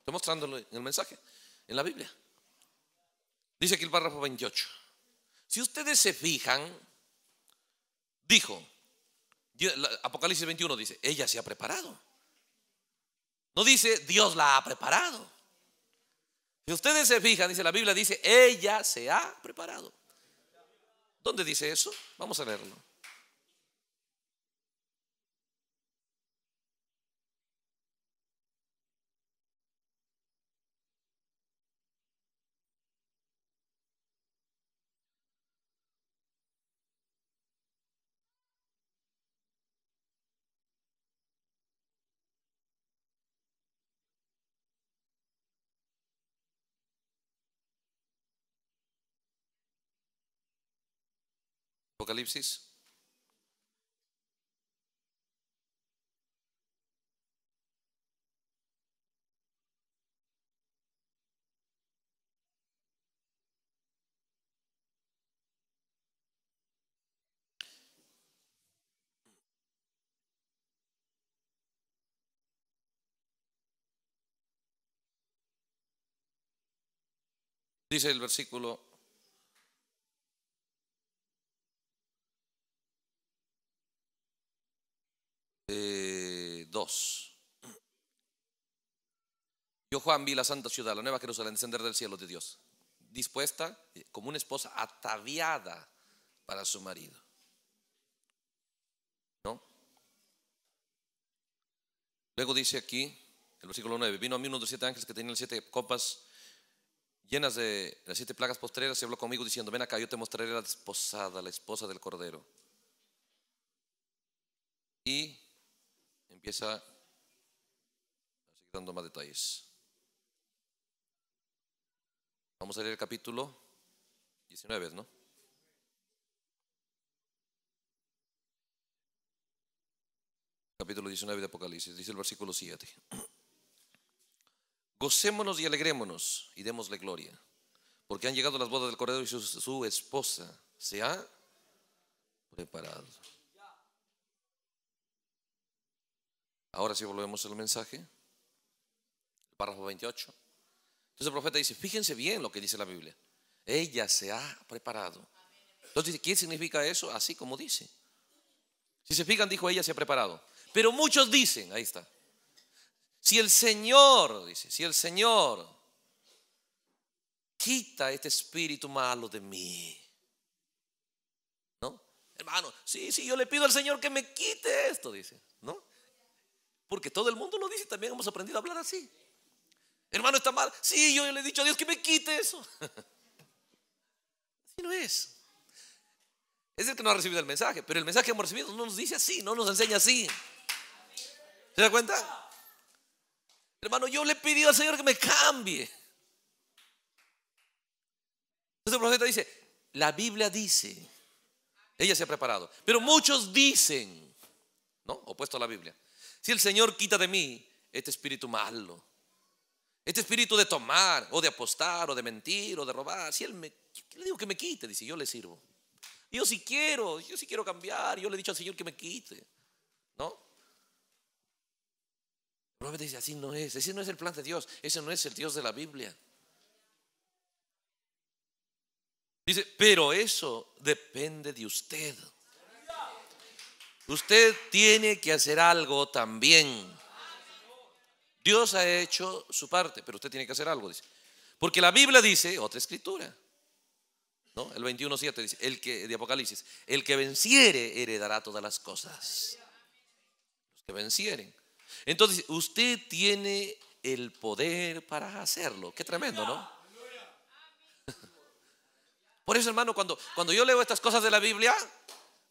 Estoy mostrándolo en el mensaje, en la Biblia. Dice aquí el párrafo 28. Si ustedes se fijan, dijo, Apocalipsis 21 dice, ella se ha preparado. No dice, Dios la ha preparado. Si ustedes se fijan, dice la Biblia, dice, ella se ha preparado. ¿Dónde dice eso? Vamos a verlo. Apocalipsis? Dice el versículo Yo Juan vi la santa ciudad, la nueva Jerusalén, encender del cielo de Dios, dispuesta eh, como una esposa ataviada para su marido. ¿No? Luego dice aquí, el versículo 9, vino a mí uno de los siete ángeles que tenían las siete copas llenas de las siete plagas postreras y habló conmigo diciendo, ven acá, yo te mostraré la desposada, la esposa del Cordero. Y empieza dando más detalles. Vamos a leer el capítulo 19, ¿no? Capítulo 19 de Apocalipsis, dice el versículo 7. Gocémonos y alegrémonos y démosle gloria, porque han llegado las bodas del corredor y su esposa se ha preparado. Ahora sí volvemos al mensaje, el párrafo 28. Entonces el profeta dice, fíjense bien lo que dice la Biblia. Ella se ha preparado. Entonces, ¿qué significa eso? Así como dice. Si se fijan, dijo, ella se ha preparado. Pero muchos dicen, ahí está. Si el Señor, dice, si el Señor quita este espíritu malo de mí. ¿No? Hermano, sí, sí, yo le pido al Señor que me quite esto, dice. ¿No? Porque todo el mundo lo dice, también hemos aprendido a hablar así. Hermano, está mal. Sí, yo le he dicho a Dios que me quite eso. Así no es. Es el que no ha recibido el mensaje, pero el mensaje que hemos recibido no nos dice así, no nos enseña así. ¿Se da cuenta? Hermano, yo le he pedido al Señor que me cambie. Entonces el profeta dice, la Biblia dice, ella se ha preparado, pero muchos dicen, ¿no? Opuesto a la Biblia. Si el Señor quita de mí este espíritu malo, este espíritu de tomar o de apostar o de mentir o de robar, si Él me, le digo que me quite, dice, yo le sirvo. Yo si quiero, yo sí quiero cambiar, yo le he dicho al Señor que me quite, ¿no? Probablemente dice, así no es, ese no es el plan de Dios, ese no es el Dios de la Biblia. Dice, pero eso depende de usted. Usted tiene que hacer algo también. Dios ha hecho su parte, pero usted tiene que hacer algo, dice. Porque la Biblia dice, otra escritura, ¿no? El 21.7 dice, el que, de Apocalipsis, el que venciere heredará todas las cosas. Los que vencieren. Entonces, usted tiene el poder para hacerlo. Qué tremendo, ¿no? Por eso, hermano, cuando, cuando yo leo estas cosas de la Biblia,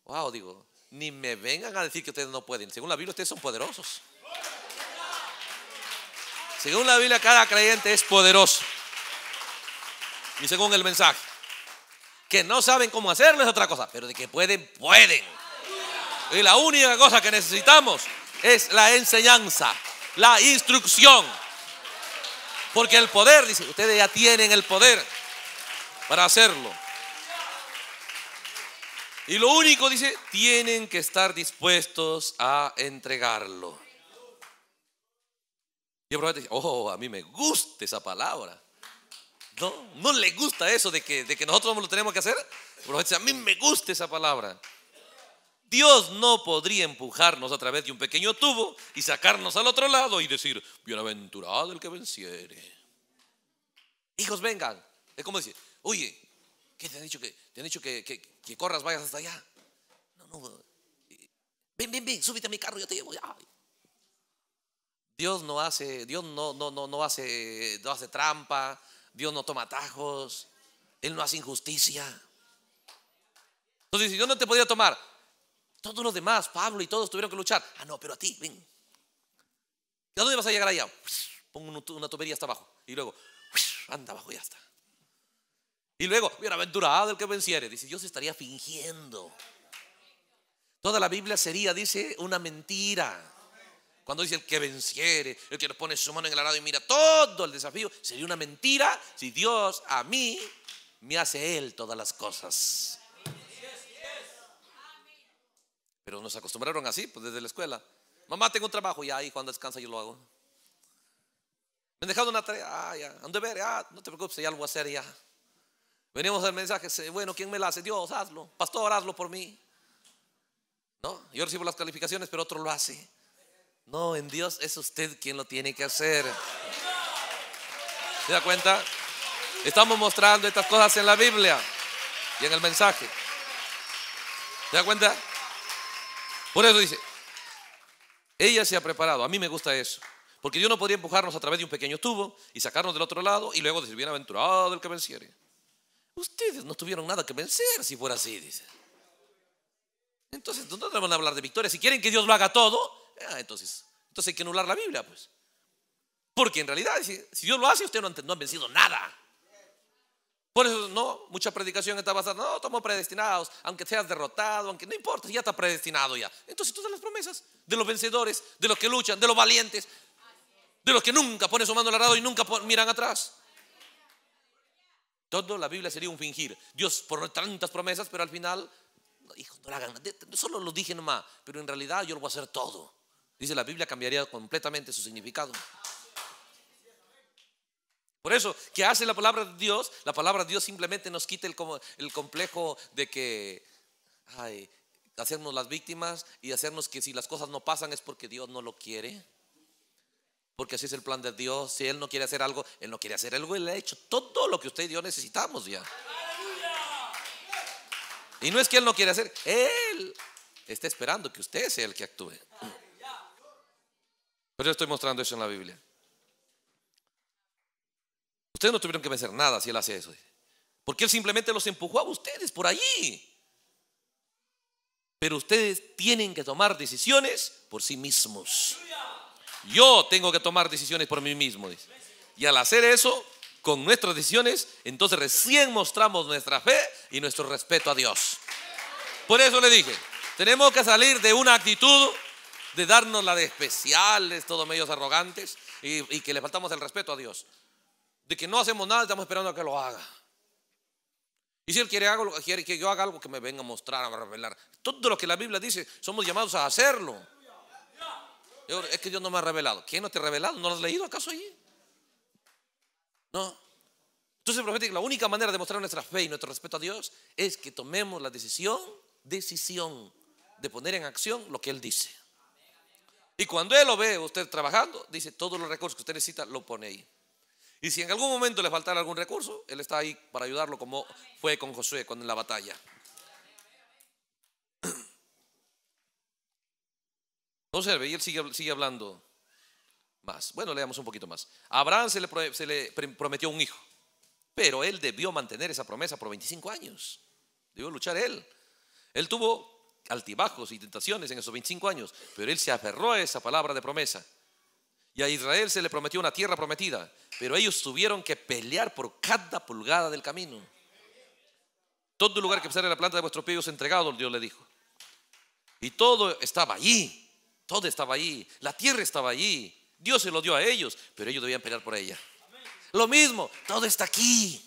wow, digo, ni me vengan a decir que ustedes no pueden. Según la Biblia, ustedes son poderosos. Según la Biblia, cada creyente es poderoso. Y según el mensaje, que no saben cómo hacerlo es otra cosa, pero de que pueden, pueden. Y la única cosa que necesitamos es la enseñanza, la instrucción. Porque el poder, dice, ustedes ya tienen el poder para hacerlo. Y lo único dice, tienen que estar dispuestos a entregarlo. Y el profeta dice, oh, a mí me gusta esa palabra. No, no le gusta eso de que, de que nosotros lo tenemos que hacer. El Dice, a mí me gusta esa palabra. Dios no podría empujarnos a través de un pequeño tubo y sacarnos al otro lado y decir, bienaventurado el que venciere. Hijos, vengan. Es como decir, oye, ¿Qué te han dicho? Que, te han dicho que, corras, vayas hasta allá. No, no. Ven, ven, ven, súbete a mi carro, yo te llevo. Dios no hace, Dios no, no, no, no hace, no hace trampa, Dios no toma atajos, Él no hace injusticia. Entonces, si yo no te podía tomar, todos los demás, Pablo y todos tuvieron que luchar. Ah, no, pero a ti, ven. ¿A dónde vas a llegar allá? Pongo una tubería hasta abajo y luego anda abajo y ya está. Y luego, bienaventurado el que venciere. Dice, Dios estaría fingiendo. Toda la Biblia sería, dice, una mentira. Cuando dice el que venciere, el que nos pone su mano en el arado y mira todo el desafío, sería una mentira si Dios a mí me hace Él todas las cosas. Pero nos acostumbraron así, pues desde la escuela. Mamá, tengo un trabajo, ya ahí cuando descansa yo lo hago. Me han dejado una tarea, ah, ya, a ver ah, no te preocupes, ya lo voy a hacer ya. Venimos al mensaje, bueno, ¿quién me la hace? Dios, hazlo. Pastor, hazlo por mí. ¿No? Yo recibo las calificaciones, pero otro lo hace. No, en Dios es usted quien lo tiene que hacer. ¿Se da cuenta? Estamos mostrando estas cosas en la Biblia y en el mensaje. ¿Se da cuenta? Por eso dice, ella se ha preparado, a mí me gusta eso. Porque Dios no podría empujarnos a través de un pequeño tubo y sacarnos del otro lado y luego decir, bienaventurado el que venciere. Ustedes no tuvieron nada que vencer si fuera así, dice. Entonces, ¿dónde van a hablar de victoria? Si quieren que Dios lo haga todo, ah, entonces, entonces hay que anular la Biblia, pues. Porque en realidad, si, Dios lo hace, usted no han, vencido nada. Por eso, no, mucha predicación está basada, no, estamos predestinados, aunque seas derrotado, aunque no importa, ya está predestinado ya. Entonces, todas las promesas de los vencedores, de los que luchan, de los valientes, de los que nunca ponen su mano al arado y nunca miran atrás. Todo la Biblia sería un fingir. Dios por tantas promesas, pero al final, no Solo lo dije nomás, pero en realidad yo lo voy a hacer todo. Dice la Biblia cambiaría completamente su significado. Por eso, que hace la palabra de Dios? La palabra de Dios simplemente nos quita el, el complejo de que, ay, hacernos las víctimas y hacernos que si las cosas no pasan es porque Dios no lo quiere. Porque así es el plan de Dios. Si Él no quiere hacer algo, Él no quiere hacer algo. Él ha hecho todo lo que usted y yo necesitamos ya. Y no es que Él no quiere hacer, Él está esperando que usted sea el que actúe. Pero yo estoy mostrando eso en la Biblia. Ustedes no tuvieron que vencer nada si Él hace eso. Porque Él simplemente los empujó a ustedes por allí. Pero ustedes tienen que tomar decisiones por sí mismos. Yo tengo que tomar decisiones por mí mismo. Y al hacer eso, con nuestras decisiones, entonces recién mostramos nuestra fe y nuestro respeto a Dios. Por eso le dije, tenemos que salir de una actitud de darnos la de especiales, todos medios arrogantes, y, que le faltamos el respeto a Dios. De que no hacemos nada, estamos esperando a que lo haga. Y si Él quiere, algo, quiere que yo haga algo, que me venga a mostrar, a revelar. Todo lo que la Biblia dice, somos llamados a hacerlo es que Dios no me ha revelado. ¿Quién no te ha revelado? ¿No lo has leído acaso ahí? No. Entonces el la única manera de mostrar nuestra fe y nuestro respeto a Dios es que tomemos la decisión, decisión de poner en acción lo que Él dice. Y cuando Él lo ve usted trabajando, dice, todos los recursos que usted necesita, lo pone ahí. Y si en algún momento le faltara algún recurso, Él está ahí para ayudarlo como fue con Josué cuando en la batalla. y él sigue, hablando más. Bueno, leamos un poquito más. A Abraham se le, prometió un hijo, pero él debió mantener esa promesa por 25 años. Debió luchar él. Él tuvo altibajos y tentaciones en esos 25 años, pero él se aferró a esa palabra de promesa. Y a Israel se le prometió una tierra prometida, pero ellos tuvieron que pelear por cada pulgada del camino. Todo lugar que en la planta de vuestros pies entregado, Dios le dijo. Y todo estaba allí. Todo estaba ahí, la tierra estaba allí. Dios se lo dio a ellos, pero ellos debían pelear por ella. Lo mismo, todo está aquí.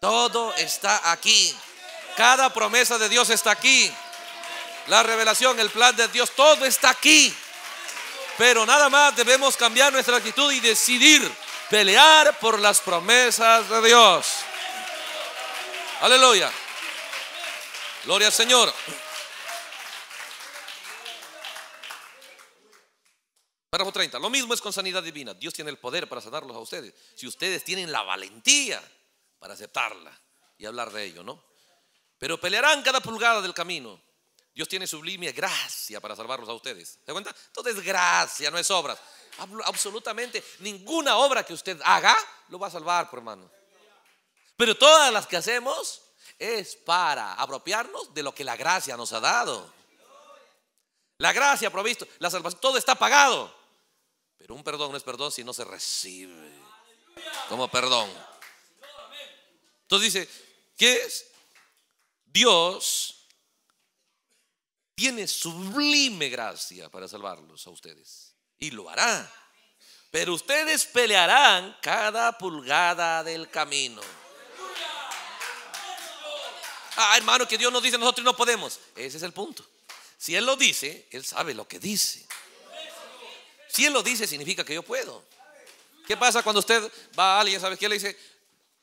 Todo está aquí. Cada promesa de Dios está aquí. La revelación, el plan de Dios, todo está aquí. Pero nada más debemos cambiar nuestra actitud y decidir pelear por las promesas de Dios. Aleluya. Gloria al Señor. Párrafo 30. Lo mismo es con sanidad divina. Dios tiene el poder para sanarlos a ustedes. Si ustedes tienen la valentía para aceptarla y hablar de ello, ¿no? Pero pelearán cada pulgada del camino. Dios tiene sublime gracia para salvarlos a ustedes. ¿Se cuenta? Entonces, gracia, no es obra Absolutamente ninguna obra que usted haga lo va a salvar, hermano. Pero todas las que hacemos es para apropiarnos de lo que la gracia nos ha dado. La gracia provisto, la salvación, todo está pagado. Pero un perdón no es perdón si no se recibe como perdón. Entonces dice, ¿qué es? Dios tiene sublime gracia para salvarlos a ustedes y lo hará. Pero ustedes pelearán cada pulgada del camino. Ah, hermano, que Dios nos dice, nosotros no podemos. Ese es el punto. Si Él lo dice, Él sabe lo que dice. Si Él lo dice, significa que yo puedo. ¿Qué pasa cuando usted va a alguien, ¿sabes qué? Le dice,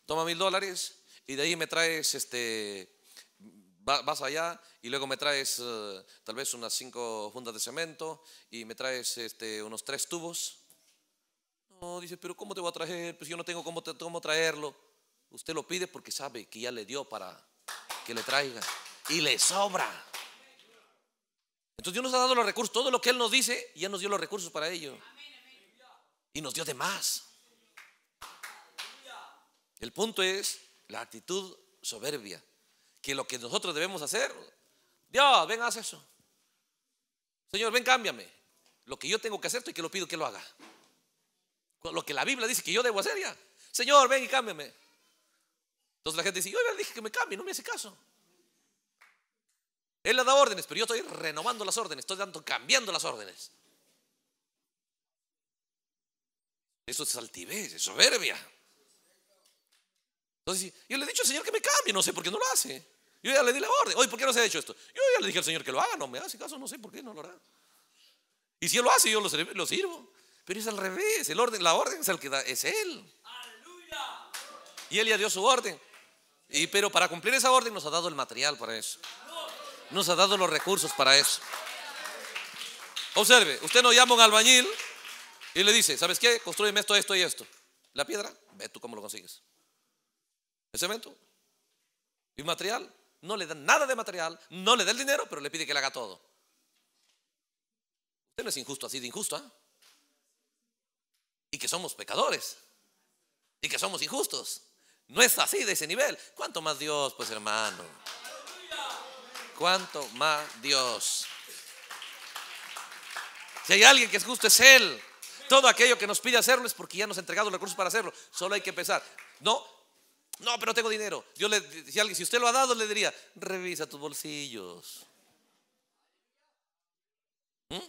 toma mil dólares y de ahí me traes, este, vas allá y luego me traes eh, tal vez unas cinco fundas de cemento y me traes este, unos tres tubos. No, dice, pero ¿cómo te voy a traer? Pues yo no tengo cómo, cómo traerlo. Usted lo pide porque sabe que ya le dio para que le traiga. Y le sobra. Entonces Dios nos ha dado los recursos, todo lo que Él nos dice, ya nos dio los recursos para ello. Y nos dio de más. El punto es la actitud soberbia, que lo que nosotros debemos hacer, Dios, ven, haz eso. Señor, ven, cámbiame. Lo que yo tengo que hacer, estoy que lo pido que lo haga. Lo que la Biblia dice que yo debo hacer ya. Señor, ven y cámbiame. Entonces la gente dice, yo dije que me cambie, no me hace caso. Él le da órdenes, pero yo estoy renovando las órdenes, estoy dando, cambiando las órdenes. Eso es altivez, es soberbia. Entonces, yo le he dicho al Señor que me cambie, no sé por qué no lo hace. Yo ya le di la orden. Oye, ¿por qué no se ha hecho esto? Yo ya le dije al Señor que lo haga, no me hace caso, no sé por qué no lo hará. Y si él lo hace, yo lo, sirvo. Pero es al revés, el orden, la orden es el que da, es él. Y él ya dio su orden. Y, pero para cumplir esa orden nos ha dado el material para eso nos ha dado los recursos para eso. Observe, usted no llama a un albañil y le dice, ¿sabes qué? Construyeme esto, esto y esto. La piedra, ve tú cómo lo consigues. El cemento y material, no le dan nada de material, no le dan el dinero, pero le pide que le haga todo. Usted no es injusto así de injusto, ¿eh? Y que somos pecadores. Y que somos injustos. No es así de ese nivel. ¿Cuánto más Dios, pues hermano? Cuánto más Dios. Si hay alguien que es justo, es Él. Todo aquello que nos pide hacerlo es porque ya nos ha entregado los recursos para hacerlo. Solo hay que empezar. No, no, pero tengo dinero. Yo le, si, alguien, si usted lo ha dado, le diría, revisa tus bolsillos. ¿Mm?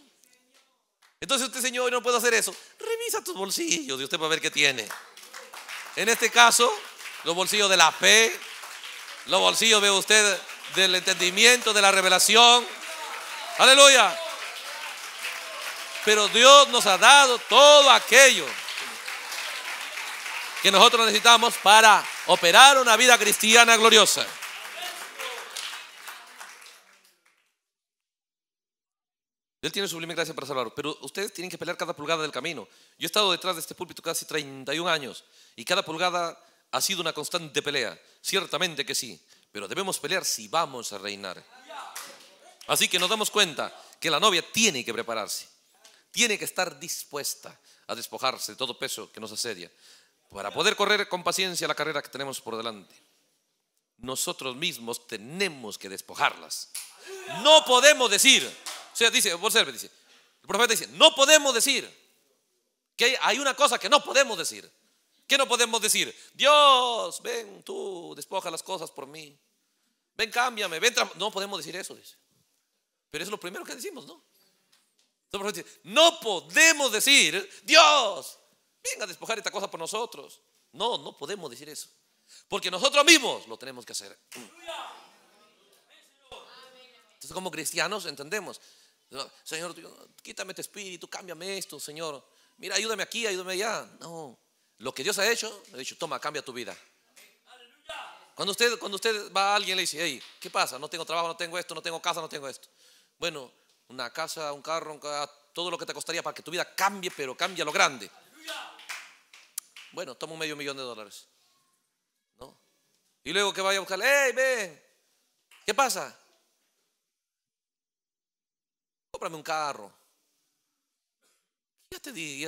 Entonces usted, Señor, no puedo hacer eso. Revisa tus bolsillos y usted va a ver qué tiene. En este caso, los bolsillos de la fe, los bolsillos, ve usted, del entendimiento, de la revelación. Aleluya. Pero Dios nos ha dado todo aquello que nosotros necesitamos para operar una vida cristiana gloriosa. Él tiene sublime gracia para salvar, pero ustedes tienen que pelear cada pulgada del camino. Yo he estado detrás de este púlpito casi 31 años y cada pulgada ha sido una constante pelea. Ciertamente que sí pero debemos pelear si vamos a reinar. Así que nos damos cuenta que la novia tiene que prepararse, tiene que estar dispuesta a despojarse de todo peso que nos asedia, para poder correr con paciencia la carrera que tenemos por delante. Nosotros mismos tenemos que despojarlas. No podemos decir, o sea, dice, observe, dice, el profeta dice, no podemos decir que hay una cosa que no podemos decir. ¿Qué no podemos decir? Dios, ven tú, despoja las cosas por mí. Ven, cámbiame, ven. No podemos decir eso, dice. Pero eso es lo primero que decimos, ¿no? No podemos decir, Dios, venga a despojar esta cosa por nosotros. No, no podemos decir eso. Porque nosotros mismos lo tenemos que hacer. Entonces, como cristianos, entendemos. Señor, quítame tu espíritu, cámbiame esto, Señor. Mira, ayúdame aquí, ayúdame allá. No, lo que Dios ha hecho, le ha dicho, toma, cambia tu vida. Cuando usted, cuando usted va a alguien y le dice, hey, ¿qué pasa? No tengo trabajo, no tengo esto, no tengo casa, no tengo esto. Bueno, una casa, un carro, todo lo que te costaría para que tu vida cambie, pero cambia lo grande. Bueno, toma un medio millón de dólares. Y luego que vaya a buscarle, hey, ven, ¿qué pasa? Cómprame un carro. Ya te di,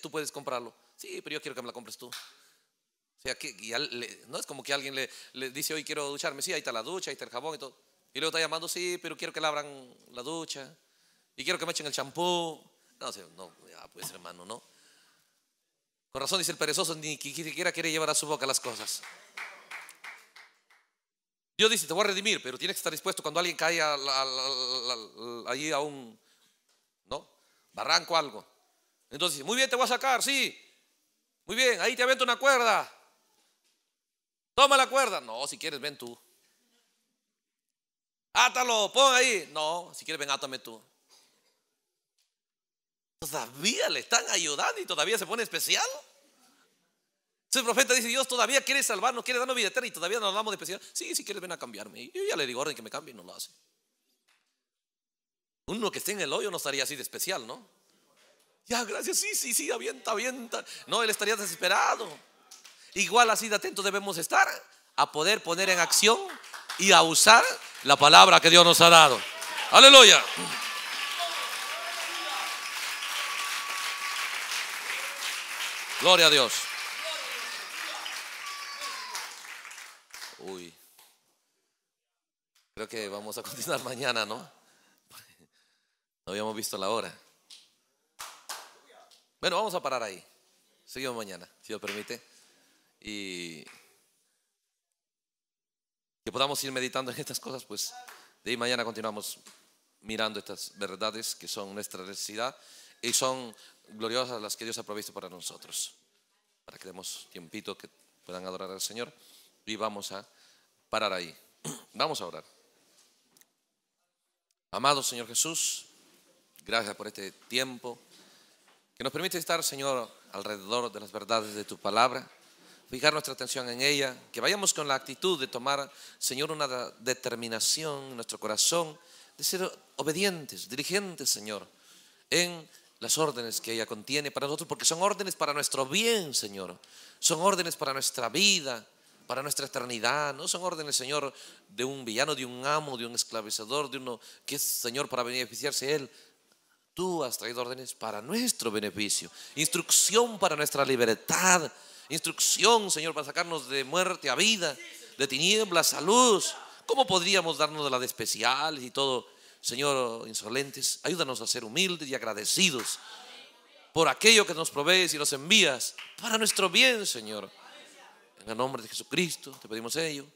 tú puedes comprarlo. Sí, pero yo quiero que me la compres tú. O sea, que no es como que alguien le, dice, hoy quiero ducharme, sí, ahí está la ducha, ahí está el jabón y todo. Y luego está llamando, sí, pero quiero que le abran la ducha. Y quiero que me echen el champú. No, no, ya, ser pues, hermano, no. Con razón dice el perezoso, ni siquiera quiere llevar a su boca las cosas. Dios dice, te voy a redimir, pero tienes que estar dispuesto cuando alguien cae a, allí a un ¿no? barranco algo. Entonces, dice muy bien, te voy a sacar, sí, muy bien, ahí te avento una cuerda. Toma la cuerda. No, si quieres, ven tú. Átalo, pon ahí. No, si quieres, ven, átame tú. Todavía le están ayudando y todavía se pone especial. el profeta dice, Dios todavía quiere salvarnos, quiere darnos vida eterna y todavía nos damos de especial. Sí, si quieres, ven a cambiarme. yo ya le digo orden que me cambie y no lo hace. Uno que esté en el hoyo no estaría así de especial, ¿no? Ya, gracias, sí, sí, sí, avienta, avienta. No, él estaría desesperado. Igual así de atentos debemos estar a poder poner en acción y a usar la palabra que Dios nos ha dado. Aleluya. Gloria a Dios. Uy. Creo que vamos a continuar mañana, ¿no? No habíamos visto la hora. Bueno, vamos a parar ahí. Seguimos mañana, si Dios permite. Y que podamos ir meditando en estas cosas, pues de ahí mañana continuamos mirando estas verdades que son nuestra necesidad y son gloriosas las que Dios ha provisto para nosotros. Para que demos tiempito que puedan adorar al Señor y vamos a parar ahí. Vamos a orar. Amado Señor Jesús, gracias por este tiempo que nos permite estar, Señor, alrededor de las verdades de tu palabra, fijar nuestra atención en ella, que vayamos con la actitud de tomar, Señor, una determinación en nuestro corazón, de ser obedientes, dirigentes, Señor, en las órdenes que ella contiene para nosotros, porque son órdenes para nuestro bien, Señor, son órdenes para nuestra vida, para nuestra eternidad. No son órdenes, Señor, de un villano, de un amo, de un esclavizador, de uno que es, Señor, para beneficiarse Él, Tú has traído órdenes para nuestro beneficio, instrucción para nuestra libertad, instrucción, Señor, para sacarnos de muerte a vida, de tinieblas a luz. ¿Cómo podríamos darnos de la de especiales y todo? Señor, insolentes, ayúdanos a ser humildes y agradecidos por aquello que nos provees y nos envías para nuestro bien, Señor. En el nombre de Jesucristo te pedimos ello.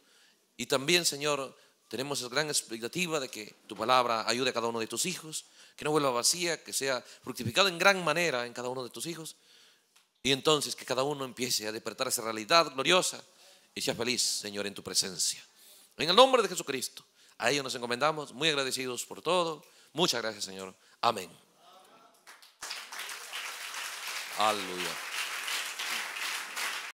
Y también, Señor, tenemos esa gran expectativa de que tu palabra ayude a cada uno de tus hijos que no vuelva vacía, que sea fructificado en gran manera en cada uno de tus hijos. Y entonces que cada uno empiece a despertar esa realidad gloriosa y sea feliz, Señor, en tu presencia. En el nombre de Jesucristo, a ellos nos encomendamos, muy agradecidos por todo. Muchas gracias, Señor. Amén. Aleluya.